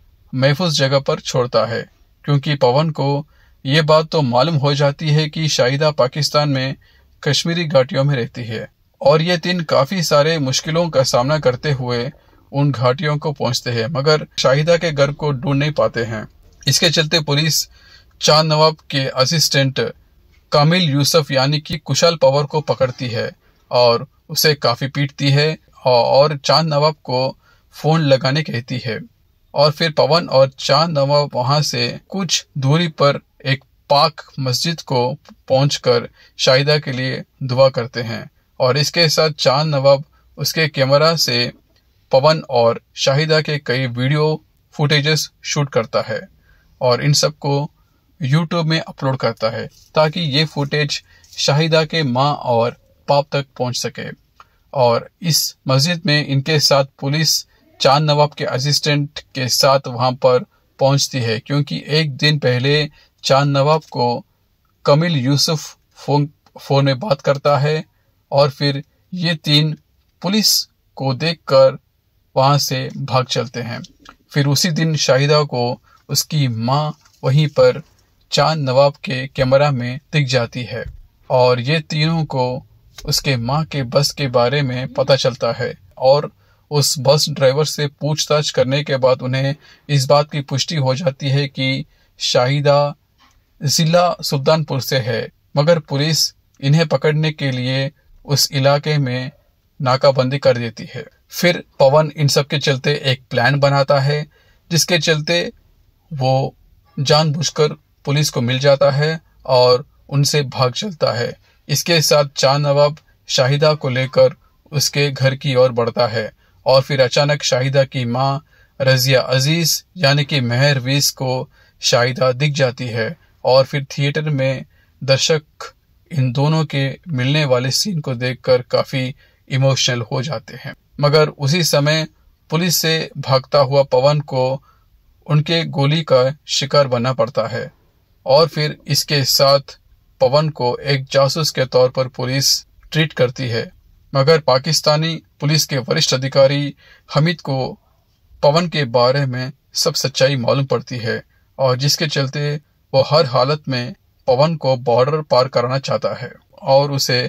महफूज जगह पर छोड़ता है क्योंकि पवन को ये बात तो मालूम हो जाती है कि शाहिदा पाकिस्तान में कश्मीरी घाटियों में रहती है और ये तीन काफी सारे मुश्किलों का सामना करते हुए उन घाटियों को पहुंचते हैं मगर शाहिदा के घर को ढूंढ नहीं पाते हैं इसके चलते पुलिस चांद नवाब के असिस्टेंट कामिल यूसुफ यानी कि कुशल पवर को पकड़ती है और उसे काफी पीटती है और चांद नवाब को फोन लगाने कहती है और फिर पवन और चांद नवाब वहां से कुछ दूरी पर पाक मस्जिद को पहुंचकर शाहिदा के लिए दुआ करते हैं और इसके साथ चांद नवाब उसके कैमरा से पवन और शाहिदा के कई वीडियो फुटेजेस शूट करता है और इन सब को यूट्यूब में अपलोड करता है ताकि ये फुटेज शाहिदा के माँ और पाप तक पहुंच सके और इस मस्जिद में इनके साथ पुलिस चांद नवाब के असिस्टेंट के साथ वहां पर पहुंचती है क्योंकि एक दिन पहले चांद नवाब को कमिल यूसुफ फोन फोन में बात करता है और फिर ये तीन पुलिस को देखकर वहां से भाग चलते हैं फिर उसी दिन शाहिदा को उसकी माँ वहीं पर चांद नवाब के कैमरा में दिख जाती है और ये तीनों को उसके माँ के बस के बारे में पता चलता है और उस बस ड्राइवर से पूछताछ करने के बाद उन्हें इस बात की पुष्टि हो जाती है कि शाहिदा जिला सुल्तानपुर से है मगर पुलिस इन्हें पकड़ने के लिए उस इलाके में नाकाबंदी कर देती है फिर पवन इन सब के चलते एक प्लान बनाता है जिसके चलते वो जानबूझकर पुलिस को मिल जाता है और उनसे भाग चलता है इसके साथ चांद नवाब शाहिदा को लेकर उसके घर की ओर बढ़ता है और फिर अचानक शाहिदा की माँ रजिया अजीज यानी कि मेहरवीज को शाहिदा दिख जाती है और फिर थिएटर में दर्शक इन दोनों के मिलने वाले सीन को देखकर काफी इमोशनल हो जाते हैं मगर उसी समय पुलिस से भागता हुआ पवन को उनके गोली का शिकार बनना पड़ता है और फिर इसके साथ पवन को एक जासूस के तौर पर पुलिस ट्रीट करती है मगर पाकिस्तानी पुलिस के वरिष्ठ अधिकारी हमिद को पवन के बारे में सब सच्चाई मालूम पड़ती है और जिसके चलते वो हर हालत में पवन को बॉर्डर पार कराना चाहता है और उसे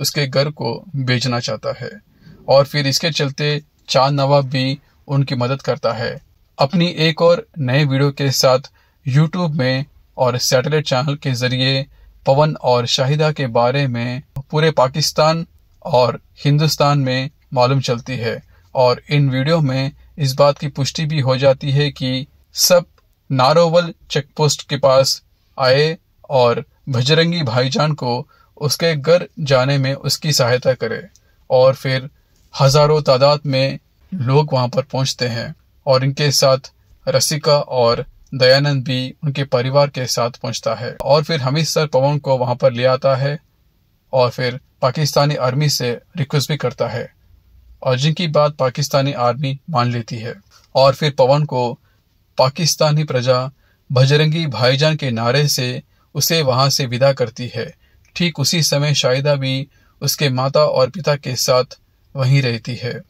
उसके घर को भेजना चाहता है और फिर इसके चलते चांद नवाब भी उनकी मदद करता है अपनी एक और नए वीडियो के साथ यूट्यूब में और सैटेलाइट चैनल के जरिए पवन और शाहिदा के बारे में पूरे पाकिस्तान और हिंदुस्तान में मालूम चलती है और इन वीडियो में इस बात की पुष्टि भी हो जाती है कि सब नारोवल चेकपोस्ट के पास आए और भजरंगी भाईजान को उसके घर जाने में उसकी सहायता करे और फिर हजारों तादाद में लोग वहां पर पहुंचते हैं और इनके साथ रसिका और दयानंद भी उनके परिवार के साथ पहुंचता है और फिर हमीद सर पवन को वहां पर ले आता है और फिर पाकिस्तानी आर्मी से रिक्वेस्ट भी करता है और जिनकी बात पाकिस्तानी आर्मी मान लेती है और फिर पवन को पाकिस्तानी प्रजा भजरंगी भाईजान के नारे से उसे वहां से विदा करती है ठीक उसी समय शाहिदा भी उसके माता और पिता के साथ वहीं रहती है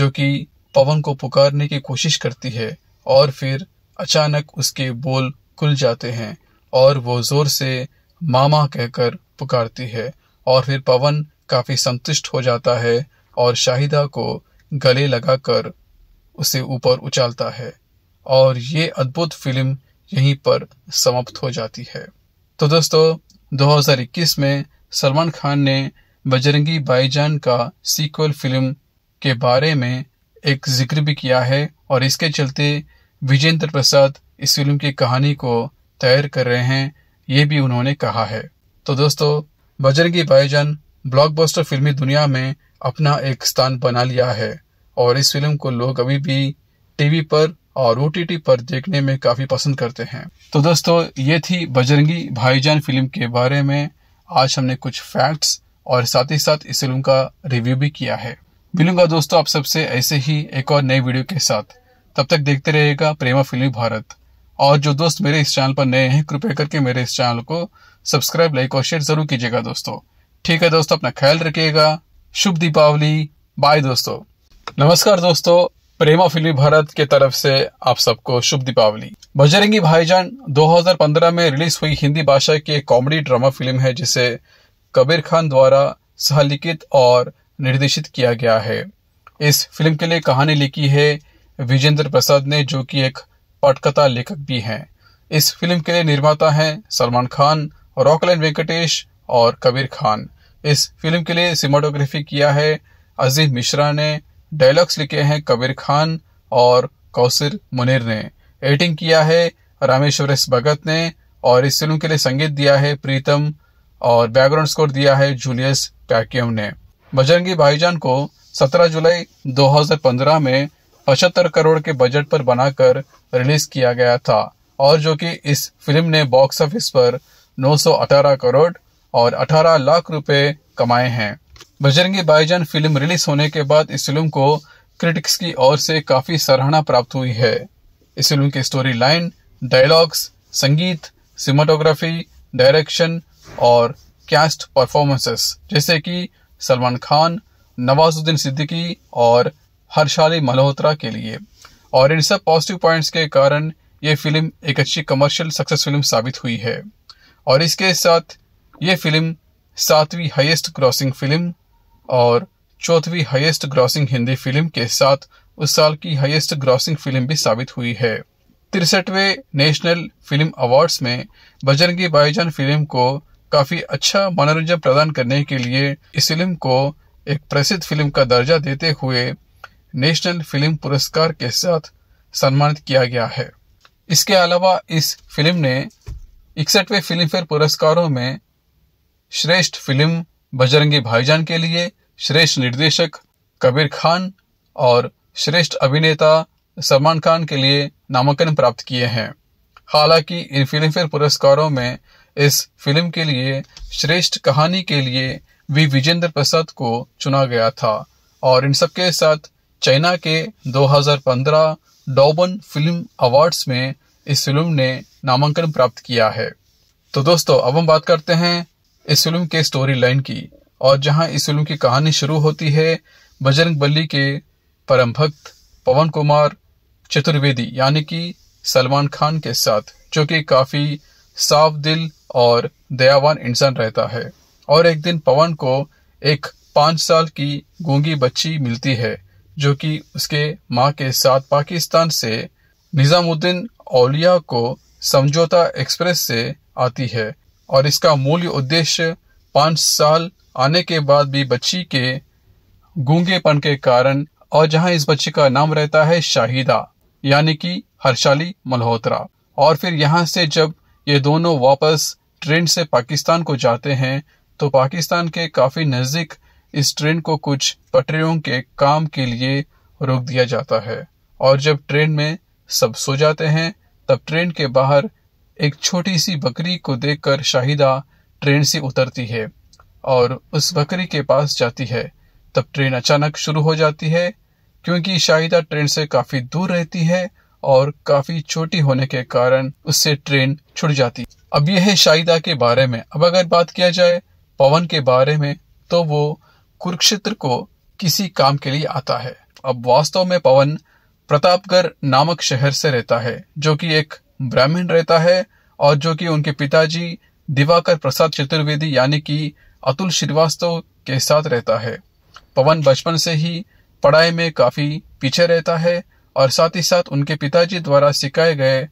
जो कि पवन को पुकारने की कोशिश करती है और फिर अचानक उसके बोल खुल जाते हैं और वो जोर से मामा कहकर पुकारती है और फिर पवन काफी संतुष्ट हो जाता है और शाहिदा को गले लगाकर उसे ऊपर उछालता है और ये अद्भुत फिल्म यहीं पर समाप्त हो जाती है तो दोस्तों 2021 में सलमान खान ने बजरंगी बाईजान का सीक्वल फिल्म के बारे में एक जिक्र भी किया है और इसके चलते विजेंद्र प्रसाद इस फिल्म की कहानी को तैयार कर रहे हैं ये भी उन्होंने कहा है तो दोस्तों बजरंगी बाईजान ब्लॉकबस्टर फिल्मी दुनिया में अपना एक स्थान बना लिया है और इस फिल्म को लोग अभी भी टीवी पर और ओ पर देखने में काफ़ी पसंद करते हैं तो दोस्तों ये थी बजरंगी भाईजान फिल्म के बारे में आज हमने कुछ फैक्ट्स और साथ ही साथ इस फिल्म का रिव्यू भी किया है मिलूंगा दोस्तों आप सबसे ऐसे ही एक और नए वीडियो के साथ तब तक देखते रहेगा प्रेमा फिल्मी भारत और जो दोस्त मेरे इस चैनल पर नए हैं कृपया करके मेरे इस चैनल को सब्सक्राइब लाइक और शेयर जरूर कीजिएगा दोस्तों ठीक है दोस्तों अपना ख्याल रखिएगा शुभ दीपावली बाय दोस्तों नमस्कार दोस्तों प्रेमा फिल्मी भारत के तरफ से आप सबको शुभ दीपावली बजरंगी भाईजान 2015 में रिलीज हुई हिंदी भाषा की कॉमेडी ड्रामा फिल्म है जिसे कबीर खान द्वारा सहलिखित और निर्देशित किया गया है इस फिल्म के लिए कहानी लिखी है विजेंद्र प्रसाद ने जो कि एक पटकथा लेखक भी हैं इस फिल्म के लिए निर्माता हैं सलमान खान रॉकलैंड वेंकटेश और कबीर खान इस फिल्म के लिए सिनेमाटोग्राफी किया है अजीम मिश्रा ने डायलॉग्स लिखे हैं कबीर खान और कौसर मुनिर ने एडिटिंग किया है रामेश्वर एस भगत ने और इस फिल्म के लिए संगीत दिया है प्रीतम और बैकग्राउंड स्कोर दिया है जूलियस टैक्यम ने बजरंगी भाईजान को 17 जुलाई 2015 में पचहत्तर करोड़ के बजट पर बनाकर रिलीज किया गया था और जो कि इस फिल्म ने बॉक्स ऑफिस पर 918 करोड़ और 18 लाख रुपए कमाए हैं बजरंगी भाईजान फिल्म रिलीज होने के बाद इस फिल्म को क्रिटिक्स की ओर से काफी सराहना प्राप्त हुई है इस फिल्म की स्टोरी लाइन डायलॉग्स संगीत सिनेमाटोग्राफी डायरेक्शन और कैस्ट परफॉर्मेंसेस जैसे कि सलमान खान नवाजुद्दीन सिद्दीकी और हर्षाली मल्होत्रा के लिए और इन सब पॉजिटिव पॉइंट्स के कारण ये फिल्म एक अच्छी कमर्शियल सक्सेस फिल्म साबित हुई है और इसके साथ ये फिल्म सातवीं हाईएस्ट ग्रॉसिंग फिल्म और चौथवी हाईएस्ट ग्रॉसिंग हिंदी फिल्म के साथ उस साल की हाईएस्ट ग्रॉसिंग फिल्म भी साबित हुई है तिरसठवें नेशनल फिल्म अवार्ड्स में बजरंगी भाईजान फिल्म को काफी अच्छा मनोरंजन प्रदान करने के लिए इस फिल्म को एक प्रसिद्ध फिल्म का दर्जा देते हुए नेशनल फिल्म पुरस्कार के साथ सम्मानित किया गया है इसके अलावा इस फिल्म ने इकसठवें फिल्मफेयर पुरस्कारों में श्रेष्ठ फिल्म बजरंगी भाईजान के लिए श्रेष्ठ निर्देशक कबीर खान और श्रेष्ठ अभिनेता सलमान खान के लिए नामांकन प्राप्त किए हैं हालांकि इन फिल्मफेयर पुरस्कारों में इस फिल्म के लिए श्रेष्ठ कहानी के लिए वी विजेंद्र प्रसाद को चुना गया था और इन सबके साथ चाइना के 2015 डॉबन फिल्म अवार्ड्स में इस फिल्म ने नामांकन प्राप्त किया है तो दोस्तों अब हम बात करते हैं इस फिल्म के स्टोरी लाइन की और जहां इस फिल्म की कहानी शुरू होती है बजरंग बली के परम भक्त पवन कुमार चतुर्वेदी यानी कि सलमान खान के साथ जो कि काफी साफ दिल और दयावान इंसान रहता है और एक दिन पवन को एक पांच साल की गूंगी बच्ची मिलती है जो कि उसके माँ के साथ पाकिस्तान से निजामुद्दीन औलिया को समझौता एक्सप्रेस से आती है और इसका मूल्य उद्देश्य पांच साल आने के बाद भी बच्ची के गूंगेपन के कारण और जहां इस बच्ची का नाम रहता है शाहिदा यानी कि हर्षाली मल्होत्रा और फिर यहां से जब ये दोनों वापस ट्रेन से पाकिस्तान को जाते हैं तो पाकिस्तान के काफी नजदीक इस ट्रेन को कुछ पटरियों के काम के लिए रोक दिया जाता है और जब ट्रेन में सब सो जाते हैं तब ट्रेन के बाहर एक छोटी सी बकरी को देखकर शाहिदा ट्रेन से उतरती है और उस बकरी के पास जाती है तब ट्रेन अचानक शुरू हो जाती है क्योंकि शाहिदा ट्रेन से काफी दूर रहती है और काफी छोटी होने के कारण उससे ट्रेन छुट जाती अब यह है शाहिदा के बारे में अब अगर बात किया जाए पवन के बारे में तो वो कुरुक्षेत्र को किसी काम के लिए आता है अब वास्तव में पवन प्रतापगढ़ नामक शहर से रहता है जो कि एक ब्राह्मण रहता है और जो कि उनके पिताजी दिवाकर प्रसाद चतुर्वेदी यानी कि अतुल श्रीवास्तव के साथ रहता है पवन बचपन से ही पढ़ाई में काफी पीछे रहता है और साथ ही साथ उनके पिताजी द्वारा सिखाए गए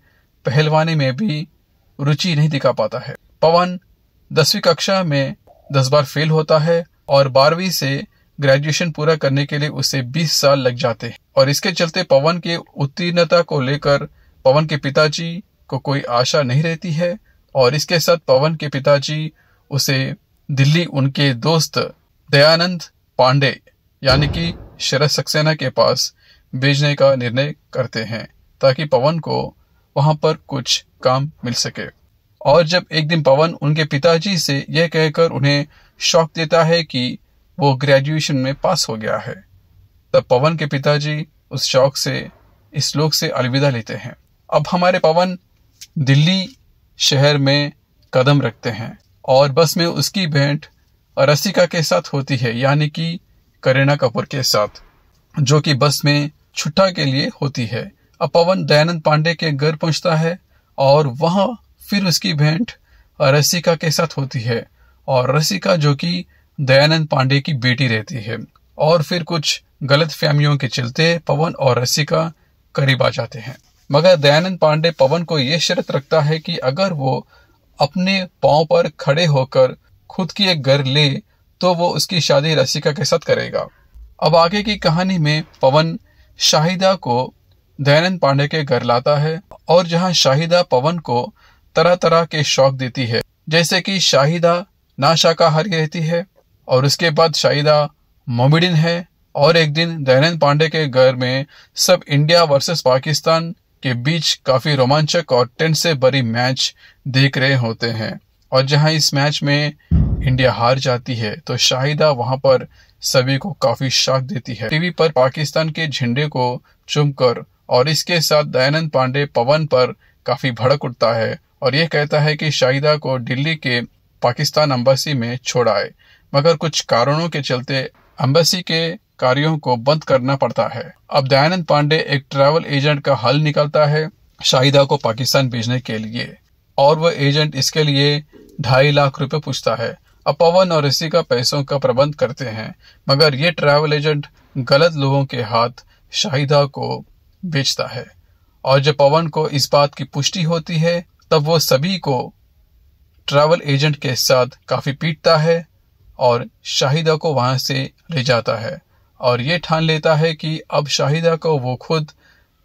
पहलवानी में भी रुचि नहीं दिखा पाता है पवन दसवीं कक्षा में दस बार फेल होता है और बारहवीं से ग्रेजुएशन पूरा करने के लिए उसे 20 साल लग जाते हैं और इसके चलते पवन के उत्तीर्णता को लेकर पवन के पिताजी को कोई आशा नहीं रहती है और इसके साथ पवन के पिताजी उसे दिल्ली उनके दोस्त दयानंद पांडे यानी कि शरद सक्सेना के पास भेजने का निर्णय करते हैं ताकि पवन को वहां पर कुछ काम मिल सके और जब एक दिन पवन उनके पिताजी से यह कहकर उन्हें शौक देता है कि वो ग्रेजुएशन में पास हो गया है तब पवन के पिताजी उस शौक से इस लोक से अलविदा लेते हैं अब हमारे पवन दिल्ली शहर में कदम रखते हैं और बस में उसकी भेंट रसिका के साथ होती है यानी कि करीना कपूर के साथ जो कि बस में छुट्टा के लिए होती है अब पवन दयानंद पांडे के घर पहुंचता है और वहां फिर उसकी भेंट रसिका के साथ होती है और रसिका जो कि दयानंद पांडे की बेटी रहती है और फिर कुछ गलत फैमियों के चलते पवन और रसिका करीब आ जाते हैं मगर दयानंद पांडे पवन को यह शर्त रखता है कि अगर वो अपने पांव पर खड़े होकर खुद की एक घर ले तो वो उसकी शादी रसिका के साथ करेगा अब आगे की कहानी में पवन शाहिदा को दयानंद पांडे के घर लाता है और जहां शाहिदा पवन को तरह तरह के शौक देती है जैसे कि शाहिदा ना शाकाहारी रहती है और उसके बाद शाहिदा मोमिडिन है और एक दिन दयानंद पांडे के घर में सब इंडिया वर्सेस पाकिस्तान के बीच काफी रोमांचक और टेंट से भरी मैच देख रहे होते हैं और जहां इस मैच में इंडिया हार जाती है तो शाहिदा वहां पर सभी को काफी शॉक देती है टीवी पर पाकिस्तान के झंडे को चुमकर और इसके साथ दयानंद पांडे पवन पर काफी भड़क उठता है और यह कहता है कि शाहिदा को दिल्ली के पाकिस्तान अम्बेसी में छोड़ाए मगर कुछ कारणों के चलते अम्बेसी के कार्यों को बंद करना पड़ता है अब दयानंद पांडे एक ट्रैवल एजेंट का हल निकलता है शाहिदा को पाकिस्तान भेजने के लिए और वह एजेंट इसके लिए ढाई लाख रुपए पूछता है अब पवन और का पैसों का प्रबंध करते हैं मगर ये ट्रैवल एजेंट गलत लोगों के हाथ शाहिदा को बेचता है और जब पवन को इस बात की पुष्टि होती है तब वो सभी को ट्रैवल एजेंट के साथ काफी पीटता है और शाहिदा को वहां से ले जाता है और ये ठान लेता है कि अब शाहिदा को वो खुद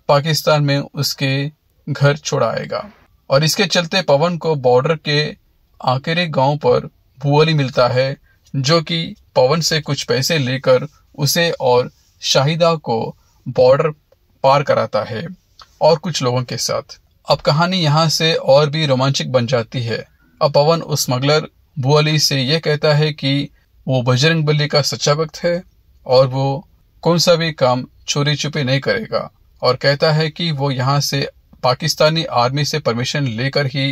पाकिस्तान में उसके घर छोड़ाएगा और इसके चलते पवन को बॉर्डर के आखिर गांव पर भुअली मिलता है जो कि पवन से कुछ पैसे लेकर उसे और शाहिदा को बॉर्डर पार कराता है और कुछ लोगों के साथ अब कहानी यहाँ से और भी रोमांचक बन जाती है अब पवन उस स्मगलर भुअली से यह कहता है कि वो बजरंग बली का सच्चा वक्त है और वो कौन सा भी काम चोरी छुपे नहीं करेगा और कहता है कि वो यहाँ से पाकिस्तानी आर्मी से परमिशन लेकर ही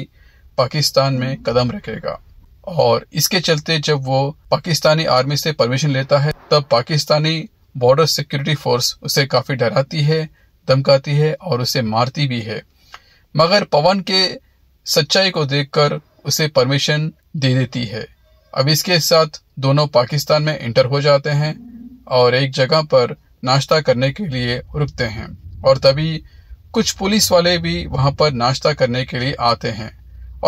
पाकिस्तान में कदम रखेगा और इसके चलते जब वो पाकिस्तानी आर्मी से परमिशन लेता है तब पाकिस्तानी बॉर्डर सिक्योरिटी फोर्स उसे काफी डराती है धमकाती है और उसे मारती भी है मगर पवन के सच्चाई को देखकर उसे परमिशन दे देती है अब इसके साथ दोनों पाकिस्तान में इंटर हो जाते हैं और एक जगह पर नाश्ता करने के लिए रुकते हैं और तभी कुछ पुलिस वाले भी वहां पर नाश्ता करने के लिए आते हैं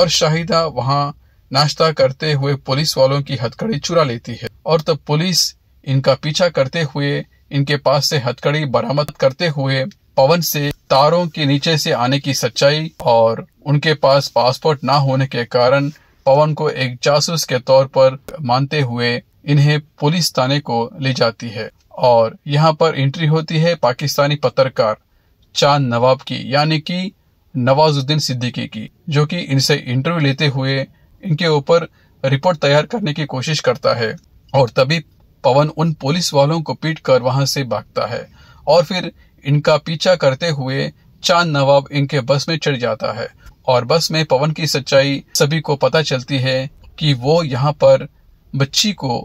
और शाहिदा वहां नाश्ता करते हुए पुलिस वालों की हथकड़ी चुरा लेती है और तब पुलिस इनका पीछा करते हुए इनके पास से हथकड़ी बरामद करते हुए पवन से तारों के नीचे से आने की सच्चाई और उनके पास पासपोर्ट ना होने के कारण पवन को एक जासूस के तौर पर मानते हुए इन्हें पुलिस थाने को ले जाती है और यहाँ पर एंट्री होती है पाकिस्तानी पत्रकार चांद नवाब की यानी कि नवाजुद्दीन सिद्दीकी की जो कि इनसे इंटरव्यू लेते हुए इनके ऊपर रिपोर्ट तैयार करने की कोशिश करता है और तभी पवन उन पुलिस वालों को पीट कर वहां से भागता है और फिर इनका पीछा करते हुए चांद नवाब इनके बस में चढ़ जाता है और बस में पवन की सच्चाई सभी को पता चलती है कि वो यहाँ पर बच्ची को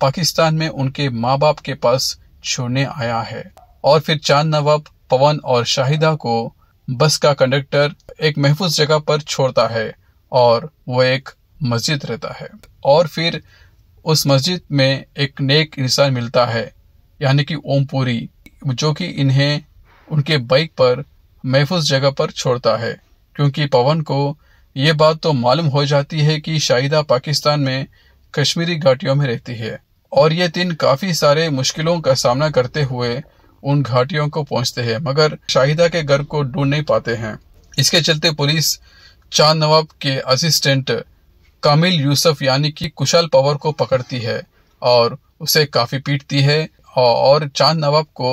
पाकिस्तान में उनके माँ बाप के पास छोड़ने आया है और फिर चांद नवाब पवन और शाहिदा को बस का कंडक्टर एक महफूज जगह पर छोड़ता है और वो एक मस्जिद रहता है और फिर उस मस्जिद में एक नेक इंसान मिलता है यानी कि ओमपुरी जो कि इन्हें उनके बाइक पर महफूज जगह पर छोड़ता है क्योंकि पवन को ये बात तो मालूम हो जाती है कि शाहिदा पाकिस्तान में कश्मीरी घाटियों में रहती है और ये दिन काफी सारे मुश्किलों का सामना करते हुए उन घाटियों को पहुंचते हैं मगर शाहिदा के घर को ढूंढ नहीं पाते हैं इसके चलते पुलिस चांद नवाब के असिस्टेंट कामिल यूसुफ यानी कि कुशल पवार को पकड़ती है और उसे काफी पीटती है और चांद नवाब को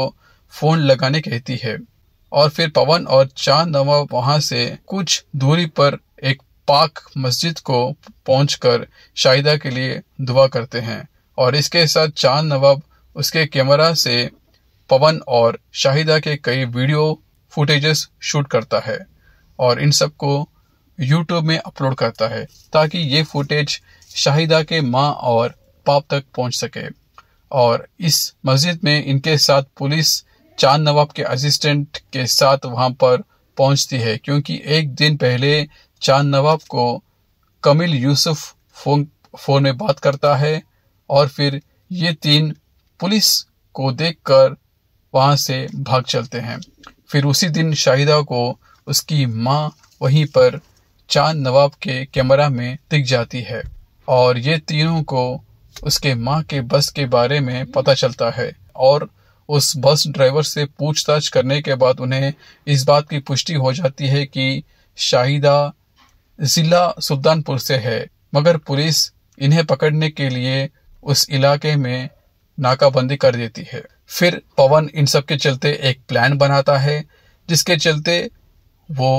फोन लगाने कहती है और फिर पवन और चांद नवाब वहां से कुछ दूरी पर एक पाक मस्जिद को पहुंचकर शाहिदा के लिए दुआ करते हैं और इसके साथ चांद नवाब उसके कैमरा से पवन और शाहिदा के कई वीडियो फुटेजेस शूट करता है और इन सबको यूट्यूब में अपलोड करता है ताकि ये फुटेज शाहिदा के माँ और पाप तक पहुंच सके और इस मस्जिद में इनके साथ पुलिस चांद नवाब के असिस्टेंट के साथ वहां पर पहुंचती है क्योंकि एक दिन पहले चांद नवाब को कमिल यूसुफ फोन फोन में बात करता है और फिर ये तीन पुलिस को देखकर वहाँ से भाग चलते हैं फिर उसी दिन शाहिदा को उसकी माँ वहीं पर चांद नवाब के कैमरा में दिख जाती है और ये तीनों को उसके माँ के बस के बारे में पता चलता है और उस बस ड्राइवर से पूछताछ करने के बाद उन्हें इस बात की पुष्टि हो जाती है कि शाहिदा जिला सुल्तानपुर से है मगर पुलिस इन्हें पकड़ने के लिए उस इलाके में नाकाबंदी कर देती है फिर पवन इन सब के चलते एक प्लान बनाता है जिसके चलते वो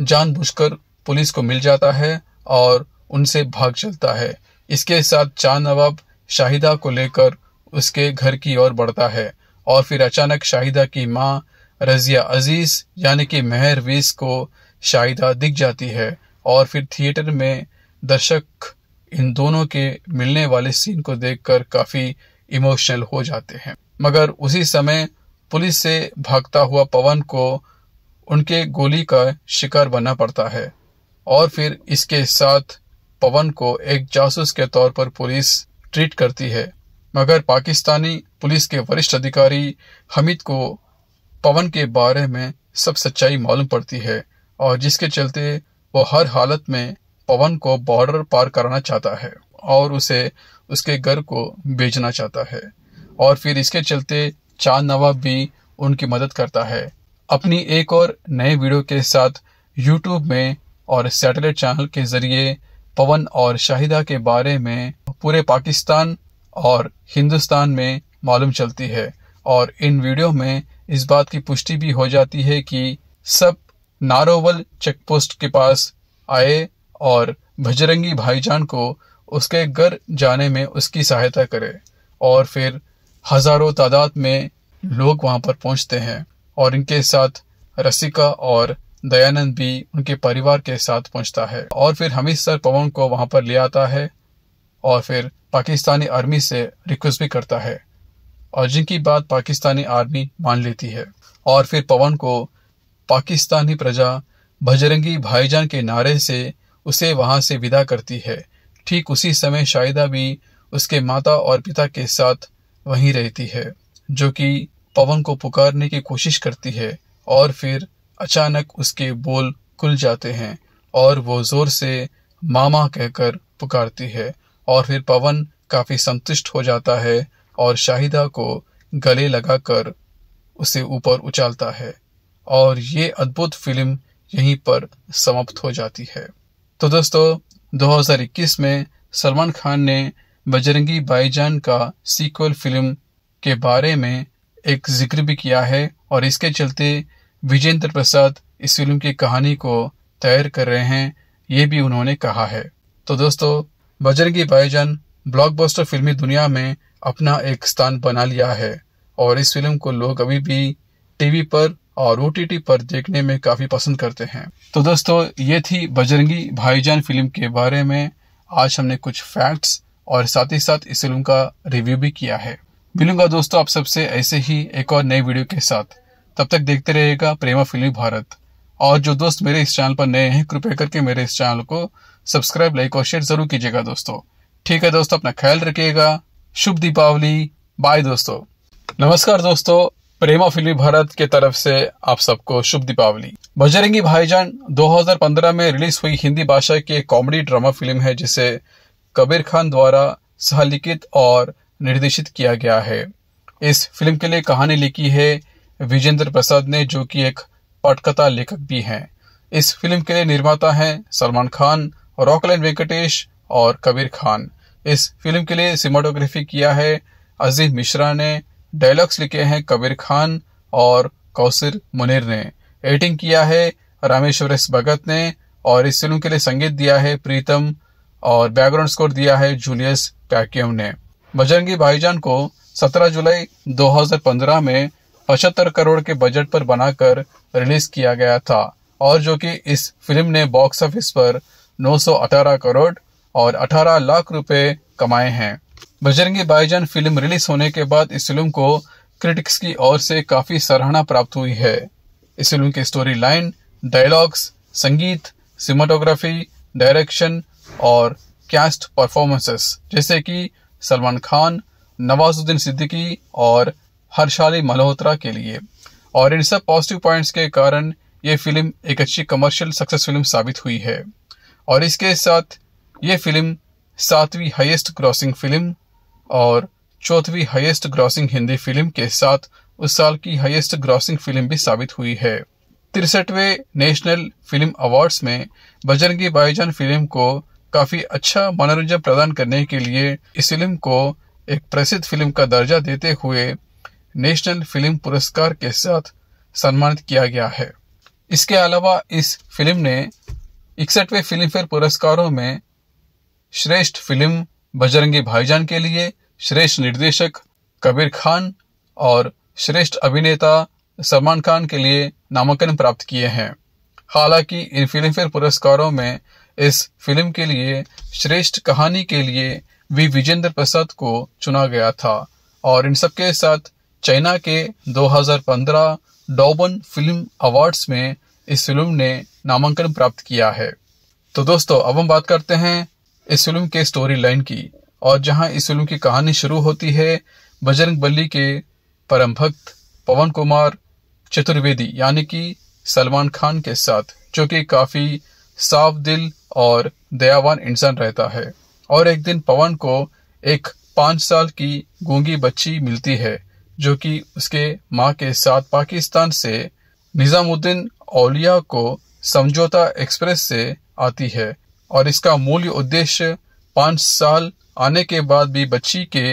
जानबूझकर पुलिस को मिल जाता है और उनसे भाग चलता है इसके साथ चांद नवाब शाहिदा को लेकर उसके घर की ओर बढ़ता है और फिर अचानक शाहिदा की माँ रजिया अजीज यानी कि मेहरवीज को शाहिदा दिख जाती है और फिर थिएटर में दर्शक इन दोनों के मिलने वाले सीन को देखकर काफी इमोशनल हो जाते हैं मगर उसी समय पुलिस से भागता हुआ पवन को उनके गोली का शिकार बनना पड़ता है और फिर इसके साथ पवन को एक जासूस के तौर पर पुलिस ट्रीट करती है मगर पाकिस्तानी पुलिस के वरिष्ठ अधिकारी हमिद को पवन के बारे में सब सच्चाई मालूम पड़ती है और जिसके चलते वो हर हालत में पवन को बॉर्डर पार कराना चाहता है और उसे उसके घर को भेजना चाहता है और फिर इसके चलते चांद नवाब भी उनकी मदद करता है अपनी एक और नए वीडियो के साथ यूट्यूब में और सैटेलाइट चैनल के जरिए पवन और शाहिदा के बारे में पूरे पाकिस्तान और हिंदुस्तान में मालूम चलती है और इन वीडियो में इस बात की पुष्टि भी हो जाती है कि सब नारोवल चेक पोस्ट के पास आए और भजरंगी भाईजान को उसके घर जाने में उसकी सहायता करे और फिर हजारों तादाद में लोग वहां पर पहुंचते हैं और इनके साथ रसिका और दयानंद भी उनके परिवार के साथ पहुंचता है और फिर हमीद सर पवन को वहां पर ले आता है और फिर पाकिस्तानी आर्मी से रिक्वेस्ट भी करता है और जिनकी बात पाकिस्तानी आर्मी मान लेती है और फिर पवन को पाकिस्तानी प्रजा भजरंगी भाईजान के नारे से उसे वहां से विदा करती है ठीक उसी समय शाहिदा भी उसके माता और पिता के साथ वहीं रहती है जो कि पवन को पुकारने की कोशिश करती है और फिर अचानक उसके बोल खुल जाते हैं और वो जोर से मामा कहकर पुकारती है और फिर पवन काफी संतुष्ट हो जाता है और शाहिदा को गले लगाकर उसे ऊपर उछालता है और ये अद्भुत फिल्म यहीं पर समाप्त हो जाती है तो दोस्तों 2021 में सलमान खान ने बजरंगी भाईजान का सीक्वल फिल्म के बारे में एक जिक्र भी किया है और इसके चलते विजेंद्र प्रसाद इस फिल्म की कहानी को तैयार कर रहे हैं ये भी उन्होंने कहा है तो दोस्तों बजरंगी भाईजान ब्लॉकबस्टर फिल्मी दुनिया में अपना एक स्थान बना लिया है और इस फिल्म को लोग अभी भी टीवी पर और ओ पर देखने में काफी पसंद करते हैं तो दोस्तों ये थी बजरंगी भाईजान फिल्म के बारे में आज हमने कुछ फैक्ट्स और साथ ही साथ इस फिल्म का रिव्यू भी किया है मिलूंगा दोस्तों आप सबसे ऐसे ही एक और नई वीडियो के साथ तब तक देखते रहेगा प्रेमा फिल्म भारत और जो दोस्त मेरे इस चैनल पर नए हैं कृपया करके मेरे इस चैनल को सब्सक्राइब लाइक और शेयर जरूर कीजिएगा दोस्तों ठीक है दोस्तों अपना ख्याल रखिएगा शुभ दीपावली बाय दोस्तों नमस्कार दोस्तों प्रेमा फिल्मी भारत के तरफ से आप सबको शुभ दीपावली बजरंगी भाईजान 2015 में रिलीज हुई हिंदी भाषा की कॉमेडी ड्रामा फिल्म है जिसे कबीर खान द्वारा सहलिखित और निर्देशित किया गया है इस फिल्म के लिए कहानी लिखी है विजेंद्र प्रसाद ने जो कि एक पटकथा लेखक भी हैं इस फिल्म के लिए निर्माता हैं सलमान खान रॉकलैंड वेंकटेश और कबीर खान इस फिल्म के लिए सिनेमाटोग्राफी किया है अजीत मिश्रा ने डायलॉग्स लिखे हैं कबीर खान और कौशिर मुनिर ने एडिटिंग किया है रामेश्वर एस भगत ने और इस फिल्म के लिए संगीत दिया है प्रीतम और बैकग्राउंड स्कोर दिया है जूलियस पैक्यम ने बजरंगी भाईजान को 17 जुलाई 2015 में पचहत्तर करोड़ के बजट पर बनाकर रिलीज किया गया था और जो कि इस फिल्म ने बॉक्स ऑफिस पर 918 करोड़ और 18 लाख रुपए कमाए हैं बजरंगी भाईजान फिल्म रिलीज होने के बाद इस फिल्म को क्रिटिक्स की ओर से काफी सराहना प्राप्त हुई है इस फिल्म की स्टोरी लाइन डायलॉग्स संगीत सिनेमाटोग्राफी डायरेक्शन और कैस्ट परफॉर्मेंसेस जैसे कि सलमान खान नवाजुद्दीन सिद्दीकी और हर्षाली मल्होत्रा के लिए और इन सब पॉजिटिव पॉइंट्स के कारण ये फिल्म एक अच्छी कमर्शियल सक्सेस फिल्म साबित हुई है और इसके साथ ये फिल्म सातवीं हाईएस्ट ग्रॉसिंग फिल्म और चौथवी हाईएस्ट ग्रॉसिंग हिंदी फिल्म के साथ उस साल की हाईएस्ट ग्रॉसिंग फिल्म भी साबित हुई है तिरसठवे नेशनल फिल्म अवार्ड्स में बजरंगी बाईजान फिल्म को काफी अच्छा मनोरंजन प्रदान करने के लिए इस फिल्म को एक प्रसिद्ध फिल्म का दर्जा देते हुए नेशनल फिल्म पुरस्कार के साथ सम्मानित किया गया है इसके अलावा इस फिल्म ने इकसठवे फिल्म फेयर पुरस्कारों में श्रेष्ठ फिल्म बजरंगी भाईजान के लिए श्रेष्ठ निर्देशक कबीर खान और श्रेष्ठ अभिनेता सलमान खान के लिए नामांकन प्राप्त किए हैं हालांकि इन फिल्मफेयर पुरस्कारों में इस फिल्म के लिए श्रेष्ठ कहानी के लिए वी विजेंद्र प्रसाद को चुना गया था और इन सबके साथ चाइना के 2015 डॉबन फिल्म अवार्ड्स में इस फिल्म ने नामांकन प्राप्त किया है तो दोस्तों अब हम बात करते हैं इस फिल्म के स्टोरी लाइन की और जहां फिल्म की कहानी शुरू होती है बजरंग बली के परम भक्त पवन कुमार चतुर्वेदी यानी कि सलमान खान के साथ जो कि काफी साफ दिल और दयावान इंसान रहता है और एक दिन पवन को एक पांच साल की गूंगी बच्ची मिलती है जो कि उसके माँ के साथ पाकिस्तान से निजामुद्दीन औलिया को समझौता एक्सप्रेस से आती है और इसका मूल्य उद्देश्य पांच साल आने के बाद भी बच्ची के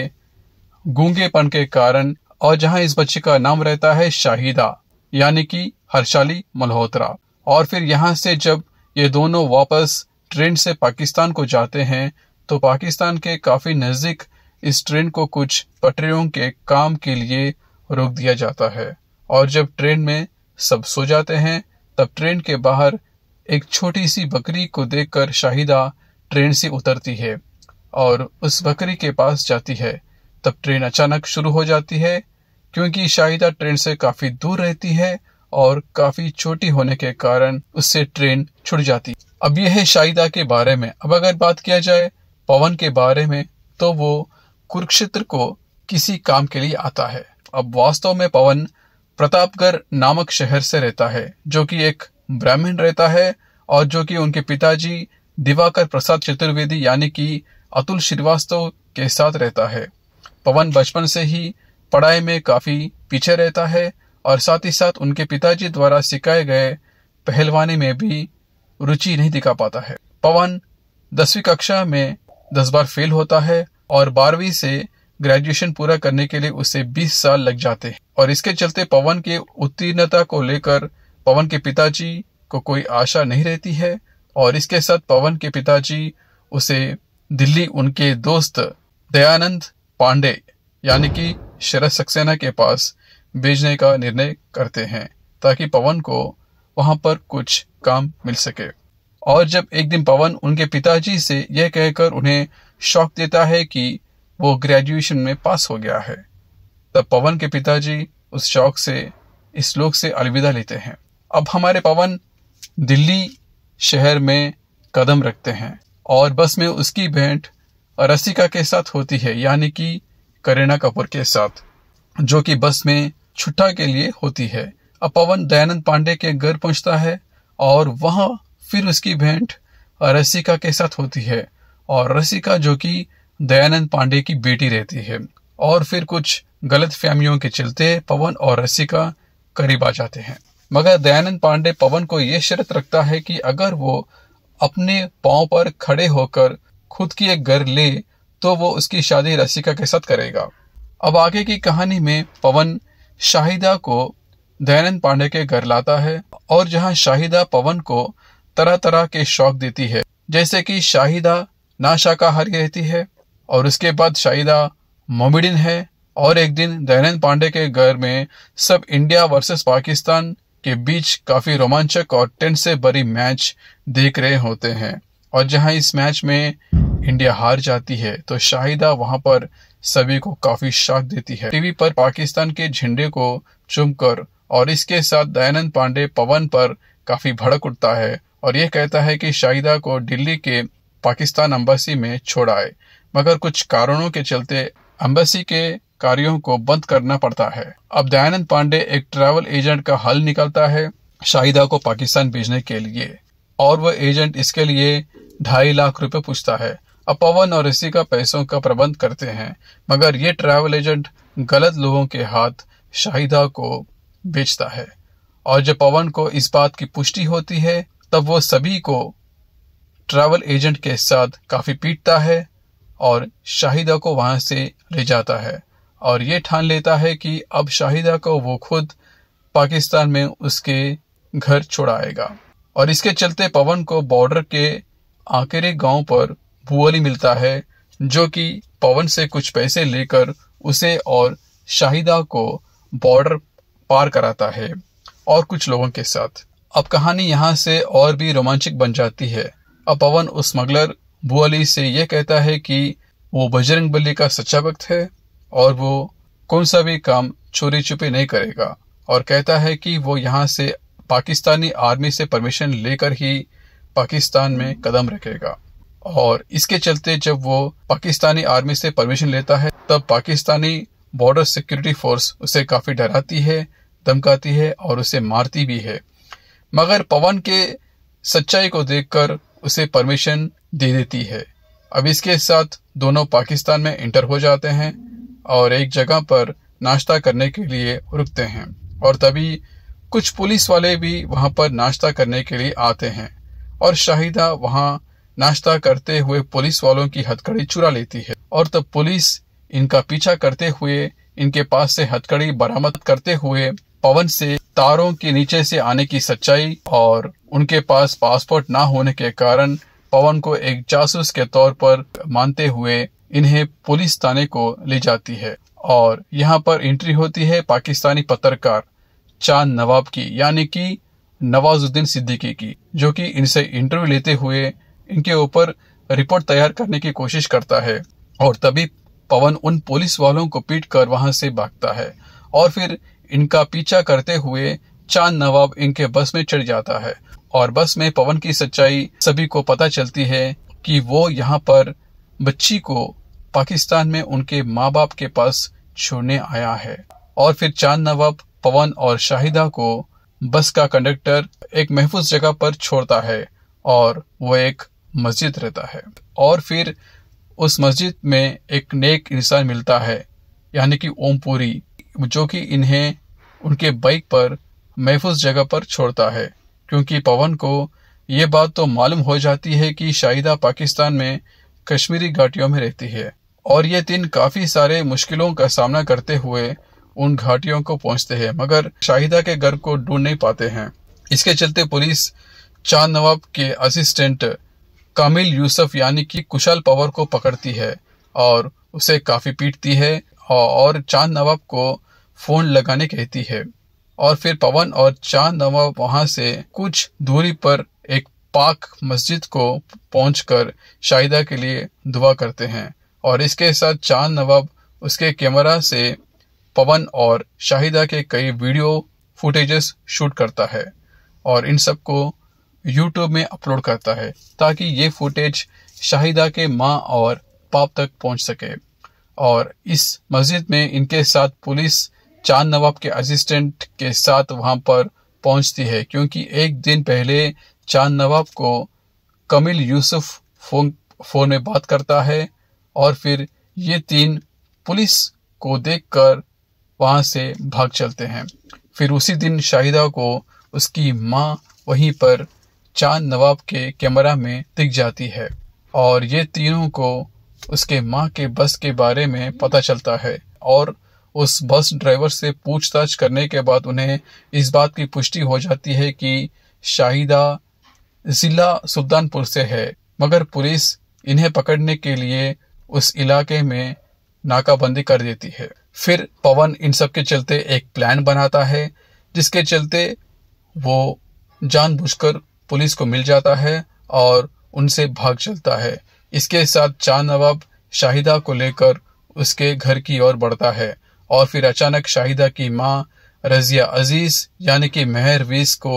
गूंगेपन के कारण और जहां इस बच्ची का नाम रहता है शाहिदा यानी कि हर्षाली मल्होत्रा और फिर यहां से जब ये दोनों वापस ट्रेन से पाकिस्तान को जाते हैं तो पाकिस्तान के काफी नजदीक इस ट्रेन को कुछ पटरियों के काम के लिए रोक दिया जाता है और जब ट्रेन में सब सो जाते हैं तब ट्रेन के बाहर एक छोटी सी बकरी को देखकर शाहिदा ट्रेन से उतरती है और उस बकरी के पास जाती है तब ट्रेन अचानक शुरू हो जाती है क्योंकि शाहिदा ट्रेन से काफी दूर रहती है और काफी छोटी होने के कारण उससे ट्रेन छुट जाती अब यह है शाहिदा के बारे में अब अगर बात किया जाए पवन के बारे में तो वो कुरुक्षेत्र को किसी काम के लिए आता है अब वास्तव में पवन प्रतापगढ़ नामक शहर से रहता है जो कि एक ब्राह्मण रहता है और जो कि उनके पिताजी दिवाकर प्रसाद चतुर्वेदी यानी कि अतुल श्रीवास्तव के साथ रहता है पवन बचपन से ही पढ़ाई में काफी पीछे रहता है और साथ ही साथ उनके पिताजी द्वारा सिखाए गए पहलवानी में भी रुचि नहीं दिखा पाता है पवन दसवीं कक्षा में दस बार फेल होता है और बारहवीं से ग्रेजुएशन पूरा करने के लिए उसे 20 साल लग जाते हैं और इसके चलते पवन के उत्तीर्णता को लेकर पवन के पिताजी को कोई आशा नहीं रहती है और इसके साथ पवन के पिताजी उसे दिल्ली उनके दोस्त दयानंद पांडे यानी कि शरद सक्सेना के पास भेजने का निर्णय करते हैं ताकि पवन को वहां पर कुछ काम मिल सके और जब एक दिन पवन उनके पिताजी से यह कहकर उन्हें शौक देता है कि वो ग्रेजुएशन में पास हो गया है तब पवन के पिताजी उस शौक से इस लोक से अलविदा लेते हैं अब हमारे पवन दिल्ली शहर में कदम रखते हैं और बस में उसकी भेंट रसिका के साथ होती है यानी कि करीना कपूर के साथ जो कि बस में छुट्टा के लिए होती है अब पवन दयानंद पांडे के घर पहुंचता है और वहां फिर उसकी भेंट रसिका के साथ होती है और रसिका जो कि दयानंद पांडे की बेटी रहती है और फिर कुछ गलत फहमियों के चलते पवन और रसिका करीब आ जाते हैं मगर दयानंद पांडे पवन को यह शर्त रखता है कि अगर वो अपने पांव पर खड़े होकर खुद की एक घर ले तो वो उसकी शादी रसिका के साथ करेगा अब आगे की कहानी में पवन शाहिदा को दयानंद पांडे के घर लाता है और जहां शाहिदा पवन को तरह तरह के शौक देती है जैसे कि शाहिदा ना शाकाहारी रहती है और उसके बाद शाहिदा मोमिडिन है और एक दिन दयानंद पांडे के घर में सब इंडिया वर्सेस पाकिस्तान के बीच काफी रोमांचक और टेंट से भरी मैच देख रहे होते हैं और जहां इस मैच में इंडिया हार जाती है तो शाहिदा वहां पर सभी को काफी शाक देती है टीवी पर पाकिस्तान के झंडे को चुमकर और इसके साथ दयानंद पांडे पवन पर काफी भड़क उठता है और यह कहता है कि शाहिदा को दिल्ली के पाकिस्तान अम्बेसी में छोड़ा है मगर कुछ कारणों के चलते अम्बेसी के कार्यों को बंद करना पड़ता है अब दयानंद पांडे एक ट्रैवल एजेंट का हल निकलता है शाहिदा को पाकिस्तान भेजने के लिए और वह एजेंट इसके लिए ढाई लाख रुपए पूछता है अब पवन और ऋषि का पैसों का प्रबंध करते हैं मगर ये ट्रैवल एजेंट गलत लोगों के हाथ शाहिदा को बेचता है और जब पवन को इस बात की पुष्टि होती है तब वो सभी को ट्रैवल एजेंट के साथ काफी पीटता है और शाहिदा को वहां से ले जाता है और ये ठान लेता है कि अब शाहिदा को वो खुद पाकिस्तान में उसके घर छोड़ाएगा और इसके चलते पवन को बॉर्डर के आकेरे गांव पर भूअली मिलता है जो कि पवन से कुछ पैसे लेकर उसे और शाहिदा को बॉर्डर पार कराता है और कुछ लोगों के साथ अब कहानी यहाँ से और भी रोमांचक बन जाती है अब पवन उस स्मगलर बुअली से यह कहता है कि वो बजरंग का सच्चा वक्त है और वो कौन सा भी काम चोरी छुपे नहीं करेगा और कहता है कि वो यहाँ से पाकिस्तानी आर्मी से परमिशन लेकर ही पाकिस्तान में कदम रखेगा और इसके चलते जब वो पाकिस्तानी आर्मी से परमिशन लेता है तब पाकिस्तानी बॉर्डर सिक्योरिटी फोर्स उसे काफी डराती है धमकाती है और उसे मारती भी है मगर पवन के सच्चाई को देखकर उसे परमिशन दे देती है अब इसके साथ दोनों पाकिस्तान में इंटर हो जाते हैं और एक जगह पर नाश्ता करने के लिए रुकते हैं और तभी कुछ पुलिस वाले भी वहां पर नाश्ता करने के लिए आते हैं और शाहिदा वहां नाश्ता करते हुए पुलिस वालों की हथकड़ी चुरा लेती है और तब पुलिस इनका पीछा करते हुए इनके पास से हथकड़ी बरामद करते हुए पवन से तारों के नीचे से आने की सच्चाई और उनके पास पासपोर्ट ना होने के कारण पवन को एक जासूस के तौर पर मानते हुए इन्हें पुलिस थाने को ले जाती है और यहाँ पर एंट्री होती है पाकिस्तानी पत्रकार चांद नवाब की यानी कि नवाजुद्दीन सिद्दीकी की जो कि इनसे इंटरव्यू लेते हुए इनके ऊपर रिपोर्ट तैयार करने की कोशिश करता है और तभी पवन उन पुलिस वालों को पीट कर वहां से भागता है और फिर इनका पीछा करते हुए चांद नवाब इनके बस में चढ़ जाता है और बस में पवन की सच्चाई सभी को पता चलती है कि वो यहाँ पर बच्ची को पाकिस्तान में उनके माँ बाप के पास छोड़ने आया है और फिर चांद नवाब पवन और शाहिदा को बस का कंडक्टर एक महफूज जगह पर छोड़ता है और वो एक मस्जिद रहता है और फिर उस मस्जिद में एक नेक इंसान मिलता है यानी कि ओमपुरी जो कि इन्हें उनके बाइक पर महफूज जगह पर छोड़ता है क्योंकि पवन को ये बात तो मालूम हो जाती है कि शाहिदा पाकिस्तान में कश्मीरी घाटियों में रहती है और ये तीन काफी सारे मुश्किलों का सामना करते हुए उन घाटियों को पहुंचते हैं मगर शाहिदा के घर को ढूंढ नहीं पाते हैं इसके चलते पुलिस चांद नवाब के असिस्टेंट कामिल यूसुफ यानी कि कुशल पवर को पकड़ती है और उसे काफी पीटती है और चांद नवाब को फोन लगाने कहती है और फिर पवन और चांद नवाब वहां से कुछ दूरी पर पाक मस्जिद को पहुंचकर शाहिदा के लिए दुआ करते हैं और इसके साथ चांद नवाब उसके कैमरा से पवन और शाहिदा के कई वीडियो फुटेजेस शूट करता है और इन सबको यूट्यूब में अपलोड करता है ताकि ये फुटेज शाहिदा के माँ और पाप तक पहुंच सके और इस मस्जिद में इनके साथ पुलिस चांद नवाब के असिस्टेंट के साथ वहां पर पहुंचती है क्योंकि एक दिन पहले चांद नवाब को कमिल यूसुफ फोन फोन में बात करता है और फिर ये तीन पुलिस को देखकर वहां से भाग चलते हैं फिर उसी दिन शाहिदा को उसकी माँ वहीं पर चांद नवाब के कैमरा में दिख जाती है और ये तीनों को उसके माँ के बस के बारे में पता चलता है और उस बस ड्राइवर से पूछताछ करने के बाद उन्हें इस बात की पुष्टि हो जाती है कि शाहिदा जिला सुल्तानपुर से है मगर पुलिस इन्हें पकड़ने के लिए उस इलाके में नाकाबंदी कर देती है फिर पवन इन सब के चलते एक प्लान बनाता है जिसके चलते वो जानबूझकर पुलिस को मिल जाता है और उनसे भाग चलता है इसके साथ चांद नवाब शाहिदा को लेकर उसके घर की ओर बढ़ता है और फिर अचानक शाहिदा की माँ रजिया अजीज यानी कि मेहरवीज को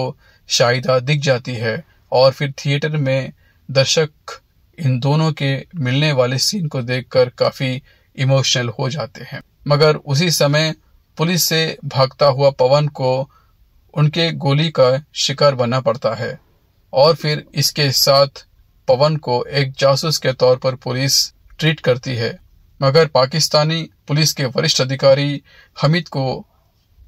शाहिदा दिख जाती है और फिर थिएटर में दर्शक इन दोनों के मिलने वाले सीन को देखकर काफी इमोशनल हो जाते हैं मगर उसी समय पुलिस से भागता हुआ पवन को उनके गोली का शिकार बनना पड़ता है और फिर इसके साथ पवन को एक जासूस के तौर पर पुलिस ट्रीट करती है मगर पाकिस्तानी पुलिस के वरिष्ठ अधिकारी हमिद को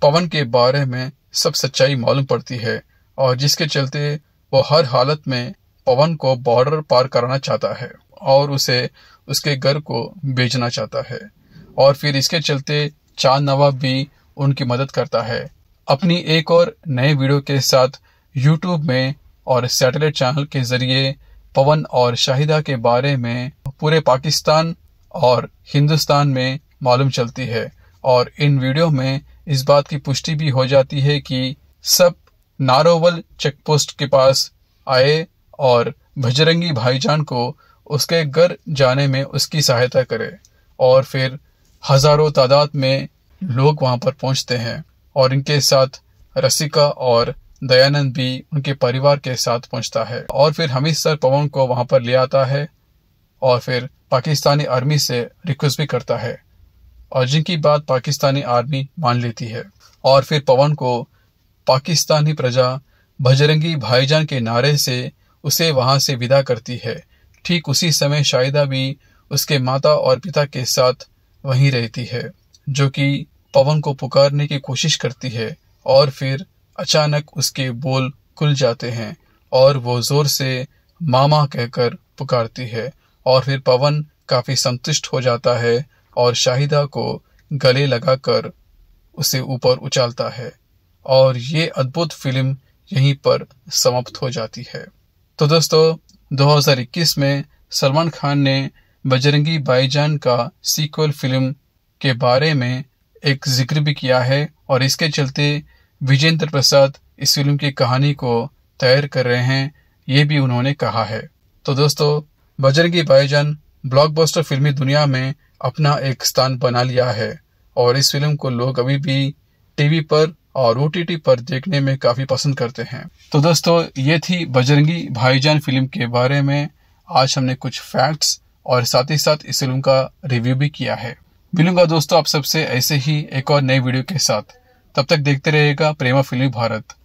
पवन के बारे में सब सच्चाई मालूम पड़ती है और जिसके चलते वो हर हालत में पवन को बॉर्डर पार कराना चाहता है और उसे उसके घर को बेचना चाहता है और फिर इसके चलते चांद नवाब भी उनकी मदद करता है अपनी एक और नए वीडियो के साथ यूट्यूब में और सैटेलाइट चैनल के जरिए पवन और शाहिदा के बारे में पूरे पाकिस्तान और हिंदुस्तान में मालूम चलती है और इन वीडियो में इस बात की पुष्टि भी हो जाती है कि सब नारोवल चेकपोस्ट के पास आए और भजरंगी भाईजान को उसके घर जाने में उसकी सहायता करे और फिर हजारों तादाद में लोग वहां पर पहुंचते हैं और इनके साथ रसिका और दयानंद भी उनके परिवार के साथ पहुंचता है और फिर हमीद सर पवन को वहां पर ले आता है और फिर पाकिस्तानी आर्मी से रिक्वेस्ट भी करता है और जिनकी बात पाकिस्तानी आर्मी मान लेती है और फिर पवन को पाकिस्तानी प्रजा भजरंगी भाईजान के नारे से उसे वहां से विदा करती है ठीक उसी समय शाहिदा भी उसके माता और पिता के साथ वहीं रहती है जो कि पवन को पुकारने की कोशिश करती है और फिर अचानक उसके बोल खुल जाते हैं और वो जोर से मामा कहकर पुकारती है और फिर पवन काफी संतुष्ट हो जाता है और शाहिदा को गले लगाकर उसे ऊपर उछालता है और ये अद्भुत फिल्म यहीं पर समाप्त हो जाती है तो दोस्तों 2021 में सलमान खान ने बजरंगी बाईजान का सीक्वल फिल्म के बारे में एक जिक्र भी किया है और इसके चलते विजेंद्र प्रसाद इस फिल्म की कहानी को तैयार कर रहे हैं ये भी उन्होंने कहा है तो दोस्तों बजरंगी बाईजान ब्लॉकबस्टर फिल्मी दुनिया में अपना एक स्थान बना लिया है और इस फिल्म को लोग अभी भी टीवी पर और ओ पर देखने में काफ़ी पसंद करते हैं तो दोस्तों ये थी बजरंगी भाईजान फिल्म के बारे में आज हमने कुछ फैक्ट्स और साथ ही साथ इस फिल्म का रिव्यू भी किया है मिलूंगा दोस्तों आप सबसे ऐसे ही एक और नए वीडियो के साथ तब तक देखते रहेगा प्रेमा फिल्म भारत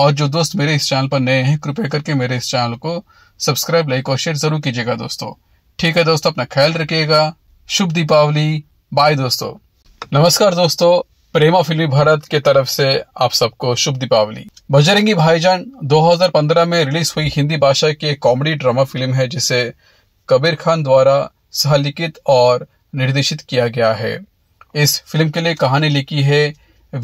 और जो दोस्त मेरे इस चैनल पर नए हैं कृपया करके मेरे इस चैनल को सब्सक्राइब लाइक और शेयर जरूर कीजिएगा दोस्तों ठीक है दोस्तों अपना ख्याल रखिएगा शुभ दीपावली बाय दोस्तों नमस्कार दोस्तों प्रेमा फिल्मी भारत के तरफ से आप सबको शुभ दीपावली बजरंगी भाईजान 2015 में रिलीज हुई हिंदी भाषा की कॉमेडी ड्रामा फिल्म है जिसे कबीर खान द्वारा सहलिखित और निर्देशित किया गया है इस फिल्म के लिए कहानी लिखी है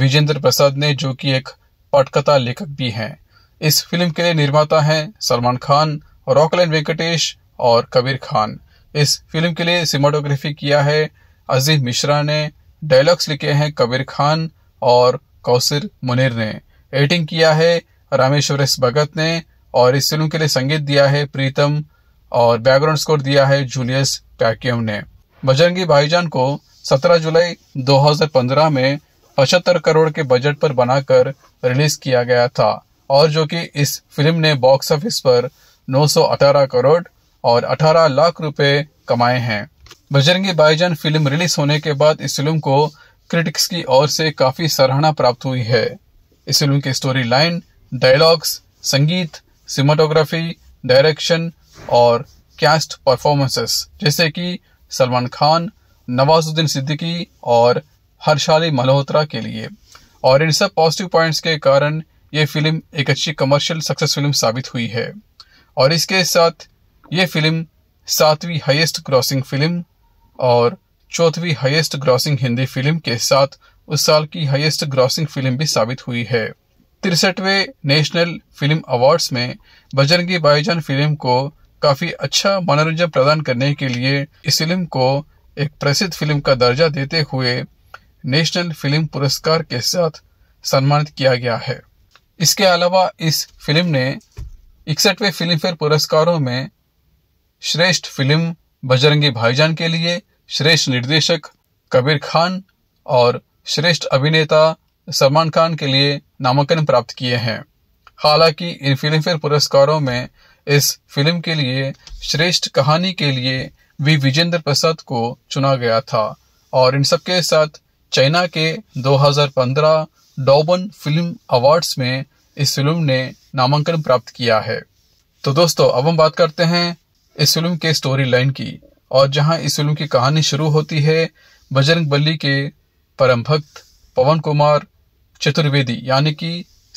विजेंद्र प्रसाद ने जो कि एक पटकथा लेखक भी हैं इस फिल्म के लिए निर्माता हैं सलमान खान रॉकलैंड वेंकटेश और कबीर खान इस फिल्म के लिए सिनेमाटोग्राफी किया है अजीम मिश्रा ने डायलॉग्स लिखे हैं कबीर खान और कौसिर मुनिर ने एडिटिंग किया है रामेश्वर एस भगत ने और इस फिल्म के लिए संगीत दिया है प्रीतम और बैकग्राउंड स्कोर दिया है जूलियस पैक्यम ने बजरंगी भाईजान को 17 जुलाई 2015 में पचहत्तर करोड़ के बजट पर बनाकर रिलीज किया गया था और जो कि इस फिल्म ने बॉक्स ऑफिस पर 918 करोड़ और 18 लाख रुपए कमाए हैं बजरंगी भाईजान फिल्म रिलीज होने के बाद इस फिल्म को क्रिटिक्स की ओर से काफी सराहना प्राप्त हुई है इस फिल्म की स्टोरी लाइन डायलॉग्स संगीत सिनेमाटोग्राफी डायरेक्शन और कैस्ट परफॉर्मेंसेस जैसे कि सलमान खान नवाजुद्दीन सिद्दीकी और हर्षाली मल्होत्रा के लिए और इन सब पॉजिटिव पॉइंट्स के कारण ये फिल्म एक अच्छी कमर्शियल सक्सेस फिल्म साबित हुई है और इसके साथ ये फिल्म सातवीं हाईएस्ट ग्रॉसिंग फिल्म और चौथवी हाईएस्ट ग्रॉसिंग हिंदी फिल्म के साथ उस साल की हाईएस्ट ग्रॉसिंग फिल्म भी साबित हुई है तिरसठवें नेशनल फिल्म अवार्ड्स में बजरंगी बाईजान फिल्म को काफी अच्छा मनोरंजन प्रदान करने के लिए इस फिल्म को एक प्रसिद्ध फिल्म का दर्जा देते हुए नेशनल फिल्म पुरस्कार के साथ सम्मानित किया गया है इसके अलावा इस फिल्म ने इकसठवें फिल्मफेयर पुरस्कारों में श्रेष्ठ फिल्म बजरंगी भाईजान के लिए श्रेष्ठ निर्देशक कबीर खान और श्रेष्ठ अभिनेता सलमान खान के लिए नामांकन प्राप्त किए हैं हालांकि इन फिल्मफेयर पुरस्कारों में इस फिल्म के लिए श्रेष्ठ कहानी के लिए वी विजेंद्र प्रसाद को चुना गया था और इन सबके साथ चाइना के 2015 डॉबन फिल्म अवार्ड्स में इस फिल्म ने नामांकन प्राप्त किया है तो दोस्तों अब हम बात करते हैं इस फिल्म के स्टोरी लाइन की और जहां इस फिल्म की कहानी शुरू होती है बजरंग बली के परम भक्त पवन कुमार चतुर्वेदी यानी कि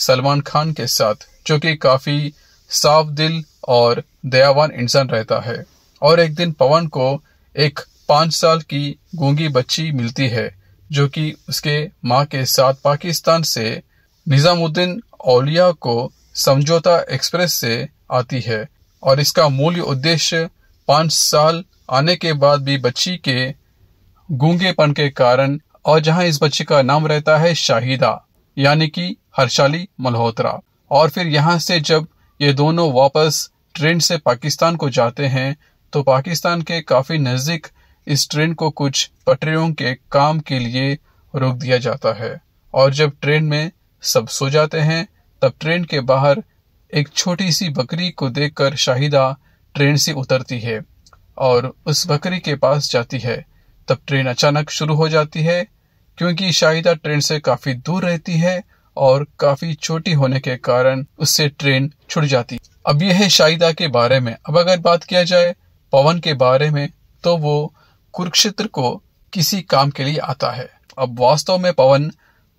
सलमान खान के साथ जो कि काफी साफ दिल और दयावान इंसान रहता है और एक दिन पवन को एक पांच साल की गूंगी बच्ची मिलती है जो कि उसके माँ के साथ पाकिस्तान से निजामुद्दीन औलिया को समझौता एक्सप्रेस से आती है और इसका मूल्य उद्देश्य पांच साल आने के बाद भी बच्ची के गूंगेपन के कारण और जहां इस बच्ची का नाम रहता है शाहिदा यानी कि हर्षाली मल्होत्रा और फिर यहां से जब ये दोनों वापस ट्रेन से पाकिस्तान को जाते हैं तो पाकिस्तान के काफी नजदीक इस ट्रेन को कुछ पटरियों के काम के लिए रोक दिया जाता है और जब ट्रेन में सब सो जाते हैं तब ट्रेन के बाहर एक छोटी सी बकरी को देखकर शाहिदा ट्रेन से उतरती है और उस बकरी के पास जाती है तब ट्रेन अचानक शुरू हो जाती है क्योंकि शाहिदा ट्रेन से काफी दूर रहती है और काफी छोटी होने के कारण उससे ट्रेन छुट जाती अब यह है शाहिदा के बारे में अब अगर बात किया जाए पवन के बारे में तो वो कुरुक्षेत्र को किसी काम के लिए आता है अब वास्तव में पवन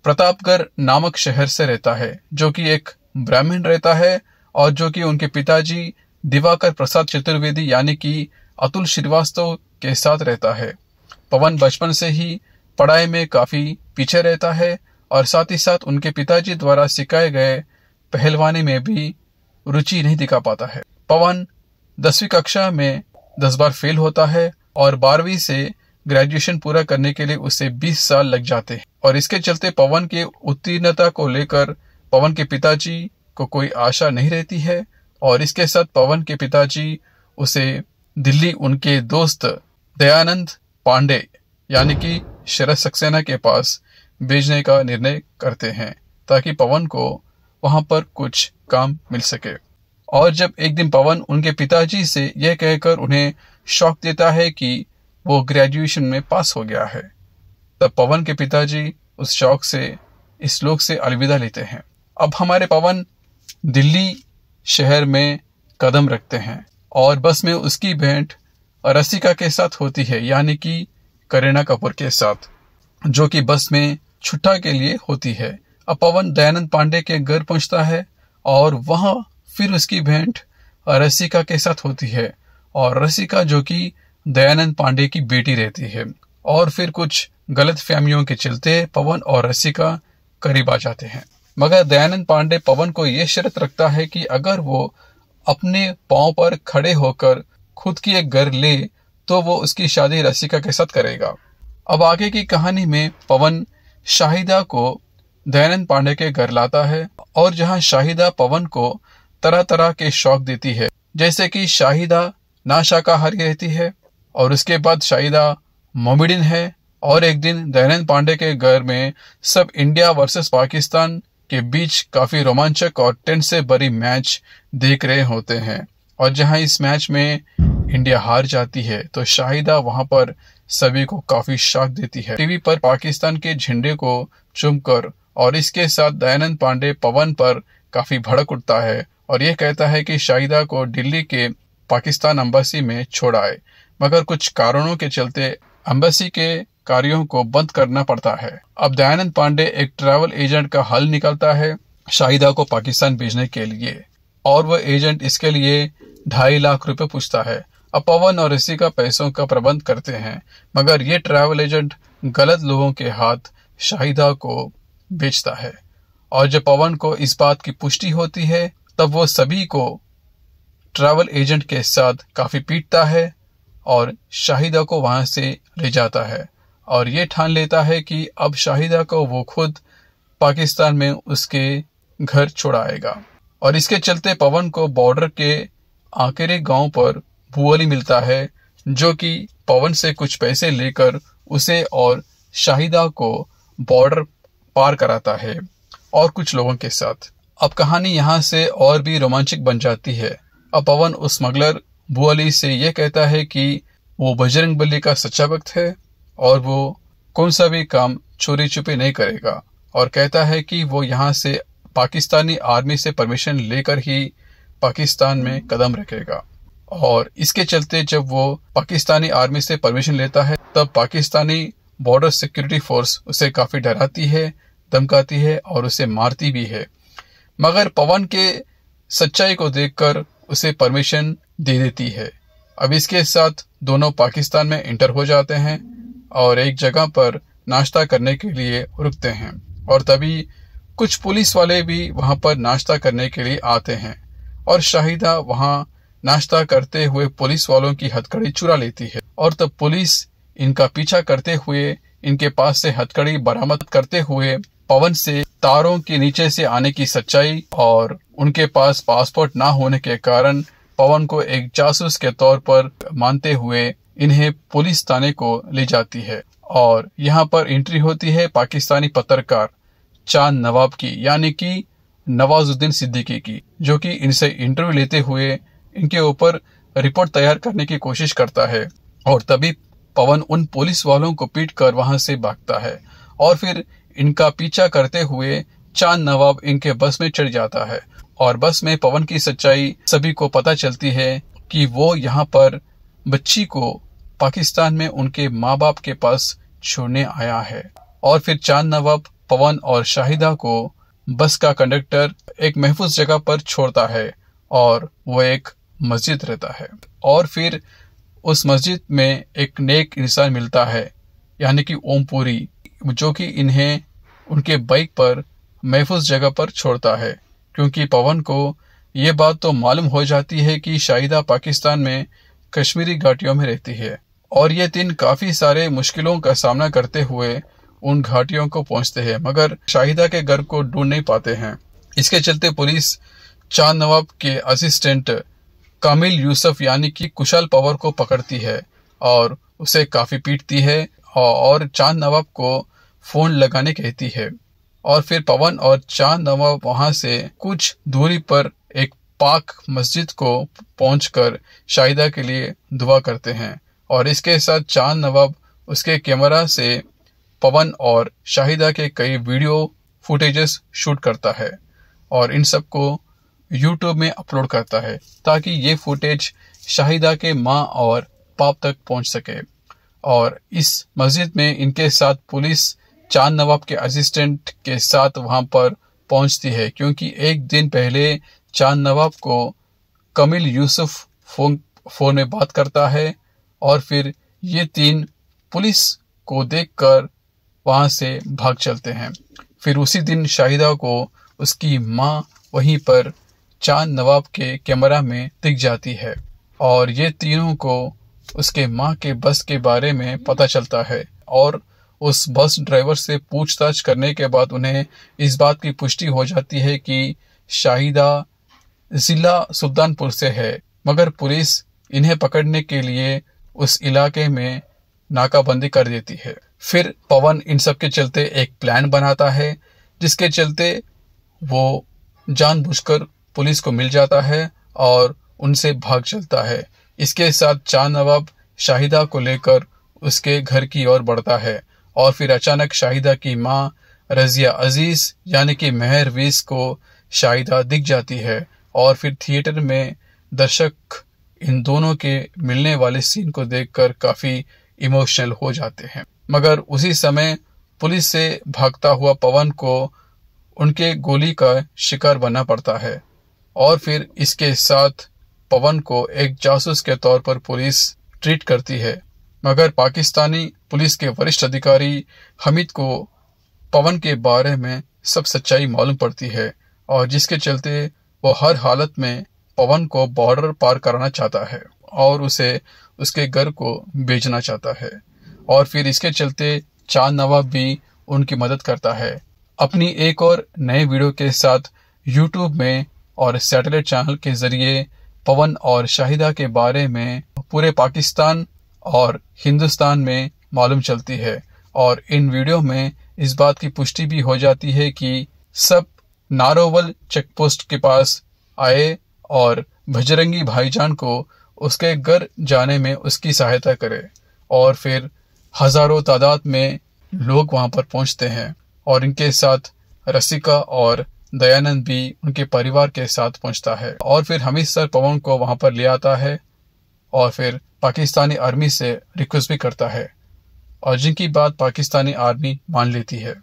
प्रतापगढ़ नामक शहर से रहता है जो कि एक ब्राह्मण रहता है और जो कि उनके पिताजी दिवाकर प्रसाद चतुर्वेदी यानी कि अतुल श्रीवास्तव के साथ रहता है पवन बचपन से ही पढ़ाई में काफी पीछे रहता है और साथ ही साथ उनके पिताजी द्वारा सिखाए गए पहलवानी में भी रुचि नहीं दिखा पाता है पवन दसवीं कक्षा में दस बार फेल होता है और बारहवीं से ग्रेजुएशन पूरा करने के लिए उसे 20 साल लग जाते हैं और इसके चलते पवन के उत्तीर्णता को लेकर पवन के पिताजी को कोई आशा नहीं रहती है और इसके साथ पवन के पिताजी उसे दिल्ली उनके दोस्त दयानंद पांडे यानी कि शरद सक्सेना के पास भेजने का निर्णय करते हैं ताकि पवन को वहां पर कुछ काम मिल सके और जब एक दिन पवन उनके पिताजी से यह कहकर उन्हें शौक देता है कि वो ग्रेजुएशन में पास हो गया है तब पवन के पिताजी उस शौक से इस लोक से अलविदा लेते हैं अब हमारे पवन दिल्ली शहर में कदम रखते हैं और बस में उसकी भेंट रसिका के साथ होती है यानी कि करीना कपूर के साथ जो कि बस में छुट्टा के लिए होती है अब पवन दयानंद पांडे के घर पहुंचता है और वहां फिर उसकी भेंट रसिका के साथ होती है और रसिका जो कि दयानंद पांडे की बेटी रहती है और फिर कुछ गलत फैमियों के चलते पवन और रसिका करीब आ जाते हैं मगर दयानंद पांडे पवन को यह शर्त रखता है कि अगर वो अपने पांव पर खड़े होकर खुद की एक घर ले तो वो उसकी शादी रसिका के साथ करेगा अब आगे की कहानी में पवन शाहिदा को दयानंद पांडे के घर लाता है और जहां शाहिदा पवन को तरह तरह के शौक देती है जैसे कि शाहिदा ना शाकाहारी रहती है और उसके बाद शाहिदा मोमिडिन है और एक दिन दयानंद पांडे के घर में सब इंडिया वर्सेस पाकिस्तान के बीच काफी रोमांचक और टेंट से भरी मैच देख रहे होते हैं और जहां इस मैच में इंडिया हार जाती है तो शाहिदा वहां पर सभी को काफी शॉक देती है टीवी पर पाकिस्तान के झंडे को चुमकर और इसके साथ दयानंद पांडे पवन पर काफी भड़क उठता है और यह कहता है कि शाहिदा को दिल्ली के पाकिस्तान अम्बेसी में छोड़ा है मगर कुछ कारणों के चलते अम्बेसी के कार्यों को बंद करना पड़ता है अब दयानंद पांडे एक ट्रैवल एजेंट का हल निकलता है शाहिदा को पाकिस्तान भेजने के लिए और वह एजेंट इसके लिए ढाई लाख रुपए पूछता है अब पवन और का पैसों का प्रबंध करते हैं मगर ये ट्रैवल एजेंट गलत लोगों के हाथ शाहिदा को बेचता है और जब पवन को इस बात की पुष्टि होती है तब वो सभी को ट्रैवल एजेंट के साथ काफी पीटता है और शाहिदा को वहां से ले जाता है और ये ठान लेता है कि अब शाहिदा को वो खुद पाकिस्तान में उसके घर छोड़ाएगा और इसके चलते पवन को बॉर्डर के आकेरे गांव पर भूअली मिलता है जो कि पवन से कुछ पैसे लेकर उसे और शाहिदा को बॉर्डर पार कराता है और कुछ लोगों के साथ अब कहानी यहाँ से और भी रोमांचक बन जाती है अब पवन उस स्मगलर भूअली से यह कहता है कि वो बजरंग बली का सच्चा वक्त है और वो कौन सा भी काम चोरी छुपे नहीं करेगा और कहता है कि वो यहाँ से पाकिस्तानी आर्मी से परमिशन लेकर ही पाकिस्तान में कदम रखेगा और इसके चलते जब वो पाकिस्तानी आर्मी से परमिशन लेता है तब पाकिस्तानी बॉर्डर सिक्योरिटी फोर्स उसे काफी डराती है धमकाती है और उसे मारती भी है मगर पवन के सच्चाई को देखकर उसे परमिशन दे देती है अब इसके साथ दोनों पाकिस्तान में इंटर हो जाते हैं और एक जगह पर नाश्ता करने के लिए रुकते हैं और तभी कुछ पुलिस वाले भी वहां पर नाश्ता करने के लिए आते हैं और शाहिदा वहां नाश्ता करते हुए पुलिस वालों की हथकड़ी चुरा लेती है और तब पुलिस इनका पीछा करते हुए इनके पास से हथकड़ी बरामद करते हुए पवन से तारों के नीचे से आने की सच्चाई और उनके पास पासपोर्ट ना होने के कारण पवन को एक जासूस के तौर पर मानते हुए इन्हें पुलिस थाने को ले जाती है और यहाँ पर एंट्री होती है पाकिस्तानी पत्रकार चांद नवाब की यानी कि नवाजुद्दीन सिद्दीकी की जो कि इनसे इंटरव्यू लेते हुए इनके ऊपर रिपोर्ट तैयार करने की कोशिश करता है और तभी पवन उन पुलिस वालों को पीट कर वहां से भागता है और फिर इनका पीछा करते हुए चांद नवाब इनके बस में चढ़ जाता है और बस में पवन की सच्चाई सभी को पता चलती है कि वो यहाँ पर बच्ची को पाकिस्तान में उनके माँ बाप के पास छोड़ने आया है और फिर चांद नवाब पवन और शाहिदा को बस का कंडक्टर एक महफूज जगह पर छोड़ता है और वो एक मस्जिद रहता है और फिर उस मस्जिद में एक नेक इंसान मिलता है यानी कि ओमपुरी जो कि इन्हें उनके बाइक पर महफूज जगह पर छोड़ता है क्योंकि पवन को ये बात तो मालूम हो जाती है कि शाहिदा पाकिस्तान में कश्मीरी घाटियों में रहती है और ये दिन काफी सारे मुश्किलों का सामना करते हुए उन घाटियों को पहुंचते हैं मगर शाहिदा के घर को ढूंढ नहीं पाते हैं इसके चलते पुलिस चांद नवाब के असिस्टेंट कामिल यूसुफ यानी कि कुशल पवार को पकड़ती है और उसे काफी पीटती है और चांद नवाब को फोन लगाने कहती है और फिर पवन और चांद नवाब वहां से कुछ दूरी पर एक पाक मस्जिद को पहुंचकर शाहिदा के लिए दुआ करते हैं और इसके साथ चांद नवाब उसके कैमरा से पवन और शाहिदा के कई वीडियो फुटेजेस शूट करता है और इन सबको यूट्यूब में अपलोड करता है ताकि ये फुटेज शाहिदा के माँ और पाप तक पहुंच सके और इस मस्जिद में इनके साथ पुलिस चांद नवाब के असिस्टेंट के साथ वहां पर पहुंचती है क्योंकि एक दिन पहले चांद नवाब को कमिल यूसुफ फोन फोन में बात करता है और फिर ये तीन पुलिस को देखकर वहाँ से भाग चलते हैं फिर उसी दिन शाहिदा को उसकी माँ वहीं पर चांद नवाब के कैमरा में दिख जाती है और ये तीनों को उसके माँ के बस के बारे में पता चलता है और उस बस ड्राइवर से पूछताछ करने के बाद उन्हें इस बात की पुष्टि हो जाती है कि शाहिदा जिला सुल्तानपुर से है मगर पुलिस इन्हें पकड़ने के लिए उस इलाके में नाकाबंदी कर देती है फिर पवन इन सब के चलते एक प्लान बनाता है जिसके चलते वो जानबूझकर पुलिस को मिल जाता है और उनसे भाग चलता है इसके साथ चार नवाब शाहिदा को लेकर उसके घर की ओर बढ़ता है और फिर अचानक शाहिदा की माँ रजिया अजीज यानी कि मेहरवीज को शाहिदा दिख जाती है और फिर थिएटर में दर्शक इन दोनों के मिलने वाले सीन को देखकर काफी इमोशनल हो जाते हैं मगर उसी समय पुलिस से भागता हुआ पवन को उनके गोली का शिकार बनना पड़ता है और फिर इसके साथ पवन को एक जासूस के तौर पर पुलिस ट्रीट करती है मगर पाकिस्तानी पुलिस के वरिष्ठ अधिकारी हमिद को पवन के बारे में सब सच्चाई मालूम पड़ती है और जिसके चलते वो हर हालत में पवन को बॉर्डर पार कराना चाहता है और उसे उसके घर को भेजना चाहता है और फिर इसके चलते चांद नवाब भी उनकी मदद करता है अपनी एक और नए वीडियो के साथ यूट्यूब में और सैटेलाइट चैनल के जरिए पवन और शाहिदा के बारे में पूरे पाकिस्तान और हिंदुस्तान में मालूम चलती है और इन वीडियो में इस बात की पुष्टि भी हो जाती है कि सब नारोवल चेक पोस्ट के पास आए और भजरंगी भाईजान को उसके घर जाने में उसकी सहायता करे और फिर हजारों तादाद में लोग वहां पर पहुंचते हैं और इनके साथ रसिका और दयानंद भी उनके परिवार के साथ पहुंचता है और फिर हमीद सर पवन को वहां पर ले आता है और फिर पाकिस्तानी आर्मी से रिक्वेस्ट भी करता है और जिनकी बात पाकिस्तानी आर्मी मान लेती है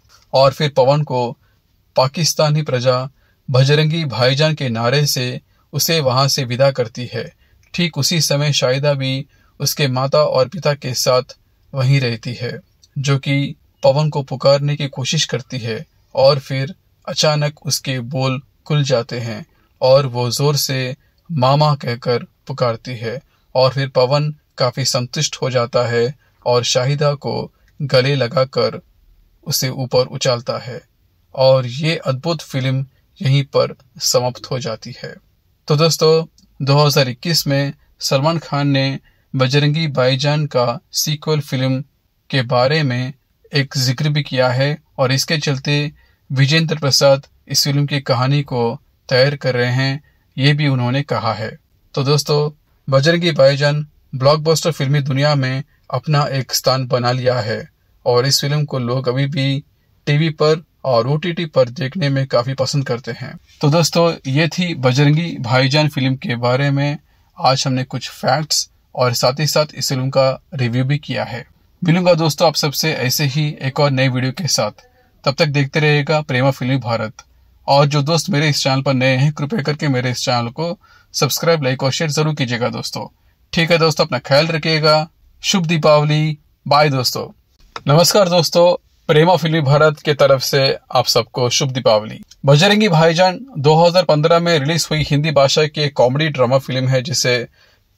और फिर पवन को पाकिस्तानी प्रजा भजरंगी भाईजान के नारे से उसे वहां से विदा करती है ठीक उसी समय शाहिदा भी उसके माता और पिता के साथ वहीं रहती है जो कि पवन को पुकारने की कोशिश करती है और फिर अचानक उसके बोल खुल जाते हैं और वो जोर से मामा कहकर पुकारती है और फिर पवन काफी संतुष्ट हो जाता है और शाहिदा को गले लगाकर उसे ऊपर उछालता है और ये अद्भुत फिल्म यहीं पर समाप्त हो जाती है तो दोस्तों 2021 में सलमान खान ने बजरंगी भाईजान का सीक्वल फिल्म के बारे में एक जिक्र भी किया है और इसके चलते विजेंद्र प्रसाद इस फिल्म की कहानी को तैयार कर रहे हैं ये भी उन्होंने कहा है तो दोस्तों बजरंगी भाईजान ब्लॉकबस्टर फिल्मी दुनिया में अपना एक स्थान बना लिया है और इस फिल्म को लोग अभी भी टीवी पर और ओ पर देखने में काफ़ी पसंद करते हैं तो दोस्तों ये थी बजरंगी भाईजान फिल्म के बारे में आज हमने कुछ फैक्ट्स और साथ ही साथ इस फिल्म का रिव्यू भी किया है मिलूंगा दोस्तों आप सबसे ऐसे ही एक और नई वीडियो के साथ तब तक देखते रहेगा प्रेमा फिल्म भारत और जो दोस्त मेरे इस चैनल पर नए हैं कृपया करके मेरे इस चैनल को सब्सक्राइब लाइक और शेयर जरूर कीजिएगा दोस्तों ठीक है दोस्तों अपना ख्याल रखिएगा शुभ दीपावली बाय दोस्तों नमस्कार दोस्तों प्रेमा फिल्मी भारत के तरफ से आप सबको शुभ दीपावली बजरंगी भाईजान 2015 में रिलीज हुई हिंदी भाषा की कॉमेडी ड्रामा फिल्म है जिसे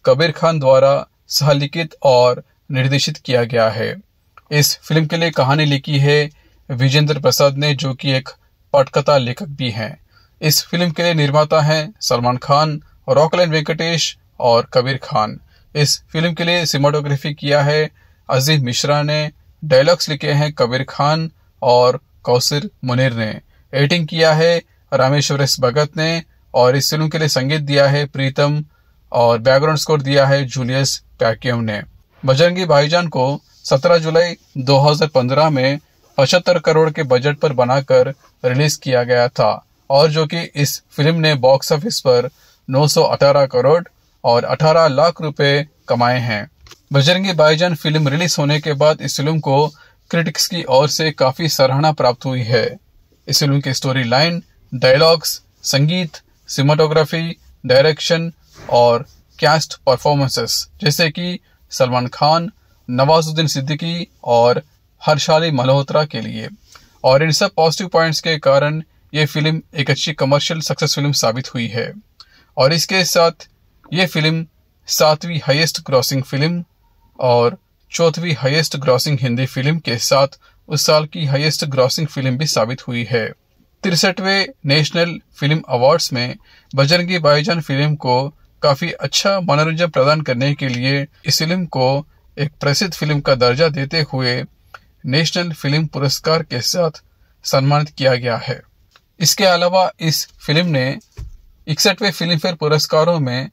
कबीर खान द्वारा सहलिखित और निर्देशित किया गया है इस फिल्म के लिए कहानी लिखी है विजेंद्र प्रसाद ने जो कि एक पटकथा लेखक भी हैं इस फिल्म के लिए निर्माता हैं सलमान खान रॉकलैंड वेंकटेश और कबीर खान इस फिल्म के लिए सिनेमाटोग्राफी किया है अजीत मिश्रा ने डायलॉग्स लिखे हैं कबीर खान और कौशिर मुनिर ने एडिटिंग किया है रामेश्वर एस भगत ने और इस फिल्म के लिए संगीत दिया है प्रीतम और बैकग्राउंड स्कोर दिया है जूलियस पैक्यम ने बजरंगी भाईजान को 17 जुलाई 2015 में पचहत्तर करोड़ के बजट पर बनाकर रिलीज किया गया था और जो कि इस फिल्म ने बॉक्स ऑफिस पर 918 करोड़ और 18 लाख रुपए कमाए हैं बजरंगी भाईजान फिल्म रिलीज होने के बाद इस फिल्म को क्रिटिक्स की ओर से काफी सराहना प्राप्त हुई है इस फिल्म की स्टोरी लाइन डायलॉग्स संगीत सिनेमाटोग्राफी डायरेक्शन और कैस्ट परफॉर्मेंसेस जैसे कि सलमान खान नवाजुद्दीन सिद्दीकी और हर्षाली मल्होत्रा के लिए और इन सब पॉजिटिव पॉइंट्स के कारण ये फिल्म एक अच्छी कमर्शियल सक्सेस फिल्म साबित हुई है और इसके साथ ये फिल्म सातवीं हाईएस्ट ग्रॉसिंग फिल्म और चौथवी हाईएस्ट ग्रॉसिंग हिंदी फिल्म के साथ उस साल की हाईएस्ट ग्रॉसिंग फिल्म भी साबित हुई है तिरसठवे नेशनल फिल्म अवार्ड्स में बजरंगी बाईजान फिल्म को काफी अच्छा मनोरंजन प्रदान करने के लिए इस फिल्म को एक प्रसिद्ध फिल्म का दर्जा देते हुए नेशनल फिल्म पुरस्कार के साथ सम्मानित किया गया है इसके अलावा इस फिल्म ने इकसठवे फिल्म फेयर पुरस्कारों में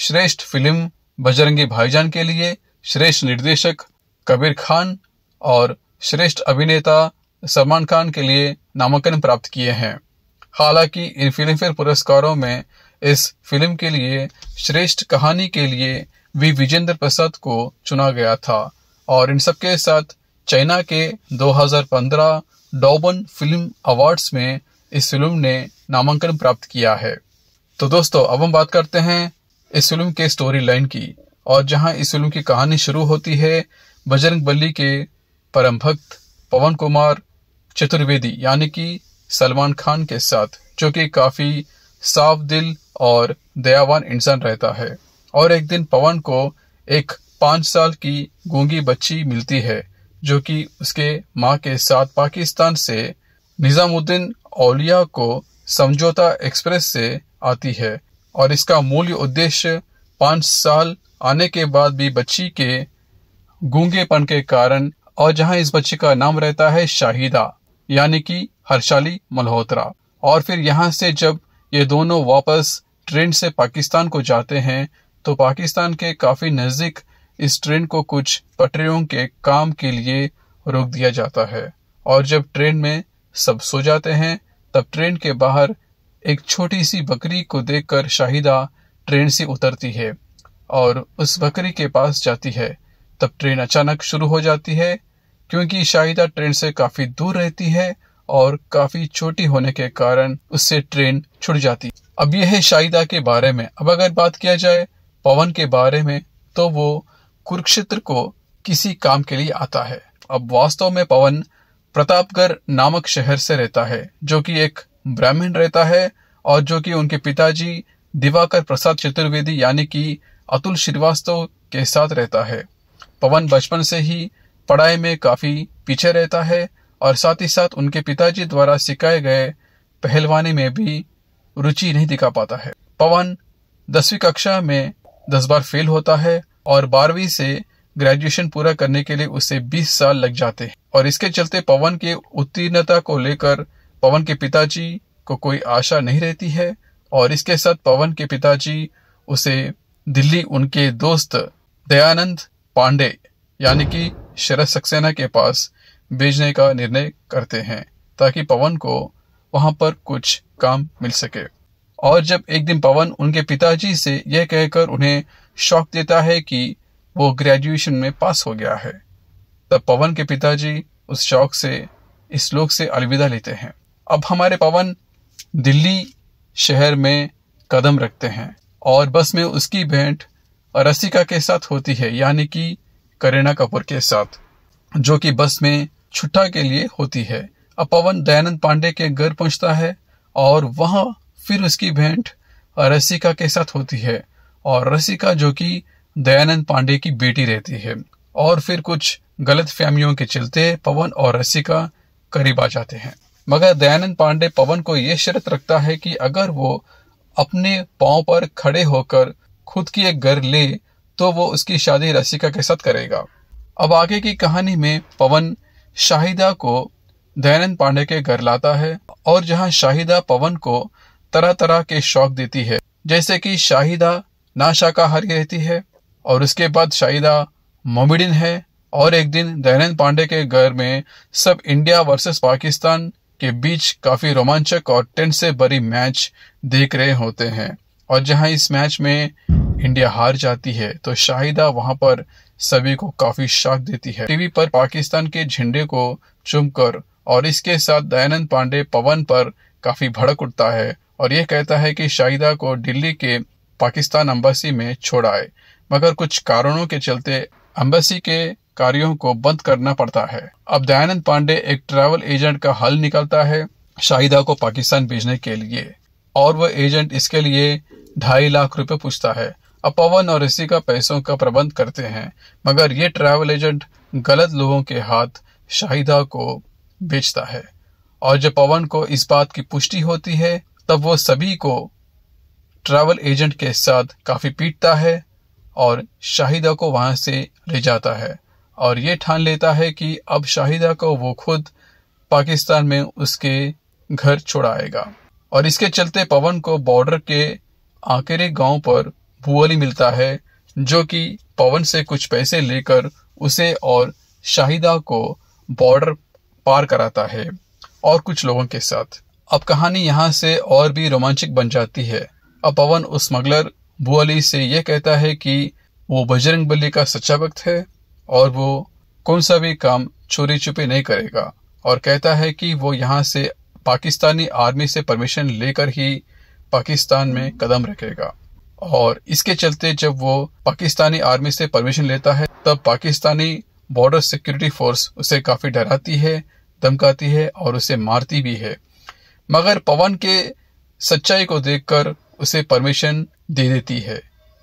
श्रेष्ठ फिल्म बजरंगी भाईजान के लिए श्रेष्ठ निर्देशक कबीर खान और श्रेष्ठ अभिनेता सलमान खान के लिए नामांकन प्राप्त किए हैं हालांकि इन फिल्मफेयर पुरस्कारों में इस फिल्म के लिए श्रेष्ठ कहानी के लिए वी विजेंद्र प्रसाद को चुना गया था और इन सबके साथ चाइना के 2015 डॉबन फिल्म अवार्ड्स में इस फिल्म ने नामांकन प्राप्त किया है तो दोस्तों अब हम बात करते हैं इस फिल्म के स्टोरी लाइन की और जहां इस फिल्म की कहानी शुरू होती है बजरंग बली के परम भक्त पवन कुमार चतुर्वेदी यानी कि सलमान खान के साथ जो कि काफी साफ दिल और दयावान इंसान रहता है और एक दिन पवन को एक पांच साल की गूंगी बच्ची मिलती है जो कि उसके माँ के साथ पाकिस्तान से निजामुद्दीन औलिया को समझौता एक्सप्रेस से आती है और इसका मूल उद्देश्य पांच साल आने के बाद भी बच्ची के गूंगेपन के कारण और जहां इस बच्ची का नाम रहता है शाहिदा यानी कि हर्षाली मल्होत्रा और फिर यहां से जब ये दोनों वापस ट्रेन से पाकिस्तान को जाते हैं तो पाकिस्तान के काफी नजदीक इस ट्रेन को कुछ पटरियों के काम के लिए रोक दिया जाता है और जब ट्रेन में सब सो जाते हैं तब ट्रेन के बाहर एक छोटी सी बकरी को देखकर शाहिदा ट्रेन से उतरती है और उस बकरी के पास जाती है तब ट्रेन अचानक शुरू हो जाती है क्योंकि शाहिदा ट्रेन से काफी दूर रहती है और काफी छोटी होने के कारण उससे ट्रेन छुट जाती अब यह है शाहिदा के बारे में अब अगर बात किया जाए पवन के बारे में तो वो कुरुक्षेत्र को किसी काम के लिए आता है अब वास्तव में पवन प्रतापगढ़ नामक शहर से रहता है जो कि एक ब्राह्मण रहता है और जो कि उनके पिताजी दिवाकर प्रसाद चतुर्वेदी यानी कि अतुल श्रीवास्तव के साथ रहता है पवन बचपन से ही पढ़ाई में काफी पीछे रहता है और साथ ही साथ उनके पिताजी द्वारा सिखाए गए पहलवानी में भी रुचि नहीं दिखा पाता है पवन दसवीं कक्षा में दस बार फेल होता है और बारहवीं से ग्रेजुएशन पूरा करने के लिए उसे 20 साल लग जाते हैं और इसके चलते पवन के उत्तीर्णता को लेकर पवन के पिताजी को कोई आशा नहीं रहती है और इसके साथ पवन के पिताजी उसे दिल्ली उनके दोस्त दयानंद पांडे यानी कि शरद सक्सेना के पास भेजने का निर्णय करते हैं ताकि पवन को वहां पर कुछ काम मिल सके और जब एक दिन पवन उनके पिताजी से यह कहकर उन्हें शौक देता है कि वो ग्रेजुएशन में पास हो गया है तब पवन के पिताजी उस शौक से इस लोक से अलविदा लेते हैं अब हमारे पवन दिल्ली शहर में कदम रखते हैं और बस में उसकी भेंट रसिका के साथ होती है यानी कि करीना कपूर के साथ जो कि बस में छुट्टा के लिए होती है अब पवन दयानंद पांडे के घर पहुंचता है और वहां फिर उसकी भेंट रसिका के साथ होती है और रसिका जो कि दयानंद पांडे की बेटी रहती है और फिर कुछ गलत फैमियों के चलते पवन और रसिका करीब आ जाते हैं मगर दयानंद पांडे पवन को यह शर्त रखता है कि अगर वो अपने पांव पर खड़े होकर खुद की एक घर ले तो वो उसकी शादी रसिका के साथ करेगा अब आगे की कहानी में पवन शाहिदा को दयानंद पांडे के घर लाता है और जहां शाहिदा पवन को तरह तरह के शौक देती है जैसे कि शाहिदा ना शाकाहारी रहती है और उसके बाद शाहिदा मोमिडिन है और एक दिन दयानंद पांडे के घर में सब इंडिया वर्सेस पाकिस्तान के बीच काफी रोमांचक और टेंट से भरी मैच देख रहे होते हैं और जहां इस मैच में इंडिया हार जाती है तो शाहिदा वहां पर सभी को काफी शाक देती है टीवी पर पाकिस्तान के झंडे को चुमकर और इसके साथ दयानंद पांडे पवन पर काफी भड़क उठता है और यह कहता है कि शाहिदा को दिल्ली के पाकिस्तान अम्बेसी में छोड़ा है मगर कुछ कारणों के चलते अम्बेसी के कार्यों को बंद करना पड़ता है अब दयानंद पांडे एक ट्रैवल एजेंट का हल निकलता है शाहिदा को पाकिस्तान भेजने के लिए और वह एजेंट इसके लिए ढाई लाख रुपए पूछता है अब पवन और ऋषि का पैसों का प्रबंध करते हैं मगर ये ट्रैवल एजेंट गलत लोगों के हाथ शाहिदा को बेचता है और जब पवन को इस बात की पुष्टि होती है तब वो सभी को ट्रैवल एजेंट के साथ काफी पीटता है और शाहिदा को वहां से ले जाता है और ये ठान लेता है कि अब शाहिदा को वो खुद पाकिस्तान में उसके घर छोड़ाएगा और इसके चलते पवन को बॉर्डर के आकेरे गांव पर भूअली मिलता है जो कि पवन से कुछ पैसे लेकर उसे और शाहिदा को बॉर्डर पार कराता है और कुछ लोगों के साथ अब कहानी यहाँ से और भी रोमांचक बन जाती है अब पवन उस स्मगलर बुअली से यह कहता है कि वो बजरंग का सच्चा वक्त है और वो कौन सा भी काम चोरी छुपे नहीं करेगा और कहता है कि वो यहाँ से पाकिस्तानी आर्मी से परमिशन लेकर ही पाकिस्तान में कदम रखेगा और इसके चलते जब वो पाकिस्तानी आर्मी से परमिशन लेता है तब पाकिस्तानी बॉर्डर सिक्योरिटी फोर्स उसे काफी डराती है धमकाती है और उसे मारती भी है मगर पवन के सच्चाई को देखकर उसे परमिशन दे देती है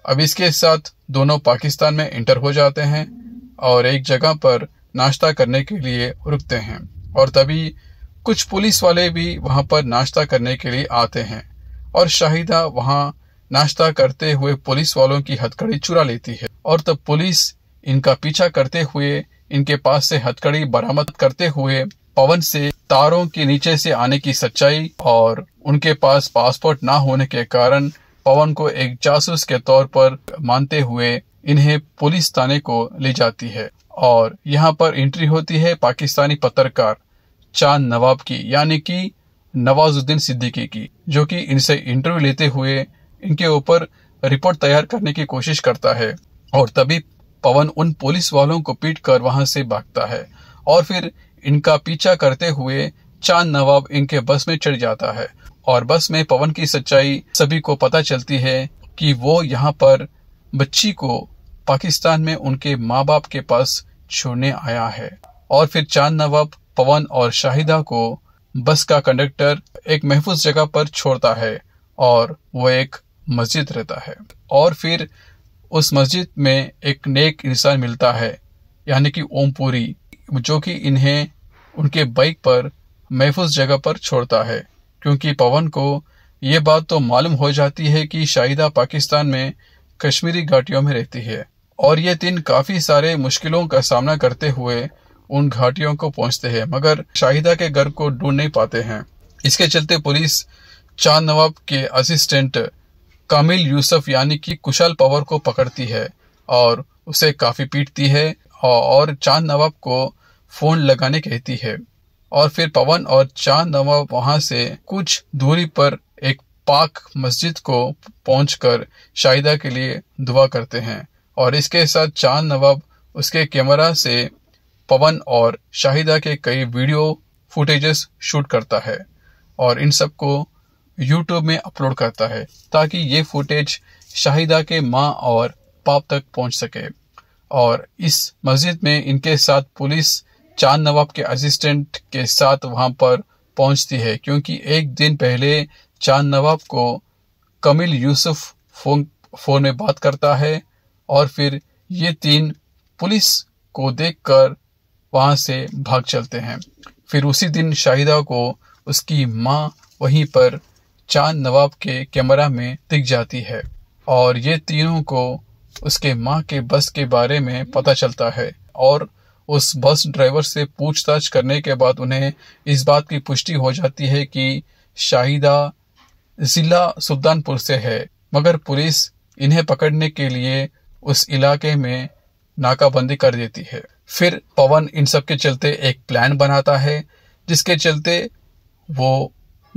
अब इसके साथ दोनों पाकिस्तान में इंटर हो जाते हैं और एक जगह पर नाश्ता करने के लिए रुकते हैं और तभी कुछ पुलिस वाले भी वहां पर नाश्ता करने के लिए आते हैं और शाहिदा वहां नाश्ता करते हुए पुलिस वालों की हथकड़ी चुरा लेती है और तब पुलिस इनका पीछा करते हुए इनके पास से हथकड़ी बरामद करते हुए पवन से तारों के नीचे से आने की सच्चाई और उनके पास पासपोर्ट ना होने के कारण पवन को एक जासूस के तौर पर मानते हुए इन्हें पुलिस थाने को ले जाती है और यहाँ पर एंट्री होती है पाकिस्तानी पत्रकार चांद नवाब की यानी कि नवाजुद्दीन सिद्दीकी की जो कि इनसे इंटरव्यू लेते हुए इनके ऊपर रिपोर्ट तैयार करने की कोशिश करता है और तभी पवन उन पुलिस वालों को पीट कर वहां से भागता है और फिर इनका पीछा करते हुए चांद नवाब इनके बस में चढ़ जाता है और बस में पवन की सच्चाई सभी को पता चलती है कि वो यहाँ पर बच्ची को पाकिस्तान में उनके माँ बाप के पास छोड़ने आया है और फिर चांद नवाब पवन और शाहिदा को बस का कंडक्टर एक महफूज जगह पर छोड़ता है और वो एक मस्जिद रहता है और फिर उस मस्जिद में एक नेक इंसान मिलता है यानी कि ओमपुरी जो कि इन्हें उनके बाइक पर महफूज जगह पर छोड़ता है क्योंकि पवन को ये बात तो मालूम हो जाती है कि शाहिदा पाकिस्तान में कश्मीरी घाटियों में रहती है और ये तीन काफी सारे मुश्किलों का सामना करते हुए उन घाटियों को पहुंचते हैं मगर शाहिदा के घर को ढूंढ नहीं पाते हैं इसके चलते पुलिस चांद नवाब के असिस्टेंट कामिल यूसुफ यानी कि कुशल पवर को पकड़ती है और उसे काफी पीटती है और चांद नवाब को फोन लगाने कहती है और फिर पवन और चांद नवाब वहां से कुछ दूरी पर पाक मस्जिद को पहुंचकर शाहिदा के लिए दुआ करते हैं और इसके साथ चांद नवाब उसके कैमरा से पवन और शाहिदा के कई वीडियो फुटेजेस शूट करता है और इन सबको यूट्यूब में अपलोड करता है ताकि ये फुटेज शाहिदा के माँ और पाप तक पहुंच सके और इस मस्जिद में इनके साथ पुलिस चांद नवाब के असिस्टेंट के साथ वहां पर पहुंचती है क्योंकि एक दिन पहले चांद नवाब को कमिल यूसुफ फोन फोन में बात करता है और फिर ये तीन पुलिस को देखकर वहां से भाग चलते हैं फिर उसी दिन शाहिदा को उसकी माँ वहीं पर चांद नवाब के कैमरा में दिख जाती है और ये तीनों को उसके माँ के बस के बारे में पता चलता है और उस बस ड्राइवर से पूछताछ करने के बाद उन्हें इस बात की पुष्टि हो जाती है कि शाहिदा जिला सुल्तानपुर से है मगर पुलिस इन्हें पकड़ने के लिए उस इलाके में नाकाबंदी कर देती है फिर पवन इन सब के चलते एक प्लान बनाता है जिसके चलते वो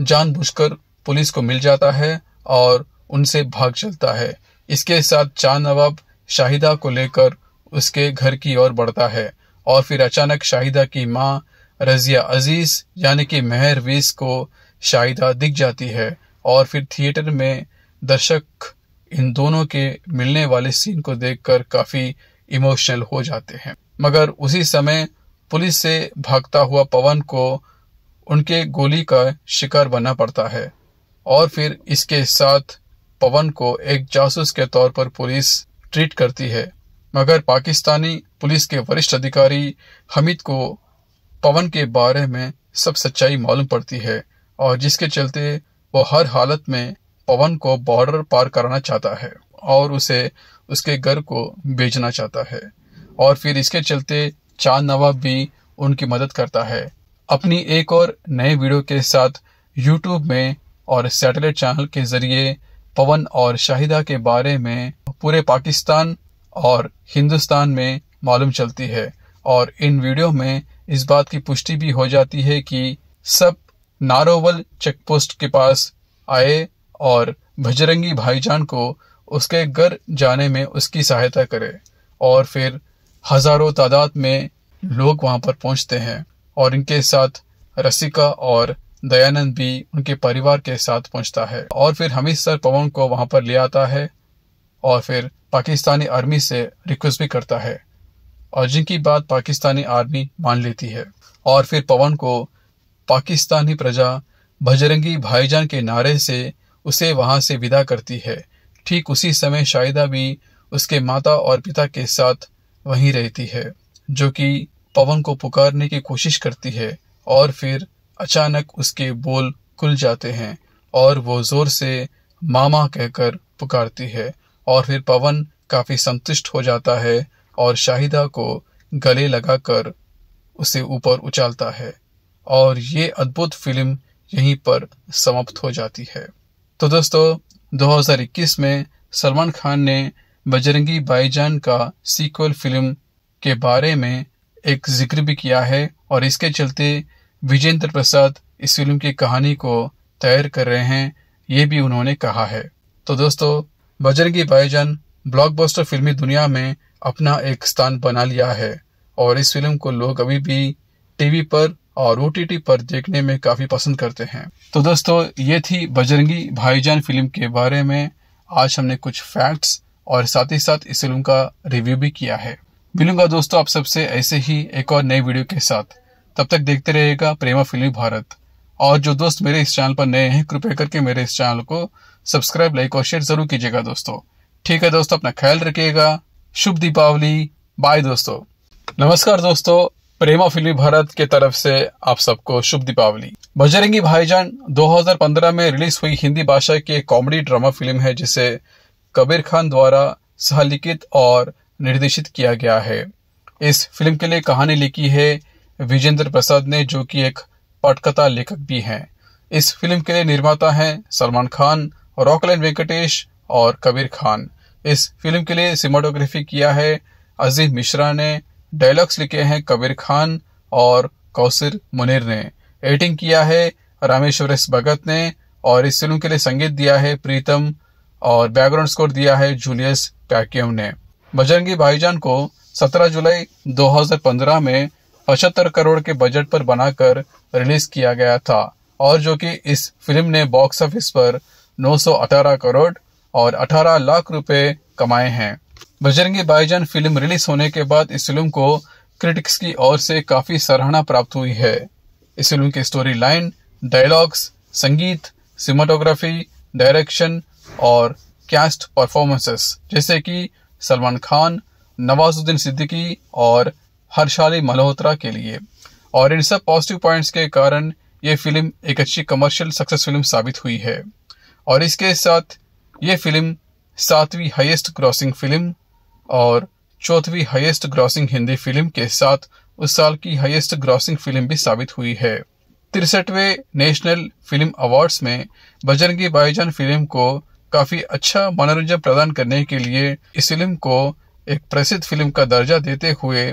जानबूझकर पुलिस को मिल जाता है और उनसे भाग चलता है इसके साथ चांद नवाब शाहिदा को लेकर उसके घर की ओर बढ़ता है और फिर अचानक शाहिदा की माँ रजिया अजीज यानी कि मेहरवीज को शाहिदा दिख जाती है और फिर थिएटर में दर्शक इन दोनों के मिलने वाले सीन को देखकर काफी इमोशनल हो जाते हैं मगर उसी समय पुलिस से भागता हुआ पवन को उनके गोली का शिकार बनना पड़ता है और फिर इसके साथ पवन को एक जासूस के तौर पर पुलिस ट्रीट करती है मगर पाकिस्तानी पुलिस के वरिष्ठ अधिकारी हमिद को पवन के बारे में सब सच्चाई मालूम पड़ती है और जिसके चलते वो हर हालत में पवन को बॉर्डर पार कराना चाहता है और उसे उसके घर को भेजना चाहता है और फिर इसके चलते चांद नवाब भी उनकी मदद करता है अपनी एक और नए वीडियो के साथ यूट्यूब में और सैटेलाइट चैनल के जरिए पवन और शाहिदा के बारे में पूरे पाकिस्तान और हिंदुस्तान में मालूम चलती है और इन वीडियो में इस बात की पुष्टि भी हो जाती है कि सब नारोवल चेकपोस्ट के पास आए और भजरंगी भाईजान को उसके घर जाने में उसकी सहायता करे और फिर हजारों तादाद में लोग वहां पर पहुंचते हैं और इनके साथ रसिका और दयानंद भी उनके परिवार के साथ पहुंचता है और फिर हमीद सर पवन को वहां पर ले आता है और फिर पाकिस्तानी आर्मी से रिक्वेस्ट भी करता है और जिनकी बात पाकिस्तानी आर्मी मान लेती है और फिर पवन को पाकिस्तानी प्रजा भजरंगी भाईजान के नारे से उसे वहां से विदा करती है ठीक उसी समय शाहिदा भी उसके माता और पिता के साथ वहीं रहती है जो कि पवन को पुकारने की कोशिश करती है और फिर अचानक उसके बोल खुल जाते हैं और वो जोर से मामा कहकर पुकारती है और फिर पवन काफी संतुष्ट हो जाता है और शाहिदा को गले लगाकर उसे ऊपर उछालता है और ये अद्भुत फिल्म यहीं पर समाप्त हो जाती है तो दोस्तों 2021 में सलमान खान ने बजरंगी बाईजान का सीक्वल फिल्म के बारे में एक जिक्र भी किया है और इसके चलते विजेंद्र प्रसाद इस फिल्म की कहानी को तैयार कर रहे हैं ये भी उन्होंने कहा है तो दोस्तों बजरंगी बाईजान ब्लॉकबस्टर फिल्मी दुनिया में अपना एक स्थान बना लिया है और इस फिल्म को लोग अभी भी टीवी पर और ओ पर देखने में काफ़ी पसंद करते हैं तो दोस्तों ये थी बजरंगी भाईजान फिल्म के बारे में आज हमने कुछ फैक्ट्स और साथ ही साथ इस फिल्म का रिव्यू भी किया है मिलूंगा दोस्तों आप सबसे ऐसे ही एक और नए वीडियो के साथ तब तक देखते रहेगा प्रेमा फिल्म भारत और जो दोस्त मेरे इस चैनल पर नए हैं कृपया करके मेरे इस चैनल को सब्सक्राइब लाइक और शेयर जरूर कीजिएगा दोस्तों ठीक है दोस्तों अपना ख्याल रखिएगा शुभ दीपावली बाय दोस्तों नमस्कार दोस्तों प्रेमा फिल्मी भारत के तरफ से आप सबको शुभ दीपावली बजरंगी भाईजान 2015 में रिलीज हुई हिंदी भाषा की कॉमेडी ड्रामा फिल्म है जिसे कबीर खान द्वारा सहलिखित और निर्देशित किया गया है इस फिल्म के लिए कहानी लिखी है विजेंद्र प्रसाद ने जो कि एक पटकथा लेखक भी हैं इस फिल्म के लिए निर्माता हैं सलमान खान रॉकलैंड वेंकटेश और कबीर खान इस फिल्म के लिए सिनेमाटोग्राफी किया है अजीम मिश्रा ने डायलॉग्स लिखे हैं कबीर खान और कौसिर मुनिर ने एडिटिंग किया है रामेश्वर एस भगत ने और इस फिल्म के लिए संगीत दिया है प्रीतम और बैकग्राउंड स्कोर दिया है जूलियस पैक्यम ने बजरंगी भाईजान को 17 जुलाई 2015 में पचहत्तर करोड़ के बजट पर बनाकर रिलीज किया गया था और जो कि इस फिल्म ने बॉक्स ऑफिस पर 918 करोड़ और 18 लाख रुपए कमाए हैं बजरंगी भाईजान फिल्म रिलीज होने के बाद इस फिल्म को क्रिटिक्स की ओर से काफी सराहना प्राप्त हुई है इस फिल्म की स्टोरी लाइन डायलॉग्स संगीत सिनेमाटोग्राफी डायरेक्शन और कैस्ट परफॉर्मेंसेस जैसे कि सलमान खान नवाजुद्दीन सिद्दीकी और हर्षाली मल्होत्रा के लिए और इन सब पॉजिटिव पॉइंट्स के कारण ये फिल्म एक अच्छी कमर्शियल सक्सेस फिल्म साबित हुई है और इसके साथ ये फिल्म सातवीं हाईएस्ट क्रॉसिंग फिल्म और चौथवी हाईएस्ट ग्रॉसिंग हिंदी फिल्म के साथ उस साल की हाईएस्ट ग्रॉसिंग फिल्म भी साबित हुई है तिरसठवें नेशनल फिल्म अवार्ड्स में बजरंगी भाईजान फिल्म को काफी अच्छा मनोरंजन प्रदान करने के लिए इस फिल्म को एक प्रसिद्ध फिल्म का दर्जा देते हुए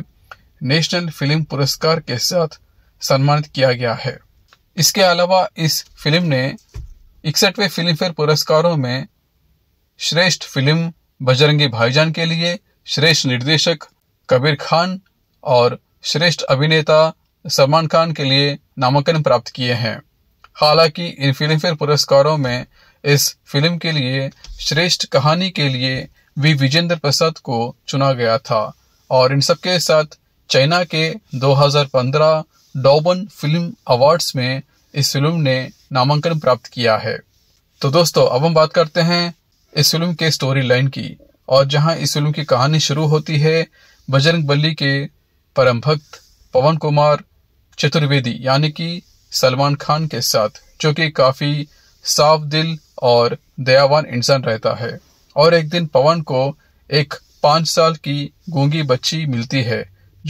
नेशनल फिल्म पुरस्कार के साथ सम्मानित किया गया है इसके अलावा इस फिल्म ने इकसठवें फेयर पुरस्कारों में श्रेष्ठ फिल्म बजरंगी भाईजान के लिए श्रेष्ठ निर्देशक कबीर खान और श्रेष्ठ अभिनेता सलमान खान के लिए नामांकन प्राप्त किए हैं हालांकि इन फिल्मफेयर पुरस्कारों में इस फिल्म के लिए श्रेष्ठ कहानी के लिए वी विजेंद्र प्रसाद को चुना गया था और इन सबके साथ चाइना के 2015 डॉबन फिल्म अवार्ड्स में इस फिल्म ने नामांकन प्राप्त किया है तो दोस्तों अब हम बात करते हैं इस फिल्म के स्टोरी लाइन की और जहां इस फिल्म की कहानी शुरू होती है बजरंग बली के परम भक्त पवन कुमार चतुर्वेदी यानी कि सलमान खान के साथ जो कि काफी साफ दिल और दयावान इंसान रहता है और एक दिन पवन को एक पांच साल की गूंगी बच्ची मिलती है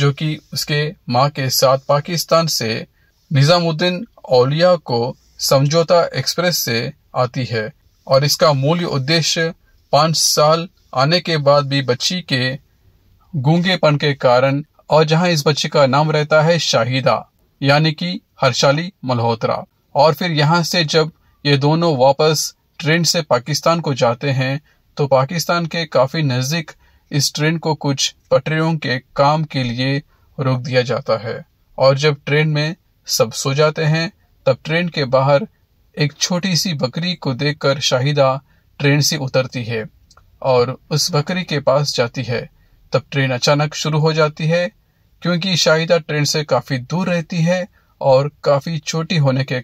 जो कि उसके माँ के साथ पाकिस्तान से निजामुद्दीन औलिया को समझौता एक्सप्रेस से आती है और इसका मूल उद्देश्य पांच साल आने के बाद भी बच्ची के गूंगेपन के कारण और जहां इस बच्ची का नाम रहता है शाहिदा यानी कि हर्षाली मल्होत्रा और फिर यहां से जब ये दोनों वापस ट्रेन से पाकिस्तान को जाते हैं तो पाकिस्तान के काफी नजदीक इस ट्रेन को कुछ पटरियों के काम के लिए रोक दिया जाता है और जब ट्रेन में सब सो जाते हैं तब ट्रेन के बाहर एक छोटी सी बकरी को देखकर शाहिदा ट्रेन से उतरती है और उस बकरी के पास जाती है तब ट्रेन अचानक शुरू हो जाती है क्योंकि शाहिदा ट्रेन से काफी दूर रहती है और काफी छोटी होने के